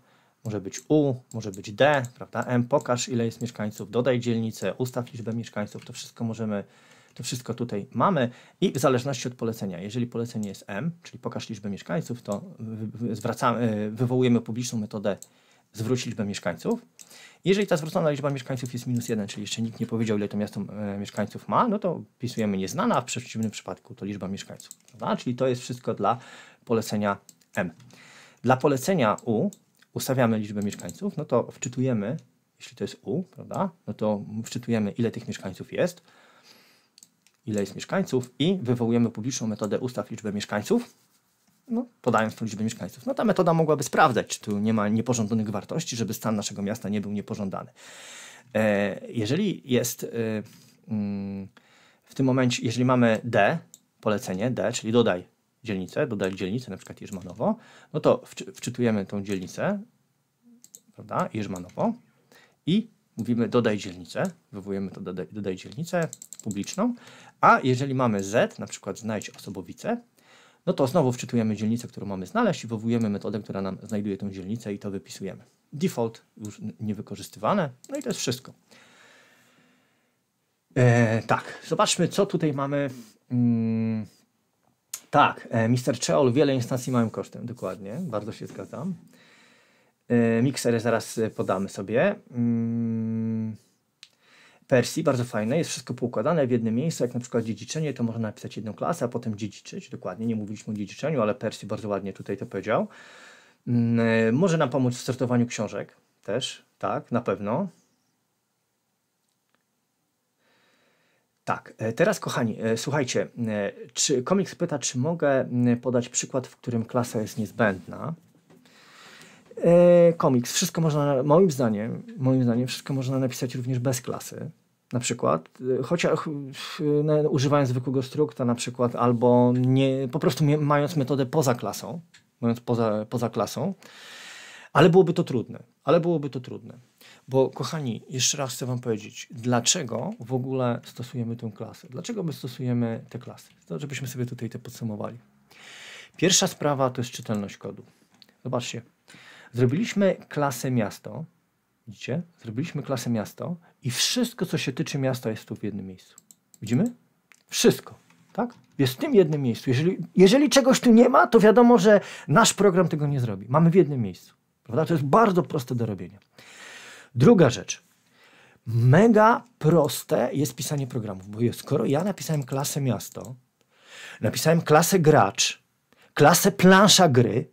może być U, może być D, prawda? M pokaż ile jest mieszkańców, dodaj dzielnicę, ustaw liczbę mieszkańców, to wszystko możemy to wszystko tutaj mamy i w zależności od polecenia. Jeżeli polecenie jest M, czyli pokaż liczbę mieszkańców, to zwracamy, e, wywołujemy publiczną metodę zwróć liczbę mieszkańców. Jeżeli ta zwrócona liczba mieszkańców jest minus 1, czyli jeszcze nikt nie powiedział, ile to miasto e, mieszkańców ma, no to pisujemy nieznana, a w przeciwnym przypadku to liczba mieszkańców. Prawda? Czyli to jest wszystko dla polecenia M. Dla polecenia U ustawiamy liczbę mieszkańców, no to wczytujemy, jeśli to jest U, prawda, no to wczytujemy, ile tych mieszkańców jest ile jest mieszkańców i wywołujemy publiczną metodę ustaw liczbę mieszkańców, no, podając tą liczbę mieszkańców. No ta metoda mogłaby sprawdzać, czy tu nie ma niepożądanych wartości, żeby stan naszego miasta nie był niepożądany. E, jeżeli jest e, mm, w tym momencie, jeżeli mamy D, polecenie D, czyli dodaj dzielnicę, dodaj dzielnicę na przykład Jerzmanowo, no to wczy, wczytujemy tą dzielnicę, prawda, Jerzmanowo i mówimy dodaj dzielnicę, wywołujemy to dodaj, dodaj dzielnicę publiczną, a jeżeli mamy z, na przykład znajdź osobowicę, no to znowu wczytujemy dzielnicę, którą mamy znaleźć i wywołujemy metodę, która nam znajduje tą dzielnicę i to wypisujemy. Default już niewykorzystywane, no i to jest wszystko. E, tak, zobaczmy, co tutaj mamy. Mm, tak, e, Mr. Cheol wiele instancji małym kosztem, dokładnie, bardzo się zgadzam. E, miksery zaraz e, podamy sobie. Mm, Persji, bardzo fajne, jest wszystko poukładane w jednym miejscu, jak na przykład dziedziczenie, to można napisać jedną klasę, a potem dziedziczyć, dokładnie, nie mówiliśmy o dziedziczeniu, ale Persji bardzo ładnie tutaj to powiedział. Mm, e, może nam pomóc w sortowaniu książek też, tak, na pewno. Tak, e, teraz kochani, e, słuchajcie, czy komiks pyta, czy mogę mm, podać przykład, w którym klasa jest niezbędna? Komiks, wszystko można, moim zdaniem, moim zdaniem, wszystko można napisać również bez klasy na przykład, y, chociaż y, y, no, używając zwykłego strukta na przykład, albo nie, po prostu mając metodę poza klasą, mając poza, poza klasą, ale byłoby to trudne, ale byłoby to trudne. Bo kochani, jeszcze raz chcę Wam powiedzieć, dlaczego w ogóle stosujemy tę klasę? Dlaczego my stosujemy te klasy? To, żebyśmy sobie tutaj te podsumowali. Pierwsza sprawa to jest czytelność kodu. Zobaczcie, zrobiliśmy klasę miasto, Widzicie? Zrobiliśmy klasę miasto i wszystko, co się tyczy miasta jest tu w jednym miejscu. Widzimy? Wszystko, tak? Jest w tym jednym miejscu. Jeżeli, jeżeli czegoś tu nie ma, to wiadomo, że nasz program tego nie zrobi. Mamy w jednym miejscu. Prawda? To jest bardzo proste do robienia. Druga rzecz. Mega proste jest pisanie programów, bo skoro ja napisałem klasę miasto, napisałem klasę gracz, klasę plansza gry,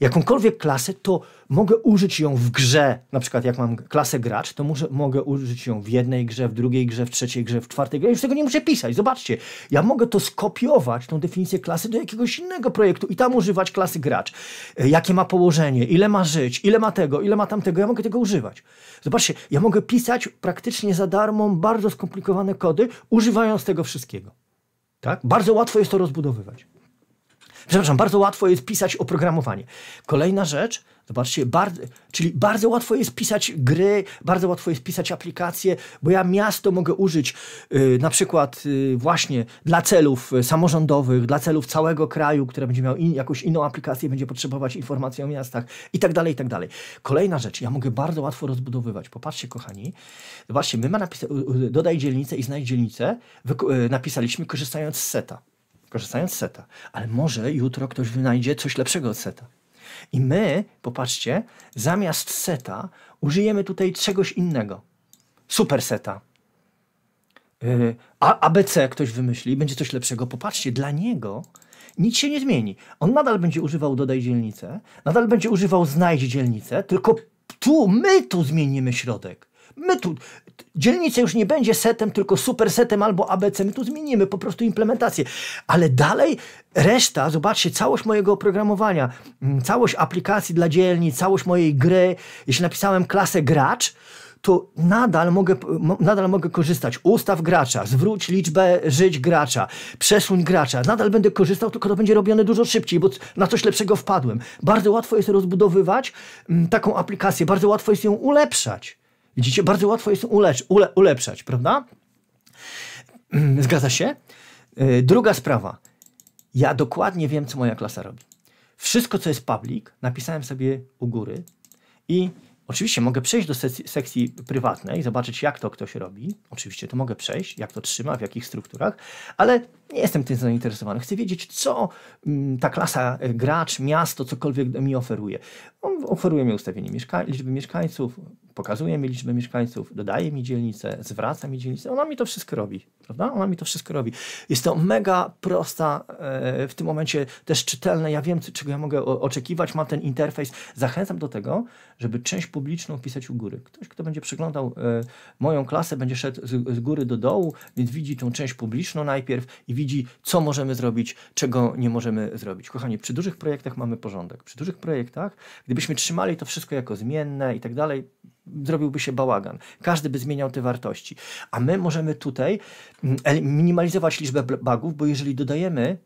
jakąkolwiek klasę, to mogę użyć ją w grze. Na przykład jak mam klasę gracz, to mogę użyć ją w jednej grze, w drugiej grze, w trzeciej grze, w czwartej grze. już tego nie muszę pisać. Zobaczcie, ja mogę to skopiować, tą definicję klasy, do jakiegoś innego projektu i tam używać klasy gracz. E, jakie ma położenie, ile ma żyć, ile ma tego, ile ma tamtego. Ja mogę tego używać. Zobaczcie, ja mogę pisać praktycznie za darmo bardzo skomplikowane kody, używając tego wszystkiego. Tak? Bardzo łatwo jest to rozbudowywać. Przepraszam, bardzo łatwo jest pisać oprogramowanie. Kolejna rzecz, zobaczcie, bar, czyli bardzo łatwo jest pisać gry, bardzo łatwo jest pisać aplikacje, bo ja miasto mogę użyć y, na przykład y, właśnie dla celów y, samorządowych, dla celów całego kraju, które będzie miał in, jakąś inną aplikację, będzie potrzebować informacji o miastach i tak dalej, i tak dalej. Kolejna rzecz, ja mogę bardzo łatwo rozbudowywać. Popatrzcie, kochani, zobaczcie, my ma napisać dodaj dzielnicę i znajdź dzielnicę, napisaliśmy korzystając z seta korzystając z seta. Ale może jutro ktoś wynajdzie coś lepszego od seta. I my, popatrzcie, zamiast seta użyjemy tutaj czegoś innego. Super seta. Y, a, ABC ktoś wymyśli, będzie coś lepszego. Popatrzcie, dla niego nic się nie zmieni. On nadal będzie używał dodaj dzielnicę, nadal będzie używał znajdź dzielnicę, tylko tu, my tu zmienimy środek. My tu, dzielnica już nie będzie setem, tylko supersetem albo ABC. My tu zmienimy po prostu implementację. Ale dalej reszta, zobaczcie, całość mojego oprogramowania, mm, całość aplikacji dla dzielnic, całość mojej gry, jeśli napisałem klasę gracz, to nadal mogę, nadal mogę korzystać. Ustaw gracza, zwróć liczbę żyć gracza, przesuń gracza. Nadal będę korzystał, tylko to będzie robione dużo szybciej, bo na coś lepszego wpadłem. Bardzo łatwo jest rozbudowywać mm, taką aplikację, bardzo łatwo jest ją ulepszać. Widzicie, bardzo łatwo jest ulecz, ule, ulepszać, prawda? Mm, zgadza się? E, druga sprawa. Ja dokładnie wiem, co moja klasa robi. Wszystko, co jest public, napisałem sobie u góry i Oczywiście mogę przejść do sekcji prywatnej, zobaczyć jak to ktoś robi. Oczywiście to mogę przejść, jak to trzyma, w jakich strukturach, ale nie jestem tym zainteresowany. Chcę wiedzieć, co mm, ta klasa, e, gracz, miasto, cokolwiek mi oferuje. On oferuje mi ustawienie mieszka liczby mieszkańców, pokazuje mi liczbę mieszkańców, dodaje mi dzielnicę, zwraca mi dzielnicę. Ona mi to wszystko robi, prawda? Ona mi to wszystko robi. Jest to mega prosta, e, w tym momencie też czytelne. Ja wiem, czego ja mogę oczekiwać. Mam ten interfejs. Zachęcam do tego, żeby część publiczną pisać u góry. Ktoś, kto będzie przeglądał e, moją klasę, będzie szedł z góry do dołu, więc widzi tą część publiczną najpierw i widzi widzi, co możemy zrobić, czego nie możemy zrobić. Kochani, przy dużych projektach mamy porządek. Przy dużych projektach, gdybyśmy trzymali to wszystko jako zmienne i tak dalej, zrobiłby się bałagan. Każdy by zmieniał te wartości. A my możemy tutaj mm, minimalizować liczbę bugów, bo jeżeli dodajemy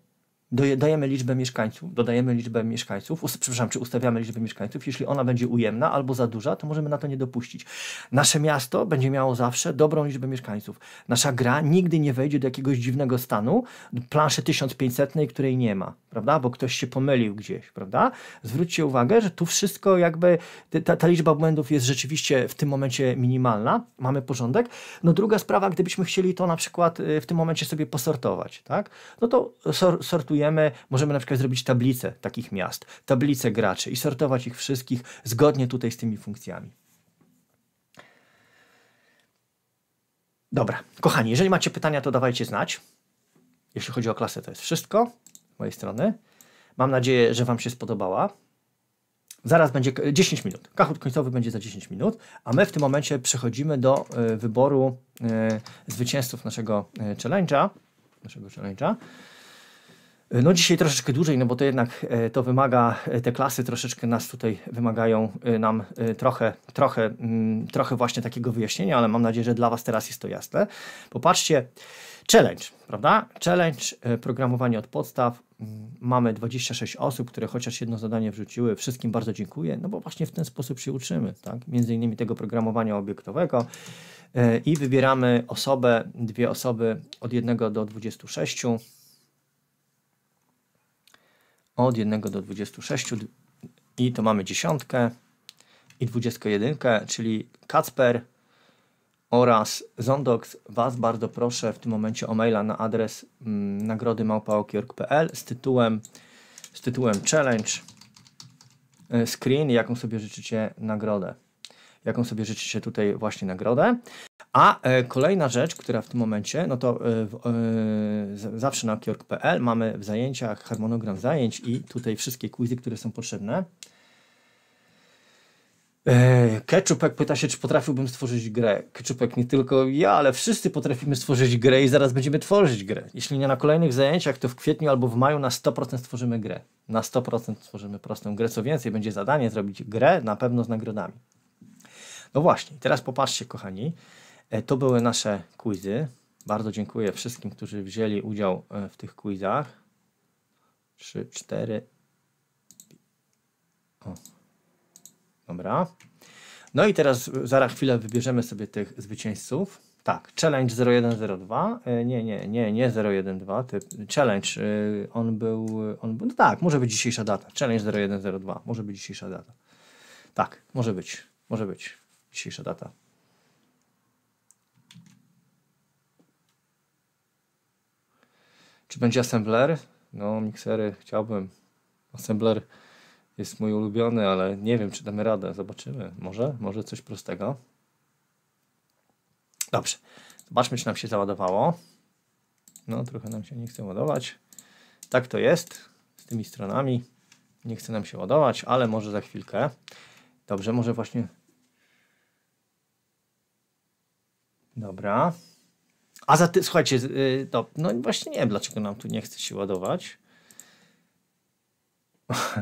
Dodajemy liczbę mieszkańców, dodajemy liczbę mieszkańców, ust- przepraszam, czy ustawiamy liczbę mieszkańców, jeśli ona będzie ujemna albo za duża, to możemy na to nie dopuścić. Nasze miasto będzie miało zawsze dobrą liczbę mieszkańców. Nasza gra nigdy nie wejdzie do jakiegoś dziwnego stanu, planszy 1500, której nie ma, prawda, bo ktoś się pomylił gdzieś, prawda. Zwróćcie uwagę, że tu wszystko jakby, ta, ta liczba błędów jest rzeczywiście w tym momencie minimalna, mamy porządek. No druga sprawa, gdybyśmy chcieli to na przykład y, w tym momencie sobie posortować, tak, no to sor- sortujemy możemy na przykład zrobić tablice takich miast, tablice graczy i sortować ich wszystkich zgodnie tutaj z tymi funkcjami. Dobra, kochani, jeżeli macie pytania, to dawajcie znać. Jeśli chodzi o klasę, to jest wszystko z mojej strony. Mam nadzieję, że Wam się spodobała. Zaraz będzie 10 minut. Kachut końcowy będzie za 10 minut, a my w tym momencie przechodzimy do y, wyboru y, zwycięzców naszego y, challenge'a. Naszego challenge'a. No dzisiaj troszeczkę dłużej, no bo to jednak e, to wymaga, e, te klasy troszeczkę nas tutaj wymagają e, nam trochę, trochę, mm, trochę właśnie takiego wyjaśnienia, ale mam nadzieję, że dla Was teraz jest to jasne. Popatrzcie, challenge, prawda? Challenge, programowanie od podstaw. Mm, mamy 26 osób, które chociaż jedno zadanie wrzuciły. Wszystkim bardzo dziękuję, no bo właśnie w ten sposób się uczymy, tak? Między innymi tego programowania obiektowego i wybieramy osobę, dwie osoby od 1 do 26 od 1 do 26 i to mamy dziesiątkę i 21, czyli Kacper oraz Zondox. Was bardzo proszę w tym momencie o maila na adres mm, nagrody małpaokiorg.pl z tytułem, z tytułem challenge e, screen, jaką sobie życzycie nagrodę. Jaką sobie życzycie tutaj właśnie nagrodę. A e, kolejna rzecz, która w tym momencie, no to e, e, zawsze na kiork.pl mamy w zajęciach harmonogram zajęć i tutaj wszystkie quizy, które są potrzebne. E, Keczupek pyta się, czy potrafiłbym stworzyć grę. Keczupek, nie tylko ja, ale wszyscy potrafimy stworzyć grę i zaraz będziemy tworzyć grę. Jeśli nie na kolejnych zajęciach, to w kwietniu albo w maju na 100% stworzymy grę. Na 100% stworzymy prostą grę. Co więcej, będzie zadanie zrobić grę na pewno z nagrodami. No właśnie, teraz popatrzcie, kochani. E, to były nasze quizy. Bardzo dziękuję wszystkim, którzy wzięli udział e, w tych quizach. 3, 4. O. Dobra. No i teraz e, zaraz chwilę wybierzemy sobie tych zwycięzców. Tak, challenge 0102. Nie, nie, nie, nie 012. Challenge, on był, on był. No tak, może być dzisiejsza data. Challenge 0102. Może być dzisiejsza data. Tak, może być. Może być dzisiejsza data. Czy będzie assembler? No, miksery chciałbym. Assembler jest mój ulubiony, ale nie wiem, czy damy radę. Zobaczymy. Może? Może coś prostego? Dobrze. Zobaczmy, czy nam się załadowało. No, trochę nam się nie chce ładować. Tak to jest z tymi stronami. Nie chce nam się ładować, ale może za chwilkę. Dobrze, może właśnie... Dobra. A za ty, słuchajcie, y, no, no właśnie nie wiem, dlaczego nam tu nie chce się ładować.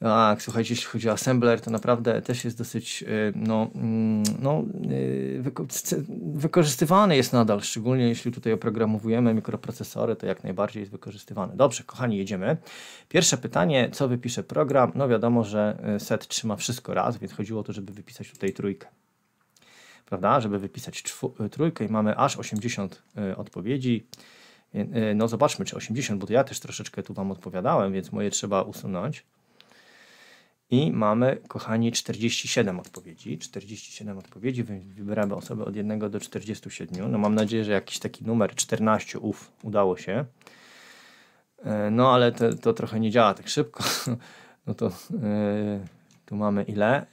Tak, słuchajcie, jeśli chodzi o assembler, to naprawdę też jest dosyć y, no, mm, no, y, wykorzystywany jest nadal, szczególnie jeśli tutaj oprogramowujemy mikroprocesory, to jak najbardziej jest wykorzystywany. Dobrze, kochani, jedziemy. Pierwsze pytanie, co wypisze program? No wiadomo, że set trzyma wszystko raz, więc chodziło o to, żeby wypisać tutaj trójkę prawda, żeby wypisać y, trójkę i mamy aż 80 y, odpowiedzi. Y, no zobaczmy, czy 80, bo to ja też troszeczkę tu Wam odpowiadałem, więc moje trzeba usunąć. I mamy, kochani, 47 odpowiedzi. 47 odpowiedzi, wybieramy osoby od 1 do 47. No mam nadzieję, że jakiś taki numer 14 ów udało się. E, no ale to, to trochę nie działa tak szybko. No to e, tu mamy ile?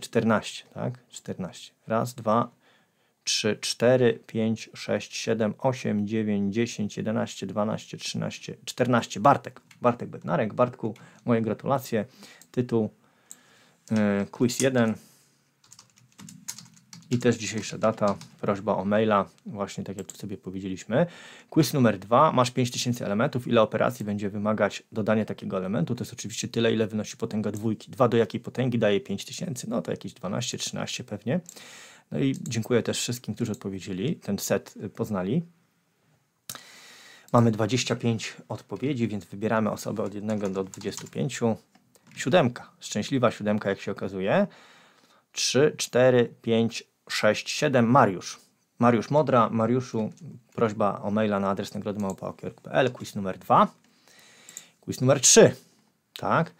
14, e, tak? 14. Raz, dwa, trzy, cztery, pięć, sześć, siedem, osiem, dziewięć, dziesięć, jedenaście, dwanaście, trzynaście, czternaście. Bartek, Bartek Bednarek. Bartku, moje gratulacje. Tytuł e, quiz 1. I też dzisiejsza data, prośba o maila, właśnie tak jak tu sobie powiedzieliśmy. Quiz numer dwa, masz 5000 elementów, ile operacji będzie wymagać dodania takiego elementu? To jest oczywiście tyle, ile wynosi potęga dwójki. 2 do jakiej potęgi daje 5000? No to jakieś 12, 13 pewnie. No i dziękuję też wszystkim, którzy odpowiedzieli, ten set y, poznali. Mamy 25 odpowiedzi, więc wybieramy osobę od 1 do 25. Siódemka, szczęśliwa siódemka, jak się okazuje. 3, 4, 5, 6, 7, Mariusz. Mariusz Modra, Mariuszu, prośba o maila na adres nagrodymałpa.pl, quiz numer 2. Quiz numer 3, tak?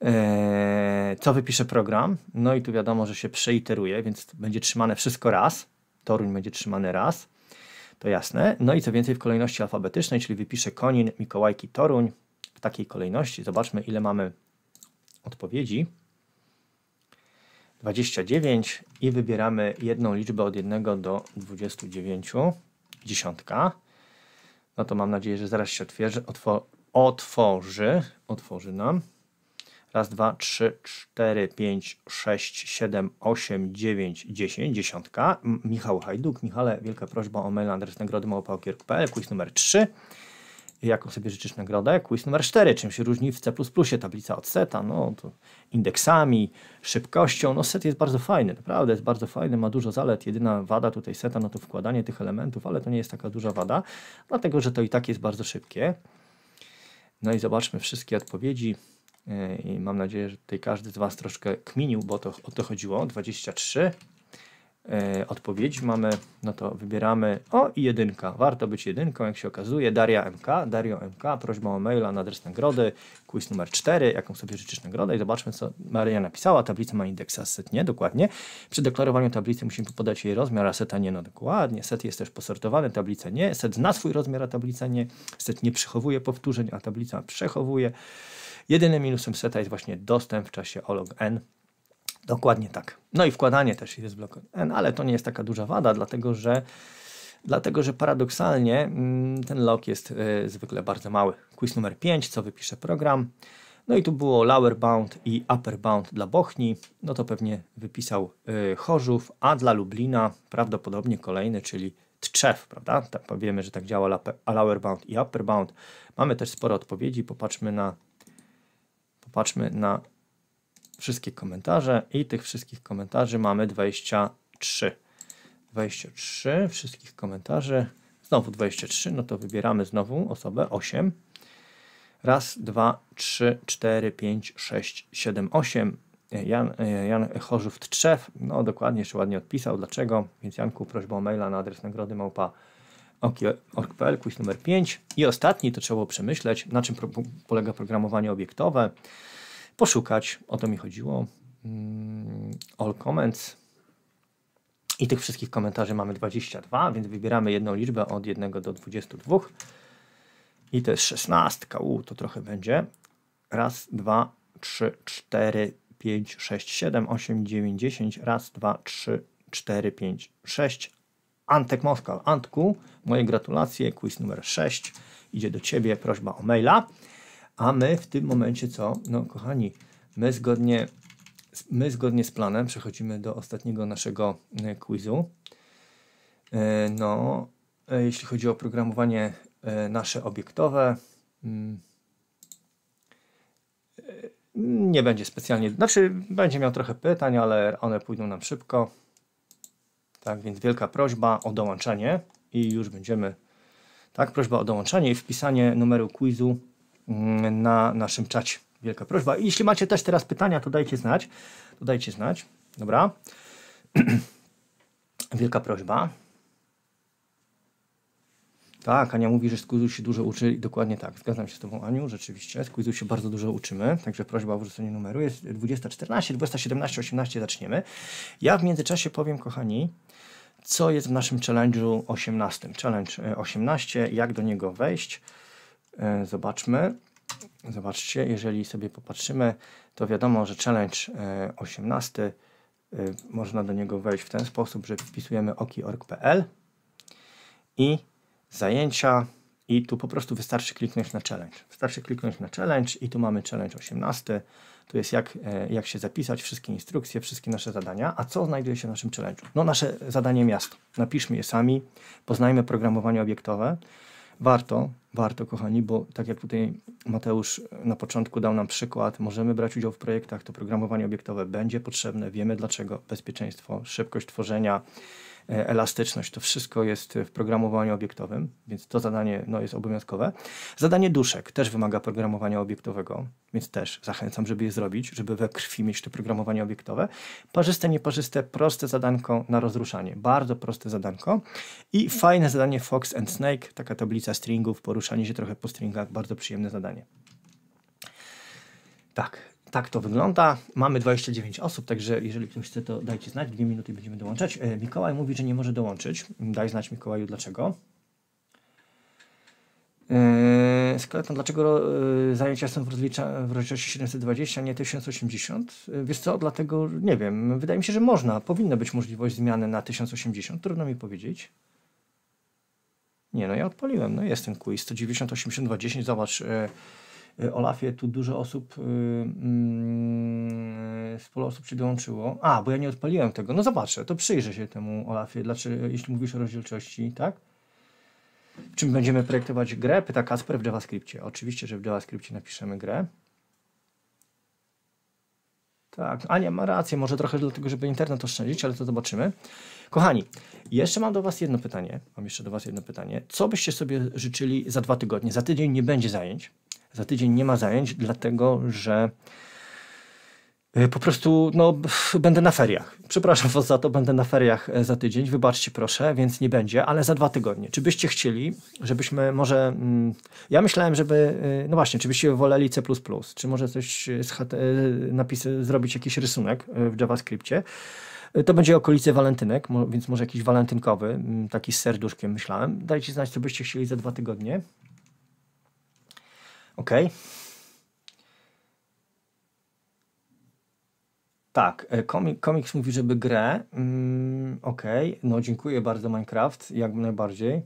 Eee, co wypisze program? No i tu wiadomo, że się przeiteruje, więc będzie trzymane wszystko raz. Toruń będzie trzymany raz, to jasne. No i co więcej, w kolejności alfabetycznej, czyli wypisze Konin, Mikołajki, Toruń w takiej kolejności. Zobaczmy, ile mamy odpowiedzi. 29 i wybieramy jedną liczbę od 1 do 29, dziesiątka. No to mam nadzieję, że zaraz się otwierzy, otwor, otworzy, otworzy nam. Raz, dwa, trzy, cztery, pięć, sześć, siedem, osiem, dziewięć, dziesięć, dziesiątka. Michał Hajduk, Michale, wielka prośba o mail adres nagrody małopałkierk.pl, quiz numer 3 jaką sobie życzysz nagrodę. Quiz numer 4, czym się różni w C++ tablica od seta, no to indeksami, szybkością. No set jest bardzo fajny, naprawdę jest bardzo fajny, ma dużo zalet. Jedyna wada tutaj seta, no to wkładanie tych elementów, ale to nie jest taka duża wada, dlatego, że to i tak jest bardzo szybkie. No i zobaczmy wszystkie odpowiedzi. E, I mam nadzieję, że tutaj każdy z Was troszkę kminił, bo to, o to chodziło. 23, e, odpowiedzi mamy, no to wybieramy, o i jedynka, warto być jedynką, jak się okazuje, Daria MK, Dario MK, prośba o maila na adres nagrody, quiz numer 4, jaką sobie życzysz nagrodę i zobaczmy, co Maria napisała, tablica ma indeksa set, nie, dokładnie, przy deklarowaniu tablicy musimy podać jej rozmiar, a seta nie, no dokładnie, set jest też posortowany, tablica nie, set zna swój rozmiar, a tablica nie, set nie przechowuje powtórzeń, a tablica przechowuje, jedynym minusem seta jest właśnie dostęp w czasie olog n, Dokładnie tak. No i wkładanie też jest blokowane, N, ale to nie jest taka duża wada, dlatego że, dlatego, że paradoksalnie mm, ten lock jest e, zwykle bardzo mały. Quiz numer 5, co wypisze program. No i tu było lower bound i upper bound dla Bochni, no to pewnie wypisał y, Chorzów, a dla Lublina prawdopodobnie kolejny, czyli Tczew, prawda? Tak, wiemy, że tak działa lower bound i upper bound. Mamy też sporo odpowiedzi, popatrzmy na, popatrzmy na wszystkie komentarze i tych wszystkich komentarzy mamy 23. 23 wszystkich komentarzy, znowu 23, no to wybieramy znowu osobę 8. Raz, dwa, trzy, cztery, pięć, sześć, siedem, osiem. Jan, e, Jan Chorzów Trzew, no dokładnie, jeszcze ładnie odpisał, dlaczego, więc Janku prośba o maila na adres nagrody małpa org.pl, quiz numer 5. I ostatni, to trzeba było przemyśleć, na czym polega programowanie obiektowe poszukać. O to mi chodziło. Mm, all comments. I tych wszystkich komentarzy mamy 22, więc wybieramy jedną liczbę od 1 do 22. I to jest 16. U, to trochę będzie. Raz, dwa, trzy, cztery, pięć, sześć, siedem, osiem, dziewięć, dziesięć. Raz, dwa, trzy, cztery, pięć, sześć. Antek Moskal. Antku, moje gratulacje. Quiz numer 6 idzie do Ciebie. Prośba o maila. A my w tym momencie co? No kochani, my zgodnie, my zgodnie z planem przechodzimy do ostatniego naszego e, quizu. E, no, e, jeśli chodzi o programowanie nasze obiektowe, mm, nie będzie specjalnie, znaczy będzie miał trochę pytań, ale one pójdą nam szybko. Tak więc wielka prośba o dołączenie i już będziemy. Tak, prośba o dołączenie i wpisanie numeru quizu Mm, na naszym czacie. Wielka prośba. I jeśli macie też teraz pytania, to dajcie znać. To dajcie znać. Dobra. Wielka prośba. Tak, Ania mówi, że z Quizu się dużo uczy i dokładnie tak. Zgadzam się z Tobą, Aniu, rzeczywiście. Z Quizu się bardzo dużo uczymy, także prośba o wrzucenie numeru. Jest 20.14, 20.17, 18 zaczniemy. Ja w międzyczasie powiem, kochani, co jest w naszym challenge'u 18. Challenge 18, e, jak do niego wejść. E, zobaczmy. Zobaczcie, jeżeli sobie popatrzymy, to wiadomo, że challenge 18 e, e, można do niego wejść w ten sposób, że wpisujemy oki.org.pl i zajęcia i tu po prostu wystarczy kliknąć na challenge. Wystarczy kliknąć na challenge i tu mamy challenge 18. Tu jest jak, jak się zapisać, wszystkie instrukcje, wszystkie nasze zadania. A co znajduje się w naszym challenge'u? No nasze zadanie miasto. Napiszmy je sami, poznajmy programowanie obiektowe. Warto, warto, kochani, bo tak jak tutaj Mateusz na początku dał nam przykład, możemy brać udział w projektach, to programowanie obiektowe będzie potrzebne, wiemy dlaczego, bezpieczeństwo, szybkość tworzenia, E, elastyczność. To wszystko jest w programowaniu obiektowym, więc to zadanie no, jest obowiązkowe. Zadanie duszek też wymaga programowania obiektowego, więc też zachęcam, żeby je zrobić, żeby we krwi mieć to programowanie obiektowe. Parzyste, nieparzyste, proste zadanko na rozruszanie. Bardzo proste zadanko. I fajne zadanie Fox and Snake, taka tablica stringów, poruszanie się trochę po stringach, bardzo przyjemne zadanie. Tak, tak to wygląda. Mamy 29 osób, także jeżeli ktoś chce, to dajcie znać. Dwie minuty będziemy dołączać. E, Mikołaj mówi, że nie może dołączyć. Daj znać Mikołaju dlaczego. Yy, e, skeleton, dlaczego yy, zajęcia są w, rozliczeniu 720, a nie 1080? Yy, wiesz co, dlatego nie wiem. Wydaje mi się, że można, powinna być możliwość zmiany na 1080. Trudno mi powiedzieć. Nie, no ja odpaliłem, no jest ten quiz 190, zobacz. Yy, Y, Olafie tu dużo osób, sporo y, mm, osób się dołączyło. A, bo ja nie odpaliłem tego. No zobaczę, to przyjrzę się temu Olafie, dlaczego, znaczy, jeśli mówisz o rozdzielczości, tak? Czym będziemy projektować grę? Pyta Kasper w JavaScriptie. Oczywiście, że w JavaScriptie napiszemy grę. Tak, Ania ma rację, może trochę dlatego, żeby internet oszczędzić, ale to zobaczymy. Kochani, jeszcze mam do Was jedno pytanie. Mam jeszcze do Was jedno pytanie. Co byście sobie życzyli za dwa tygodnie? Za tydzień nie będzie zajęć za tydzień nie ma zajęć, dlatego że y, po prostu no, będę na feriach. Przepraszam Was za to, będę na feriach e, za tydzień, wybaczcie proszę, więc nie będzie, ale za dwa tygodnie. Czy byście chcieli, żebyśmy może... Mm, ja myślałem, żeby... Y, no właśnie, czy byście woleli C++, czy może coś z y, napisy, zrobić jakiś rysunek w JavaScriptie. To będzie okolice walentynek, więc może jakiś walentynkowy, mm, taki z serduszkiem myślałem. Dajcie znać, co byście chcieli za dwa tygodnie. OK. Tak, e, komik, komiks mówi, żeby grę. Mm, OK, no dziękuję bardzo Minecraft, jak najbardziej.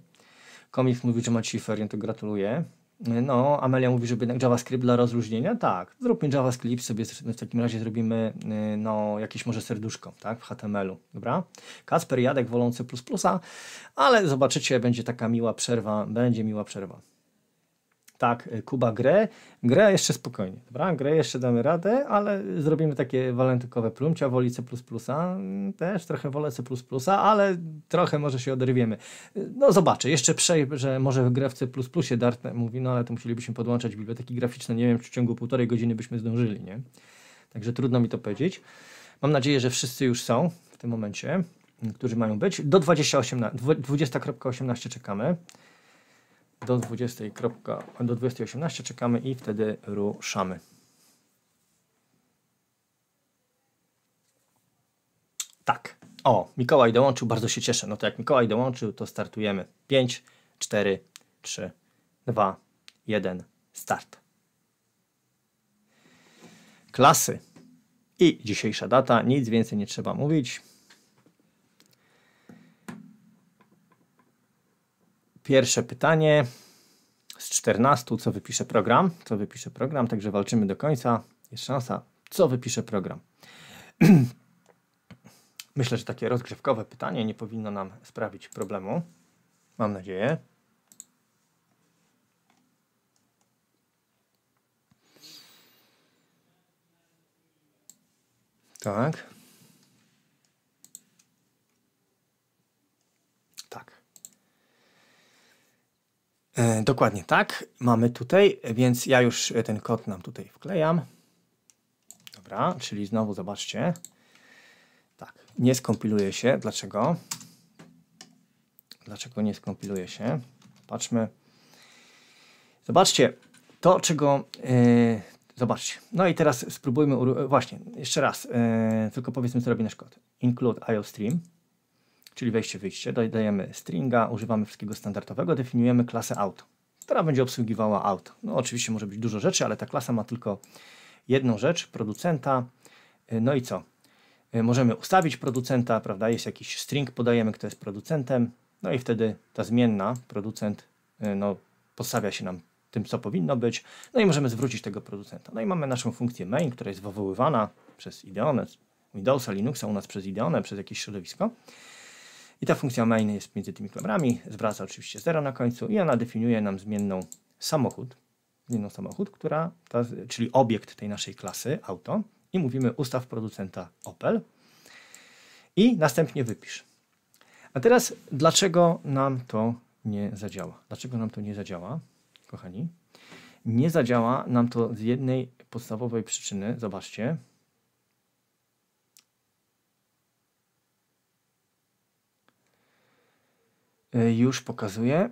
Komiks mówi, że ma ciferię, to gratuluję. No, Amelia mówi, żeby jednak JavaScript dla rozluźnienia. Tak, zróbmy JavaScript, sobie w takim razie zrobimy y, no, jakieś może serduszko, tak, w HTML-u, dobra? Kasper Jadek wolący plus plusa, ale zobaczycie, będzie taka miła przerwa, będzie miła przerwa tak, e, Kuba, grę. Grę jeszcze spokojnie, dobra? Grę jeszcze damy radę, ale zrobimy takie walentykowe plumcia, woli C++, mm, też trochę wolę C++, ale trochę może się oderwiemy. E, no zobaczę, jeszcze przejrzę, może w grę w C++ Dart mówi, no ale to musielibyśmy podłączać biblioteki graficzne, nie wiem, czy w ciągu półtorej godziny byśmy zdążyli, nie? Także trudno mi to powiedzieć. Mam nadzieję, że wszyscy już są w tym momencie, którzy mają być. Do 20.18 20 czekamy do 20, do 20.18 czekamy i wtedy ruszamy. Tak. O, Mikołaj dołączył, bardzo się cieszę. No to jak Mikołaj dołączył, to startujemy. 5, 4, 3, 2, 1, start. Klasy i dzisiejsza data, nic więcej nie trzeba mówić. Pierwsze pytanie z 14, co wypisze program, co wypisze program, także walczymy do końca. Jest szansa, co wypisze program. Myślę, że takie rozgrzewkowe pytanie nie powinno nam sprawić problemu. Mam nadzieję. Tak. E, dokładnie tak, mamy tutaj, więc ja już ten kod nam tutaj wklejam. Dobra, czyli znowu zobaczcie. Tak, nie skompiluje się. Dlaczego? Dlaczego nie skompiluje się? Patrzmy. Zobaczcie, to czego... Yy, zobaczcie. No i teraz spróbujmy... Właśnie, jeszcze raz. Yy, tylko powiedzmy, co robi nasz kod. Include IOStream. stream czyli wejście, wyjście. Dodajemy stringa, używamy wszystkiego standardowego, definiujemy klasę auto, która będzie obsługiwała auto. No oczywiście może być dużo rzeczy, ale ta klasa ma tylko jedną rzecz, producenta. Y, no i co? Y, możemy ustawić producenta, prawda? Jest jakiś string, podajemy, kto jest producentem, no i wtedy ta zmienna, producent, y, no, podstawia się nam tym, co powinno być, no i możemy zwrócić tego producenta. No i mamy naszą funkcję main, która jest wywoływana przez Ideonę, Windowsa, Linuxa, u nas przez Ideonę, przez jakieś środowisko. I ta funkcja main jest między tymi klamrami, zwraca oczywiście 0 na końcu i ona definiuje nam zmienną samochód, zmienną samochód, która, ta, czyli obiekt tej naszej klasy, auto, i mówimy ustaw producenta Opel i następnie wypisz. A teraz dlaczego nam to nie zadziała? Dlaczego nam to nie zadziała, kochani? Nie zadziała nam to z jednej podstawowej przyczyny, zobaczcie, Y, już pokazuję.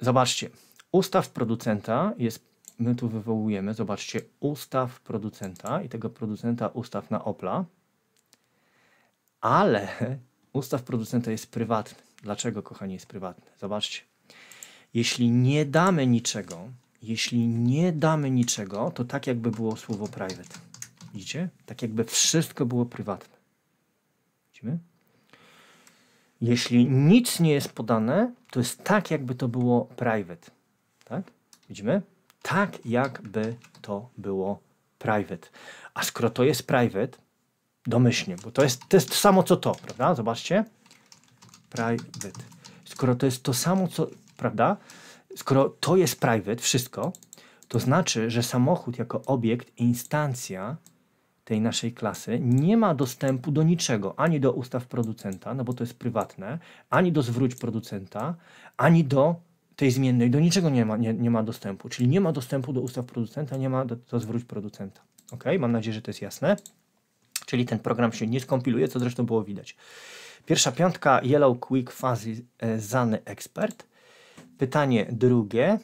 Zobaczcie, ustaw producenta jest, my tu wywołujemy, zobaczcie, ustaw producenta i tego producenta ustaw na Opla, ale ustaw producenta jest prywatny. Dlaczego, kochani, jest prywatny? Zobaczcie. Jeśli nie damy niczego, jeśli nie damy niczego, to tak jakby było słowo private. Widzicie? Tak jakby wszystko było prywatne. Widzimy? Jeśli nic nie jest podane, to jest tak, jakby to było private. Tak? Widzimy? Tak, jakby to było private. A skoro to jest private, domyślnie, bo to jest, to jest to samo co to, prawda? Zobaczcie. Private. Skoro to jest to samo co, prawda? Skoro to jest private, wszystko, to znaczy, że samochód jako obiekt, instancja tej naszej klasy nie ma dostępu do niczego, ani do ustaw producenta, no bo to jest prywatne, ani do zwróć producenta, ani do tej zmiennej, do niczego nie ma, nie, nie ma dostępu, czyli nie ma dostępu do ustaw producenta, nie ma do, do zwróć producenta. Ok, mam nadzieję, że to jest jasne. Czyli ten program się nie skompiluje, co zresztą było widać. Pierwsza piątka Yellow Quick Fuzzy e, Zany Expert. Pytanie drugie.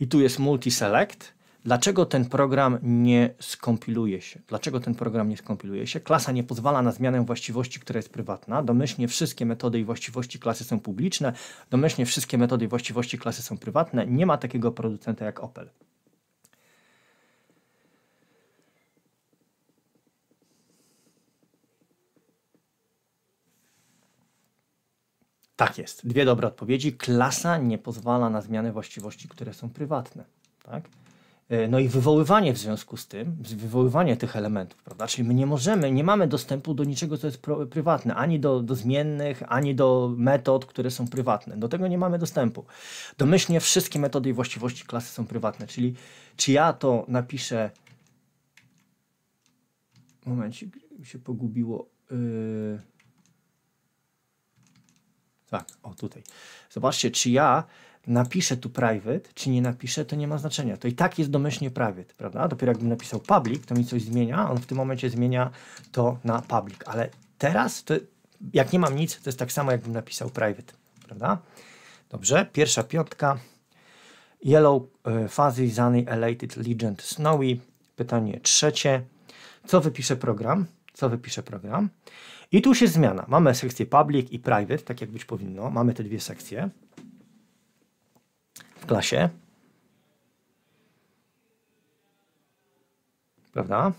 I tu jest multi select. Dlaczego ten program nie skompiluje się? Dlaczego ten program nie skompiluje się? Klasa nie pozwala na zmianę właściwości, która jest prywatna. Domyślnie wszystkie metody i właściwości klasy są publiczne. Domyślnie wszystkie metody i właściwości klasy są prywatne. Nie ma takiego producenta jak Opel. Tak jest. Dwie dobre odpowiedzi. Klasa nie pozwala na zmianę właściwości, które są prywatne. Tak? E, no i wywoływanie w związku z tym, wywoływanie tych elementów, prawda? Czyli my nie możemy, nie mamy dostępu do niczego, co jest prywatne, ani do, do zmiennych, ani do metod, które są prywatne. Do tego nie mamy dostępu. Domyślnie wszystkie metody i właściwości klasy są prywatne, czyli czy ja to napiszę. Moment, się pogubiło. Yy... Tak, o tutaj. Zobaczcie, czy ja napiszę tu private, czy nie napiszę, to nie ma znaczenia. To i tak jest domyślnie private, prawda? Dopiero jakbym napisał public, to mi coś zmienia, on w tym momencie zmienia to na public, ale teraz, to, jak nie mam nic, to jest tak samo, jakbym napisał private, prawda? Dobrze, pierwsza piątka. Yellow, e, fuzzy, zany, elated, legend, snowy. Pytanie trzecie. Co wypisze program? Co wypisze program? I tu się zmiana. Mamy sekcję public i private, tak jak być powinno. Mamy te dwie sekcje klasie. Prawda?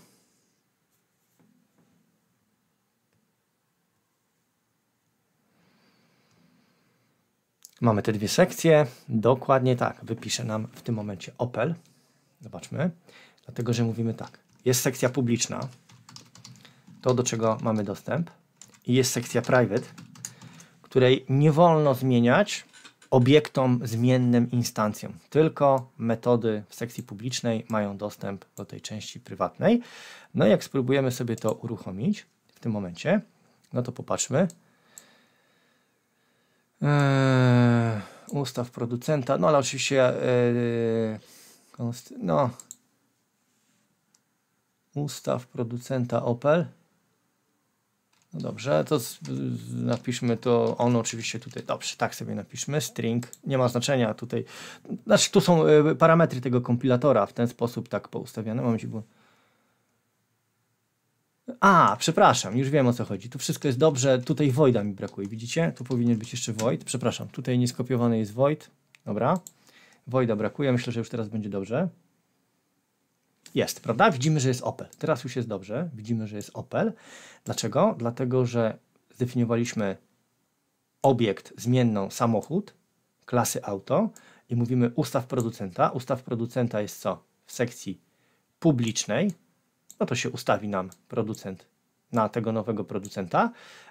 Mamy te dwie sekcje. Dokładnie tak. Wypiszę nam w tym momencie Opel. Zobaczmy. Dlatego, że mówimy tak. Jest sekcja publiczna. To, do czego mamy dostęp. I jest sekcja private, której nie wolno zmieniać obiektom, zmiennym, instancjom. Tylko metody w sekcji publicznej mają dostęp do tej części prywatnej. No i jak spróbujemy sobie to uruchomić w tym momencie, no to popatrzmy. Eee, ustaw producenta, no ale oczywiście eee, no, ustaw producenta Opel. No dobrze, to z, napiszmy to, on oczywiście tutaj, dobrze, tak sobie napiszmy, string, nie ma znaczenia tutaj, znaczy tu są y, parametry tego kompilatora w ten sposób tak poustawiane, mam źródło. A, przepraszam, już wiem o co chodzi, tu wszystko jest dobrze, tutaj voida mi brakuje, widzicie? Tu powinien być jeszcze void, przepraszam, tutaj nieskopiowany jest void, dobra, voida brakuje, myślę, że już teraz będzie dobrze. Jest, prawda? Widzimy, że jest Opel. Teraz już jest dobrze. Widzimy, że jest Opel. Dlaczego? Dlatego, że zdefiniowaliśmy obiekt zmienną samochód klasy auto i mówimy ustaw producenta. Ustaw producenta jest co? W sekcji publicznej. No to się ustawi nam producent na tego nowego producenta,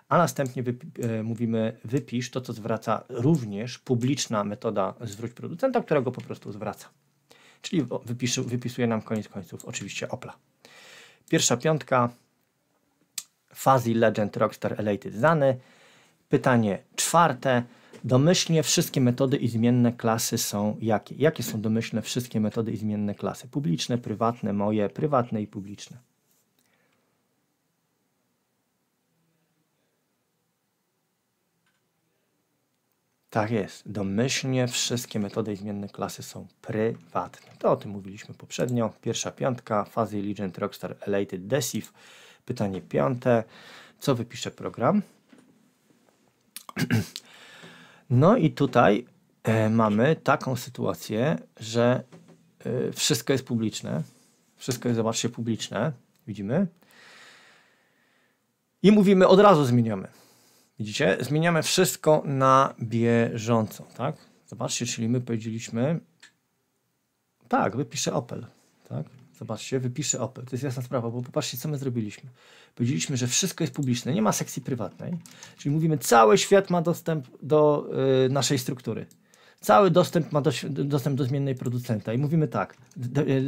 a następnie e, mówimy wypisz to, co zwraca również publiczna metoda zwróć producenta, którego po prostu zwraca czyli wypisuje nam koniec końców oczywiście Opla. Pierwsza piątka, Fuzzy Legend Rockstar Elated Zany. Pytanie czwarte, domyślnie wszystkie metody i zmienne klasy są jakie? Jakie są domyślne wszystkie metody i zmienne klasy? Publiczne, prywatne, moje, prywatne i publiczne. Tak jest. Domyślnie wszystkie metody i zmienne klasy są prywatne. To o tym mówiliśmy poprzednio. Pierwsza piątka, Fazy Legend Rockstar Elated Deceive. Pytanie piąte. Co wypisze program? No i tutaj e, mamy taką sytuację, że e, wszystko jest publiczne. Wszystko jest, zobaczcie, publiczne. Widzimy? I mówimy, od razu zmieniamy. Widzicie? Zmieniamy wszystko na bieżąco, tak? Zobaczcie, czyli my powiedzieliśmy tak, wypiszę Opel, tak? Zobaczcie, wypiszę Opel. To jest jasna sprawa, bo popatrzcie, co my zrobiliśmy. Powiedzieliśmy, że wszystko jest publiczne, nie ma sekcji prywatnej. Czyli mówimy, cały świat ma dostęp do y, naszej struktury. Cały dostęp ma do, dostęp do zmiennej producenta. I mówimy tak,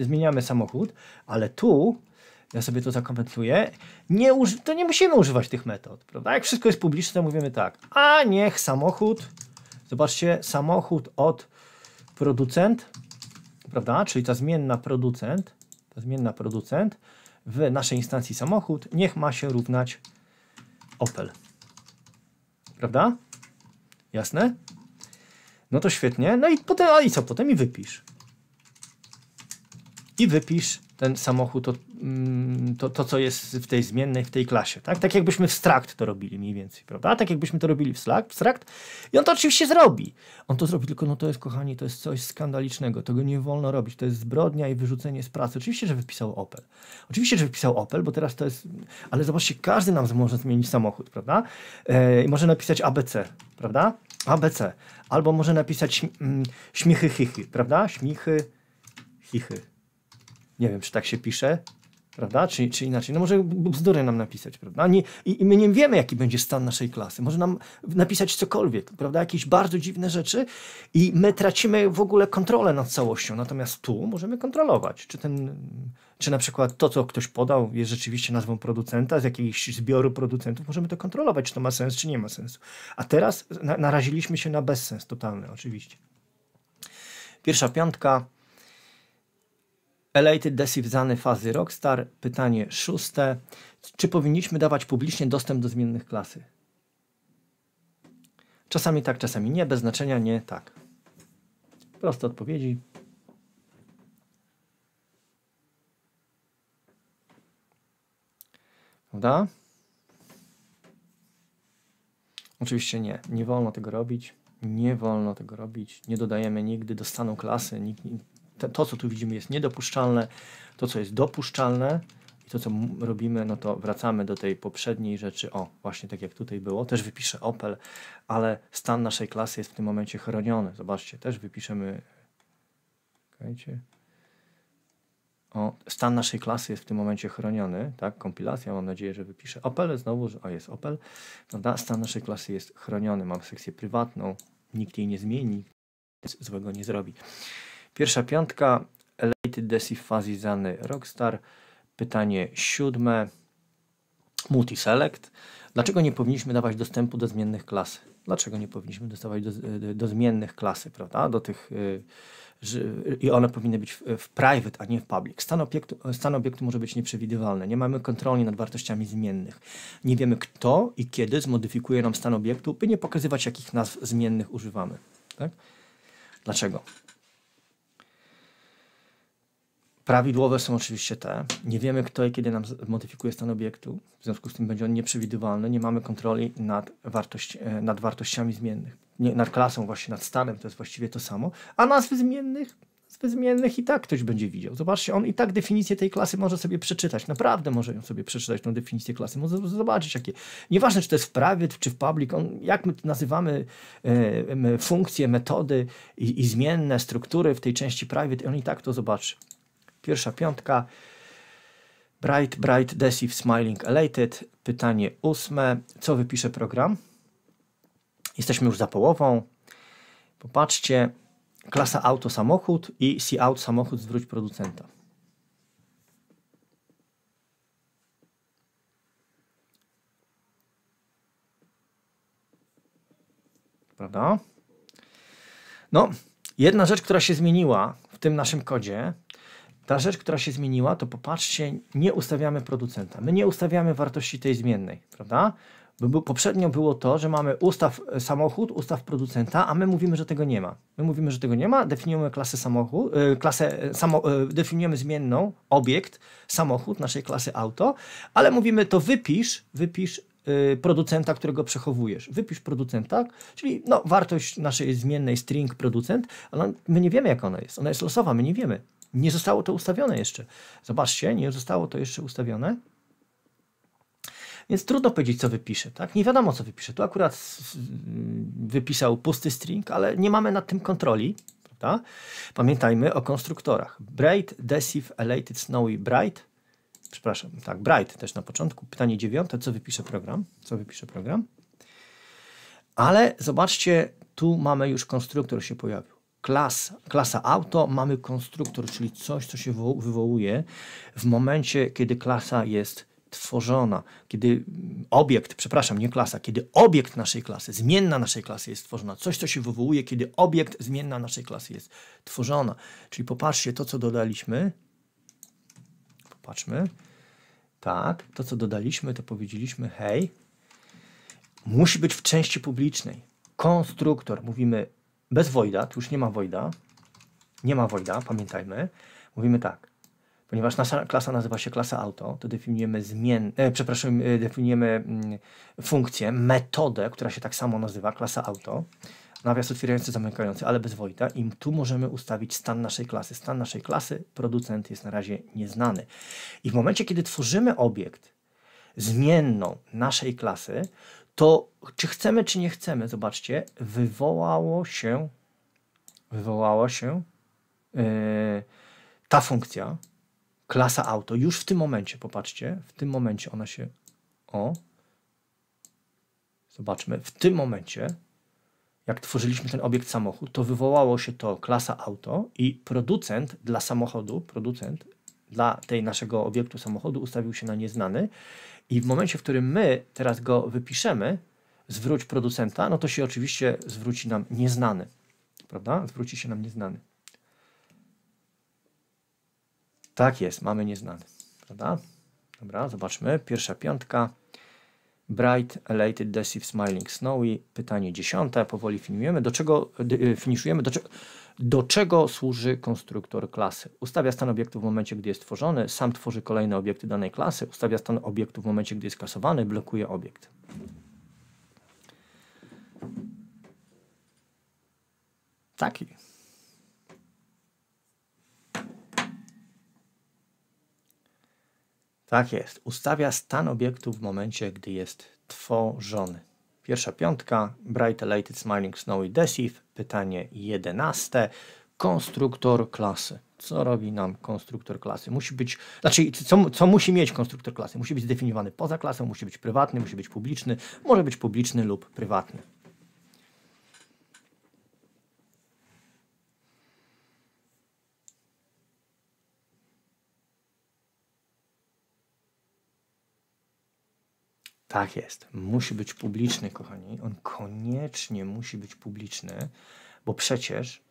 zmieniamy samochód, ale tu ja sobie to zakomentuję. Nie uży- to nie musimy używać tych metod, prawda? Jak wszystko jest publiczne, to mówimy tak, a niech samochód, zobaczcie, samochód od producent, prawda? Czyli ta zmienna producent, ta zmienna producent w naszej instancji samochód, niech ma się równać Opel. Prawda? Jasne? No to świetnie. No i potem, a i co? Potem i wypisz. I wypisz ten samochód od Mm, to, to, co jest w tej zmiennej, w tej klasie. Tak, tak jakbyśmy w strakt to robili mniej więcej, prawda? Tak jakbyśmy to robili w, Slack, w strakt, I on to oczywiście zrobi. On to zrobi, tylko no to jest, kochani, to jest coś skandalicznego. Tego nie wolno robić. To jest zbrodnia i wyrzucenie z pracy. Oczywiście, że wypisał Opel. Oczywiście, że wypisał Opel, bo teraz to jest... Ale zobaczcie, każdy nam może zmienić samochód, prawda? E, I może napisać ABC, prawda? ABC. Albo może napisać mm, śmichy chichy, prawda? Śmichy chichy. Nie wiem, czy tak się pisze prawda? Czy, czy inaczej, no może bzdury nam napisać, prawda? Nie, i, i, my nie wiemy, jaki będzie stan naszej klasy. Może nam napisać cokolwiek, prawda? Jakieś bardzo dziwne rzeczy i my tracimy w ogóle kontrolę nad całością, natomiast tu możemy kontrolować, czy ten, czy na przykład to, co ktoś podał jest rzeczywiście nazwą producenta, z jakiegoś zbioru producentów, możemy to kontrolować, czy to ma sens, czy nie ma sensu. A teraz na, naraziliśmy się na bezsens totalny, oczywiście. Pierwsza piątka, Elated Desivzany fazy Rockstar. Pytanie szóste. Czy powinniśmy dawać publicznie dostęp do zmiennych klasy? Czasami tak, czasami nie. Bez znaczenia nie, tak. Proste odpowiedzi. Prawda? Oczywiście nie. Nie wolno tego robić. Nie wolno tego robić. Nie dodajemy nigdy do stanu klasy. Nikt, to, co tu widzimy, jest niedopuszczalne. To, co jest dopuszczalne i to, co robimy, no to wracamy do tej poprzedniej rzeczy. O, właśnie tak jak tutaj było, też wypiszę Opel, ale stan naszej klasy jest w tym momencie chroniony. Zobaczcie, też wypiszemy. Czekajcie. O, stan naszej klasy jest w tym momencie chroniony, tak? Kompilacja, mam nadzieję, że wypiszę. Opel znowu, że, o jest Opel, prawda? No stan naszej klasy jest chroniony. Mam sekcję prywatną, nikt jej nie zmieni, nic złego nie zrobi. Pierwsza piątka, Late Desifazizany Rockstar. Pytanie siódme, Multiselect. Dlaczego nie powinniśmy dawać dostępu do zmiennych klasy? Dlaczego nie powinniśmy dostawać do, e, do zmiennych klasy, prawda? Do tych... E, i one powinny być w, w private, a nie w public. Stan obiektu, stan obiektu może być nieprzewidywalny. Nie mamy kontroli nad wartościami zmiennych. Nie wiemy, kto i kiedy zmodyfikuje nam stan obiektu, by nie pokazywać, jakich nazw zmiennych używamy. Tak? Dlaczego? Prawidłowe są oczywiście te. Nie wiemy, kto i kiedy nam modyfikuje stan obiektu, w związku z tym będzie on nieprzewidywalny. Nie mamy kontroli nad, wartości, e, nad wartościami zmiennych, nie, nad klasą, właśnie nad stanem, to jest właściwie to samo. A nazwy zmiennych, nazwy zmiennych i tak ktoś będzie widział. Zobaczcie, on i tak definicję tej klasy może sobie przeczytać. Naprawdę może ją sobie przeczytać, tą definicję klasy. Może zobaczyć, jakie. Nieważne, czy to jest w private, czy w public, on, jak my nazywamy e, funkcje, metody i, i zmienne struktury w tej części private, on i tak to zobaczy. Pierwsza piątka. Bright, bright, deceive, smiling, elated. Pytanie ósme. Co wypisze program? Jesteśmy już za połową. Popatrzcie. Klasa auto samochód i see out samochód zwróć producenta. Prawda? No, jedna rzecz, która się zmieniła w tym naszym kodzie, ta rzecz, która się zmieniła, to popatrzcie, nie ustawiamy producenta. My nie ustawiamy wartości tej zmiennej, prawda? Bo poprzednio było to, że mamy ustaw e, samochód, ustaw producenta, a my mówimy, że tego nie ma. My mówimy, że tego nie ma, definiujemy klasę samochód, e, klasę, e, samo, definiujemy zmienną, obiekt, samochód naszej klasy auto, ale mówimy to wypisz, wypisz producenta, którego przechowujesz. Wypisz producenta, czyli no, wartość naszej zmiennej string producent, ale my nie wiemy, jak ona jest. Ona jest losowa, my nie wiemy. Nie zostało to ustawione jeszcze. Zobaczcie, nie zostało to jeszcze ustawione. Więc trudno powiedzieć, co wypisze. Tak? Nie wiadomo, co wypisze. Tu akurat wypisał pusty string, ale nie mamy nad tym kontroli. Prawda? Pamiętajmy o konstruktorach. Bright, Deceive, Elated, Snowy, Bright. Przepraszam, tak, Bright też na początku. Pytanie dziewiąte, co wypisze program? Co wypisze program? Ale zobaczcie, tu mamy już konstruktor się pojawił klas, klasa auto, mamy konstruktor, czyli coś, co się wywołuje w momencie, kiedy klasa jest tworzona, kiedy obiekt, przepraszam, nie klasa, kiedy obiekt naszej klasy, zmienna naszej klasy jest tworzona, coś, co się wywołuje, kiedy obiekt, zmienna naszej klasy jest tworzona. Czyli popatrzcie, to, co dodaliśmy, popatrzmy, tak, to, co dodaliśmy, to powiedzieliśmy, hej, musi być w części publicznej. Konstruktor, mówimy, bez Wojda, tu już nie ma Wojda, nie ma Wojda, pamiętajmy, mówimy tak, ponieważ nasza klasa nazywa się klasa auto, to definiujemy zmien, e, przepraszam, e, definiujemy mm, funkcję, metodę, która się tak samo nazywa, klasa auto, nawias otwierający, zamykający, ale bez Wojda i tu możemy ustawić stan naszej klasy. Stan naszej klasy, producent jest na razie nieznany. I w momencie, kiedy tworzymy obiekt, zmienną naszej klasy, to czy chcemy, czy nie chcemy, zobaczcie, wywołało się, wywołała się yy, ta funkcja, klasa auto, już w tym momencie, popatrzcie, w tym momencie ona się, o, zobaczmy, w tym momencie, jak tworzyliśmy ten obiekt samochód, to wywołało się to klasa auto i producent dla samochodu, producent dla tej naszego obiektu samochodu ustawił się na nieznany i w momencie, w którym my teraz go wypiszemy, zwróć producenta, no to się oczywiście zwróci nam nieznany, prawda? Zwróci się nam nieznany. Tak jest, mamy nieznany, prawda? Dobra, zobaczmy. Pierwsza piątka. Bright, Elated, Deceive, Smiling, Snowy. Pytanie dziesiąte. Powoli e, finiszujemy. Do czego finiszujemy? Do czego... Do czego służy konstruktor klasy? Ustawia stan obiektu w momencie, gdy jest tworzony, sam tworzy kolejne obiekty danej klasy, ustawia stan obiektu w momencie, gdy jest klasowany, blokuje obiekt. Taki. Tak jest. Ustawia stan obiektu w momencie, gdy jest tworzony. Pierwsza piątka, Bright Elated Smiling Snowy Deceive, pytanie jedenaste, konstruktor klasy. Co robi nam konstruktor klasy? Musi być, znaczy, co, co musi mieć konstruktor klasy? Musi być zdefiniowany poza klasą, musi być prywatny, musi być publiczny, może być publiczny lub prywatny. Tak jest. Musi być publiczny, kochani. On koniecznie musi być publiczny, bo przecież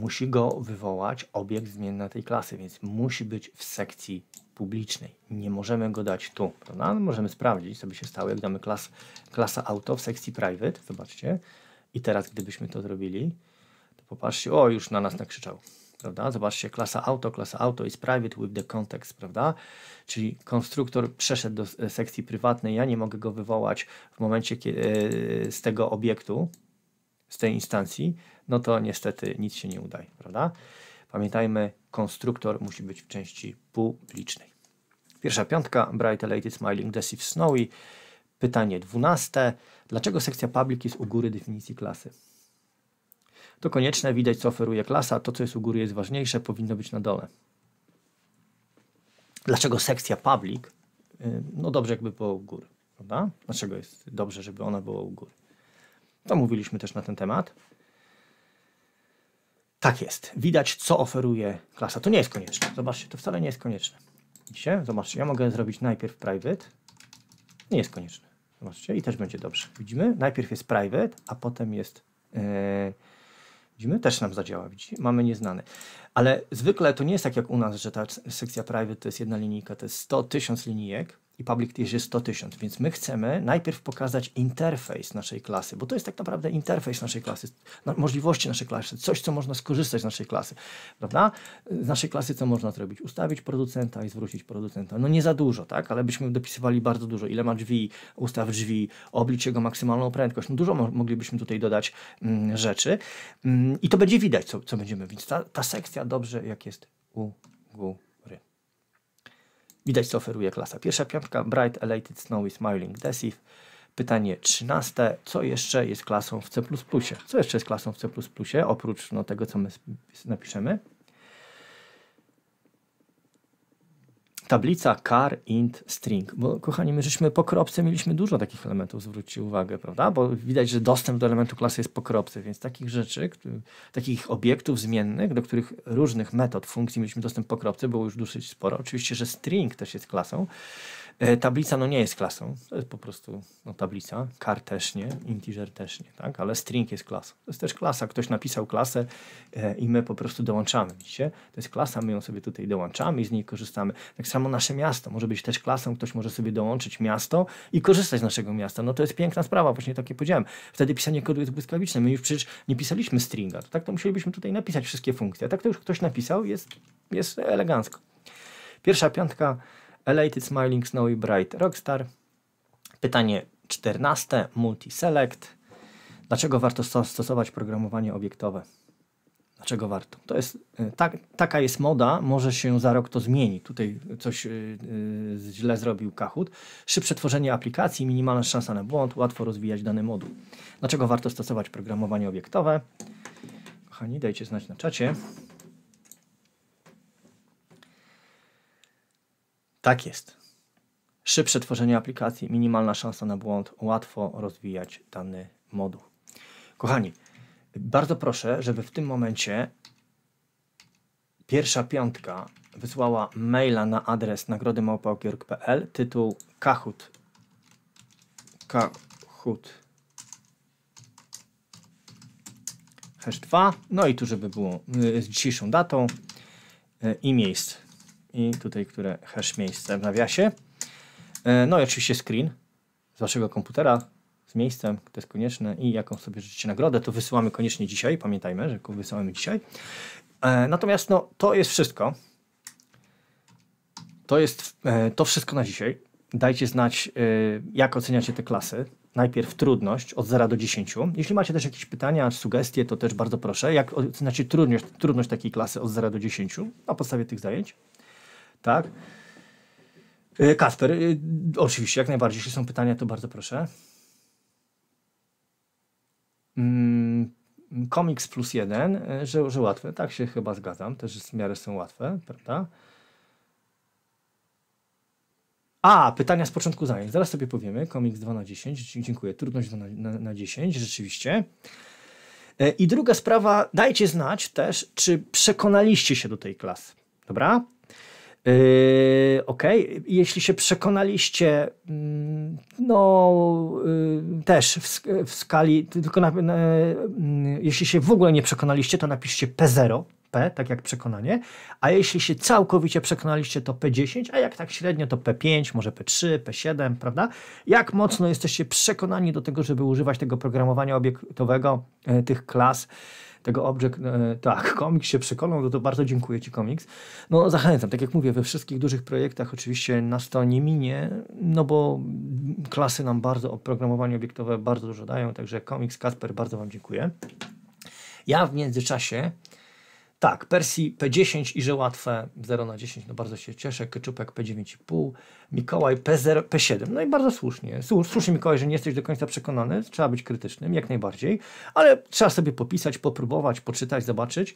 musi go wywołać obiekt zmienna tej klasy, więc musi być w sekcji publicznej. Nie możemy go dać tu, prawda? No możemy sprawdzić, co by się stało, jak damy klas, klasa auto w sekcji private, zobaczcie. I teraz, gdybyśmy to zrobili, to popatrzcie, o, już na nas nakrzyczał prawda? Zobaczcie, klasa auto, klasa auto is private with the context, prawda? Czyli konstruktor przeszedł do sekcji prywatnej, ja nie mogę go wywołać w momencie kiedy, e, z tego obiektu, z tej instancji, no to niestety nic się nie udaje, prawda? Pamiętajmy, konstruktor musi być w części publicznej. Pierwsza piątka, Bright Elated Smiling Deceive Snowy. Pytanie dwunaste. Dlaczego sekcja public jest u góry definicji klasy? To konieczne, widać co oferuje klasa, to co jest u góry jest ważniejsze, powinno być na dole. Dlaczego sekcja public? Y, no dobrze jakby było u góry, prawda? Dlaczego jest dobrze, żeby ona była u góry? To mówiliśmy też na ten temat. Tak jest. Widać, co oferuje klasa. To nie jest konieczne. Zobaczcie, to wcale nie jest konieczne. Widzicie? Zobaczcie, ja mogę zrobić najpierw private. Nie jest konieczne. Zobaczcie, i też będzie dobrze. Widzimy? Najpierw jest private, a potem jest yy, widzimy, też nam zadziała, widzimy, mamy nieznane. Ale zwykle to nie jest tak jak u nas, że ta sekcja private to jest jedna linijka, to jest 100 tysiąc linijek, i public tier jest 100 tysiąc, więc my chcemy najpierw pokazać interfejs naszej klasy, bo to jest tak naprawdę interfejs naszej klasy, no, możliwości naszej klasy, coś, co można skorzystać z naszej klasy, prawda? Z naszej klasy co można zrobić? Ustawić producenta i zwrócić producenta. No nie za dużo, tak? Ale byśmy dopisywali bardzo dużo. Ile ma drzwi, ustaw drzwi, oblicz jego maksymalną prędkość. No dużo mo moglibyśmy tutaj dodać mm, rzeczy mm, i to będzie widać, co, co będziemy widzieć. Ta, ta sekcja dobrze, jak jest u, Google. Widać, co oferuje klasa. Pierwsza piątka Bright, Elated, Snowy, Smiling, Deceive. Pytanie trzynaste. Co jeszcze jest klasą w C++? Co jeszcze jest klasą w C++, oprócz no, tego, co my napiszemy? tablica car int string, bo kochani, my żeśmy po kropce mieliśmy dużo takich elementów, zwróćcie uwagę, prawda? Bo widać, że dostęp do elementu klasy jest po kropce, więc takich rzeczy, takich obiektów zmiennych, do których różnych metod, funkcji mieliśmy dostęp po kropce, było już dosyć sporo. Oczywiście, że string też jest klasą, E, tablica no nie jest klasą, to jest po prostu no, tablica, kar też nie, integer też nie, tak? ale string jest klasą. To jest też klasa, ktoś napisał klasę e, i my po prostu dołączamy, widzicie? To jest klasa, my ją sobie tutaj dołączamy i z niej korzystamy. Tak samo nasze miasto może być też klasą, ktoś może sobie dołączyć miasto i korzystać z naszego miasta. No to jest piękna sprawa, właśnie takie powiedziałem. Wtedy pisanie kodu jest błyskawiczne, my już przecież nie pisaliśmy stringa, to tak to musielibyśmy tutaj napisać wszystkie funkcje, a tak to już ktoś napisał, jest, jest elegancko. Pierwsza piątka Elated Smiling Snowy Bright Rockstar. Pytanie 14. Multiselect. Dlaczego warto stosować programowanie obiektowe? Dlaczego warto? To jest, y, taka jest moda, może się za rok to zmieni. Tutaj coś yy, źle zrobił Kahoot. Szybsze tworzenie aplikacji, minimalna szansa na błąd, łatwo rozwijać dany moduł. Dlaczego warto stosować programowanie obiektowe? Kochani, dajcie znać na czacie. Tak jest. Szybsze tworzenie aplikacji, minimalna szansa na błąd, łatwo rozwijać dany moduł. Kochani, bardzo proszę, żeby w tym momencie pierwsza piątka wysłała maila na adres nagrodymałpa.org.pl, tytuł Kahoot. Kahoot. Hash 2. No i tu, żeby było y, z dzisiejszą datą y, i miejsce i tutaj, które hash miejsce w nawiasie. E, no i oczywiście screen z waszego komputera z miejscem, to jest konieczne i jaką sobie życzycie nagrodę, to wysyłamy koniecznie dzisiaj, pamiętajmy, że wysyłamy dzisiaj. E, natomiast no, to jest wszystko. To jest e, to wszystko na dzisiaj. Dajcie znać, jak oceniacie te klasy najpierw trudność od 0 do 10. Jeśli macie też jakieś pytania, sugestie, to też bardzo proszę. Jak oceniacie trudność, trudność takiej klasy od 0 do 10 na podstawie tych zajęć? tak? E, Kasper, e, oczywiście, jak najbardziej. Jeśli są pytania, to bardzo proszę. Mm, komiks plus jeden, e, że, że łatwe. Tak się chyba zgadzam. Też w miarę są łatwe, prawda? A, pytania z początku zajęć. Zaraz sobie powiemy. Komiks 2 na 10. Dziękuję. Trudność 2 na, na, na 10, rzeczywiście. I druga sprawa, dajcie znać też, czy przekonaliście się do tej klasy. Dobra? Yy, okej, okay. jeśli się przekonaliście, mm, no yy, też w, w, skali, tylko na, na, yy, jeśli się w ogóle nie przekonaliście, to napiszcie P0, P, tak jak przekonanie, a jeśli się całkowicie przekonaliście, to P10, a jak tak średnio, to P5, może P3, P7, prawda? Jak mocno jesteście przekonani do tego, żeby używać tego programowania obiektowego, tych klas, tego Object, e, tak, komiks się przekonał, no to bardzo dziękuję Ci komiks. No zachęcam, tak jak mówię, we wszystkich dużych projektach oczywiście nas to nie minie, no bo klasy nam bardzo, oprogramowanie obiektowe bardzo dużo dają, także komiks Kasper, bardzo Wam dziękuję. Ja w międzyczasie tak, Persji P10 i że łatwe 0 na 10, no bardzo się cieszę. Keczupek P9,5, Mikołaj P0, P7, no i bardzo słusznie. Słusznie Mikołaj, że nie jesteś do końca przekonany, trzeba być krytycznym, jak najbardziej, ale trzeba sobie popisać, popróbować, poczytać, zobaczyć.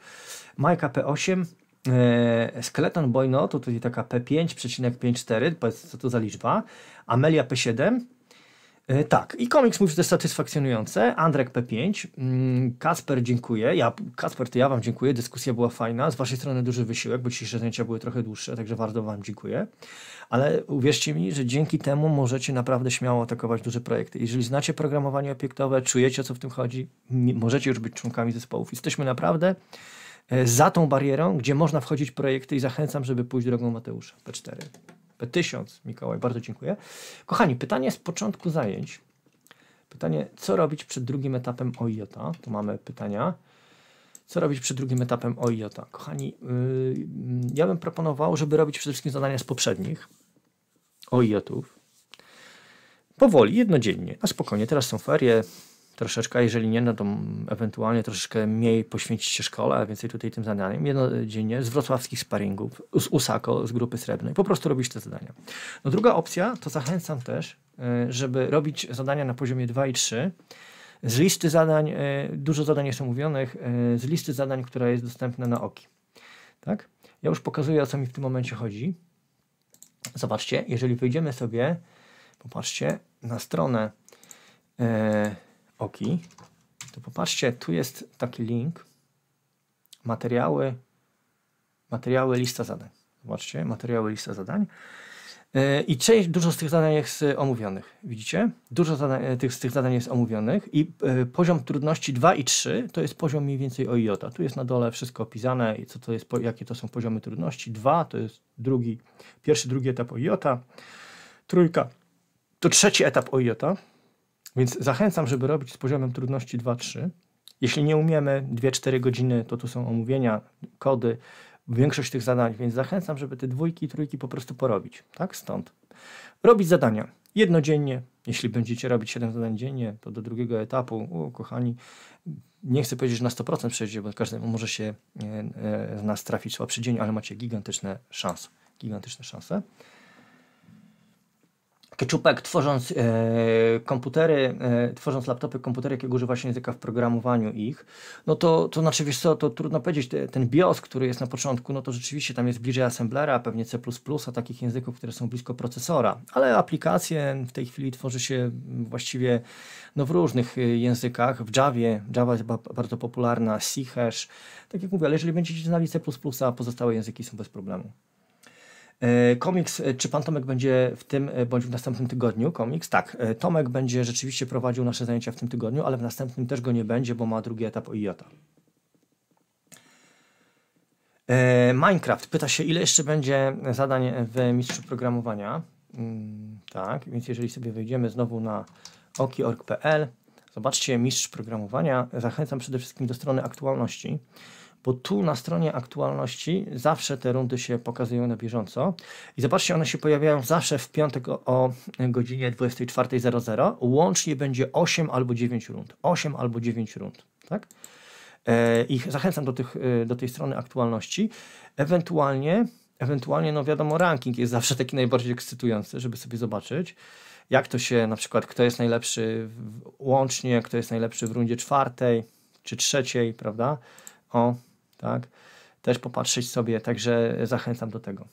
Majka P8, e, Skeleton Boyno to tutaj taka P5,54, powiedz co to za liczba. Amelia P7, E, tak, i komiks mówi, że to jest satysfakcjonujące. Andrek P5, mm, Kasper dziękuję. Ja, Kasper, to ja Wam dziękuję. Dyskusja była fajna. Z Waszej strony duży wysiłek, bo dzisiejsze zdjęcia były trochę dłuższe, także bardzo Wam dziękuję. Ale uwierzcie mi, że dzięki temu możecie naprawdę śmiało atakować duże projekty. Jeżeli znacie programowanie obiektowe, czujecie o co w tym chodzi, możecie już być członkami zespołów. Jesteśmy naprawdę e, za tą barierą, gdzie można wchodzić w projekty i zachęcam, żeby pójść drogą Mateusza P4. P1000, Mikołaj, bardzo dziękuję. Kochani, pytanie z początku zajęć. Pytanie, co robić przed drugim etapem OIJ? Tu mamy pytania. Co robić przed drugim etapem OIJ? Kochani, yy, ja bym proponował, żeby robić przede wszystkim zadania z poprzednich OIJ-ów. Powoli, jednodziennie, na spokojnie. Teraz są ferie, troszeczkę, jeżeli nie, no to ewentualnie troszeczkę mniej poświęcić się szkole, a więcej tutaj tym zadaniem. Jedno dziennie z wrocławskich sparingów, z USAKO, z grupy srebrnej. Po prostu robisz te zadania. No druga opcja, to zachęcam też, e, żeby robić zadania na poziomie 2 i 3, z listy zadań, e, dużo zadań jest omówionych, e, z listy zadań, która jest dostępna na OKI. Tak? Ja już pokazuję, o co mi w tym momencie chodzi. Zobaczcie, jeżeli wejdziemy sobie, popatrzcie, na stronę Oki, to popatrzcie, tu jest taki link. Materiały, materiały lista zadań. Zobaczcie, materiały lista zadań. E, I część, dużo z tych zadań jest e, omówionych. Widzicie? Dużo zadań, e, tych, z tych zadań jest omówionych i y, poziom trudności 2 i 3 to jest poziom mniej więcej OIOTA. Tu jest na dole wszystko opisane co to jest, jakie to są poziomy trudności. 2 to jest drugi, pierwszy, drugi etap OIOTA. Trójka to trzeci etap OIOTA. Więc zachęcam, żeby robić z poziomem trudności 2-3. Jeśli nie umiemy 2-4 godziny, to tu są omówienia, kody, większość tych zadań, więc zachęcam, żeby te dwójki i trójki po prostu porobić. Tak, stąd. Robić zadania jednodziennie. Jeśli będziecie robić 7 zadań dziennie, to do drugiego etapu, o, kochani, nie chcę powiedzieć, że na 100% przejdzie, bo każdemu może się e, e, z nas trafić słabszy dzień, ale macie gigantyczne szanse. Gigantyczne szanse. Ketchupek, tworząc e, komputery, e, tworząc laptopy, komputery, jakiego używa się języka w programowaniu ich, no to, to znaczy, wiesz co, to trudno powiedzieć, te, ten BIOS, który jest na początku, no to rzeczywiście tam jest bliżej assemblera, pewnie C++, a takich języków, które są blisko procesora, ale aplikacje w tej chwili tworzy się właściwie no, w różnych e, językach, w Javie, Java jest bardzo popularna, C Hash, tak jak mówię, ale jeżeli będziecie znali C++, pozostałe języki są bez problemu. E, komiks, e, czy pan Tomek będzie w tym e, bądź w następnym tygodniu? Komiks, tak. Tomek będzie rzeczywiście prowadził nasze zajęcia w tym tygodniu, ale w następnym też go nie będzie, bo ma drugi etap o Minecraft pyta się, ile jeszcze będzie zadań w mistrzu programowania. Mm, tak, więc jeżeli sobie wejdziemy znowu na oki.org.pl, zobaczcie mistrz programowania. Zachęcam przede wszystkim do strony aktualności bo tu na stronie aktualności zawsze te rundy się pokazują na bieżąco. I zobaczcie, one się pojawiają zawsze w piątek o godzinie 24.00. Łącznie będzie 8 albo 9 rund. 8 albo 9 rund, tak? E, I zachęcam do, tych, e, do tej strony aktualności. Ewentualnie, ewentualnie, no wiadomo, ranking jest zawsze taki najbardziej ekscytujący, żeby sobie zobaczyć jak to się na przykład, kto jest najlepszy łącznie, kto jest najlepszy w rundzie czwartej czy trzeciej, prawda? O, tak? Też popatrzeć sobie, także zachęcam do tego.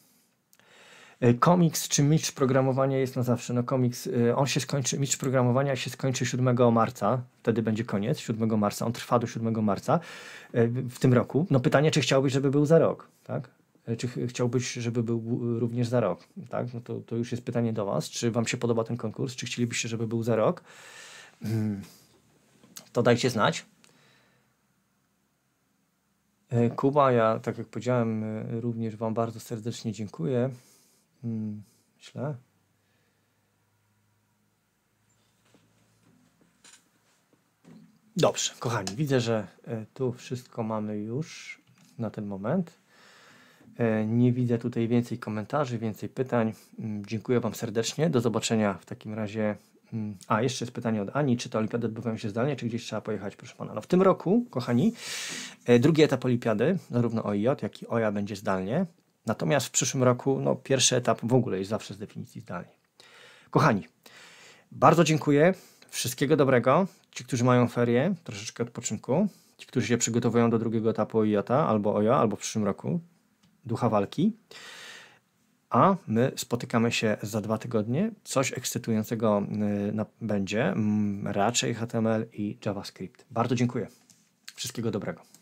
E, komiks czy mistrz programowania jest na zawsze. No komiks, e, on się skończy, mistrz programowania się skończy 7 marca, wtedy będzie koniec, 7 marca, on trwa do 7 marca e, w tym roku. No pytanie, czy chciałbyś, żeby był za rok, tak? Czy ch chciałbyś, żeby był również za rok, tak? No to, to już jest pytanie do Was, czy Wam się podoba ten konkurs, czy chcielibyście, żeby był za rok? Hmm. To dajcie znać. E, Kuba, ja tak jak powiedziałem, e, również Wam bardzo serdecznie dziękuję. Myślę. Hmm, Dobrze, kochani, widzę, że e, tu wszystko mamy już na ten moment. Nie widzę tutaj więcej komentarzy, więcej pytań. Mm, dziękuję Wam serdecznie. Do zobaczenia w takim razie Mm. A, jeszcze jest pytanie od Ani. Czy te olimpiady odbywają się zdalnie, czy gdzieś trzeba pojechać, proszę pana? No w tym roku, kochani, e, drugi etap olimpiady, zarówno OIJ, jak i OJA będzie zdalnie. Natomiast w przyszłym roku, no pierwszy etap w ogóle jest zawsze z definicji zdalnie. Kochani, bardzo dziękuję. Wszystkiego dobrego. Ci, którzy mają ferie, troszeczkę odpoczynku. Ci, którzy się przygotowują do drugiego etapu OIJ albo OJA, albo w przyszłym roku, ducha walki a my spotykamy się za dwa tygodnie. Coś ekscytującego y, będzie, raczej HTML i JavaScript. Bardzo dziękuję. Wszystkiego dobrego.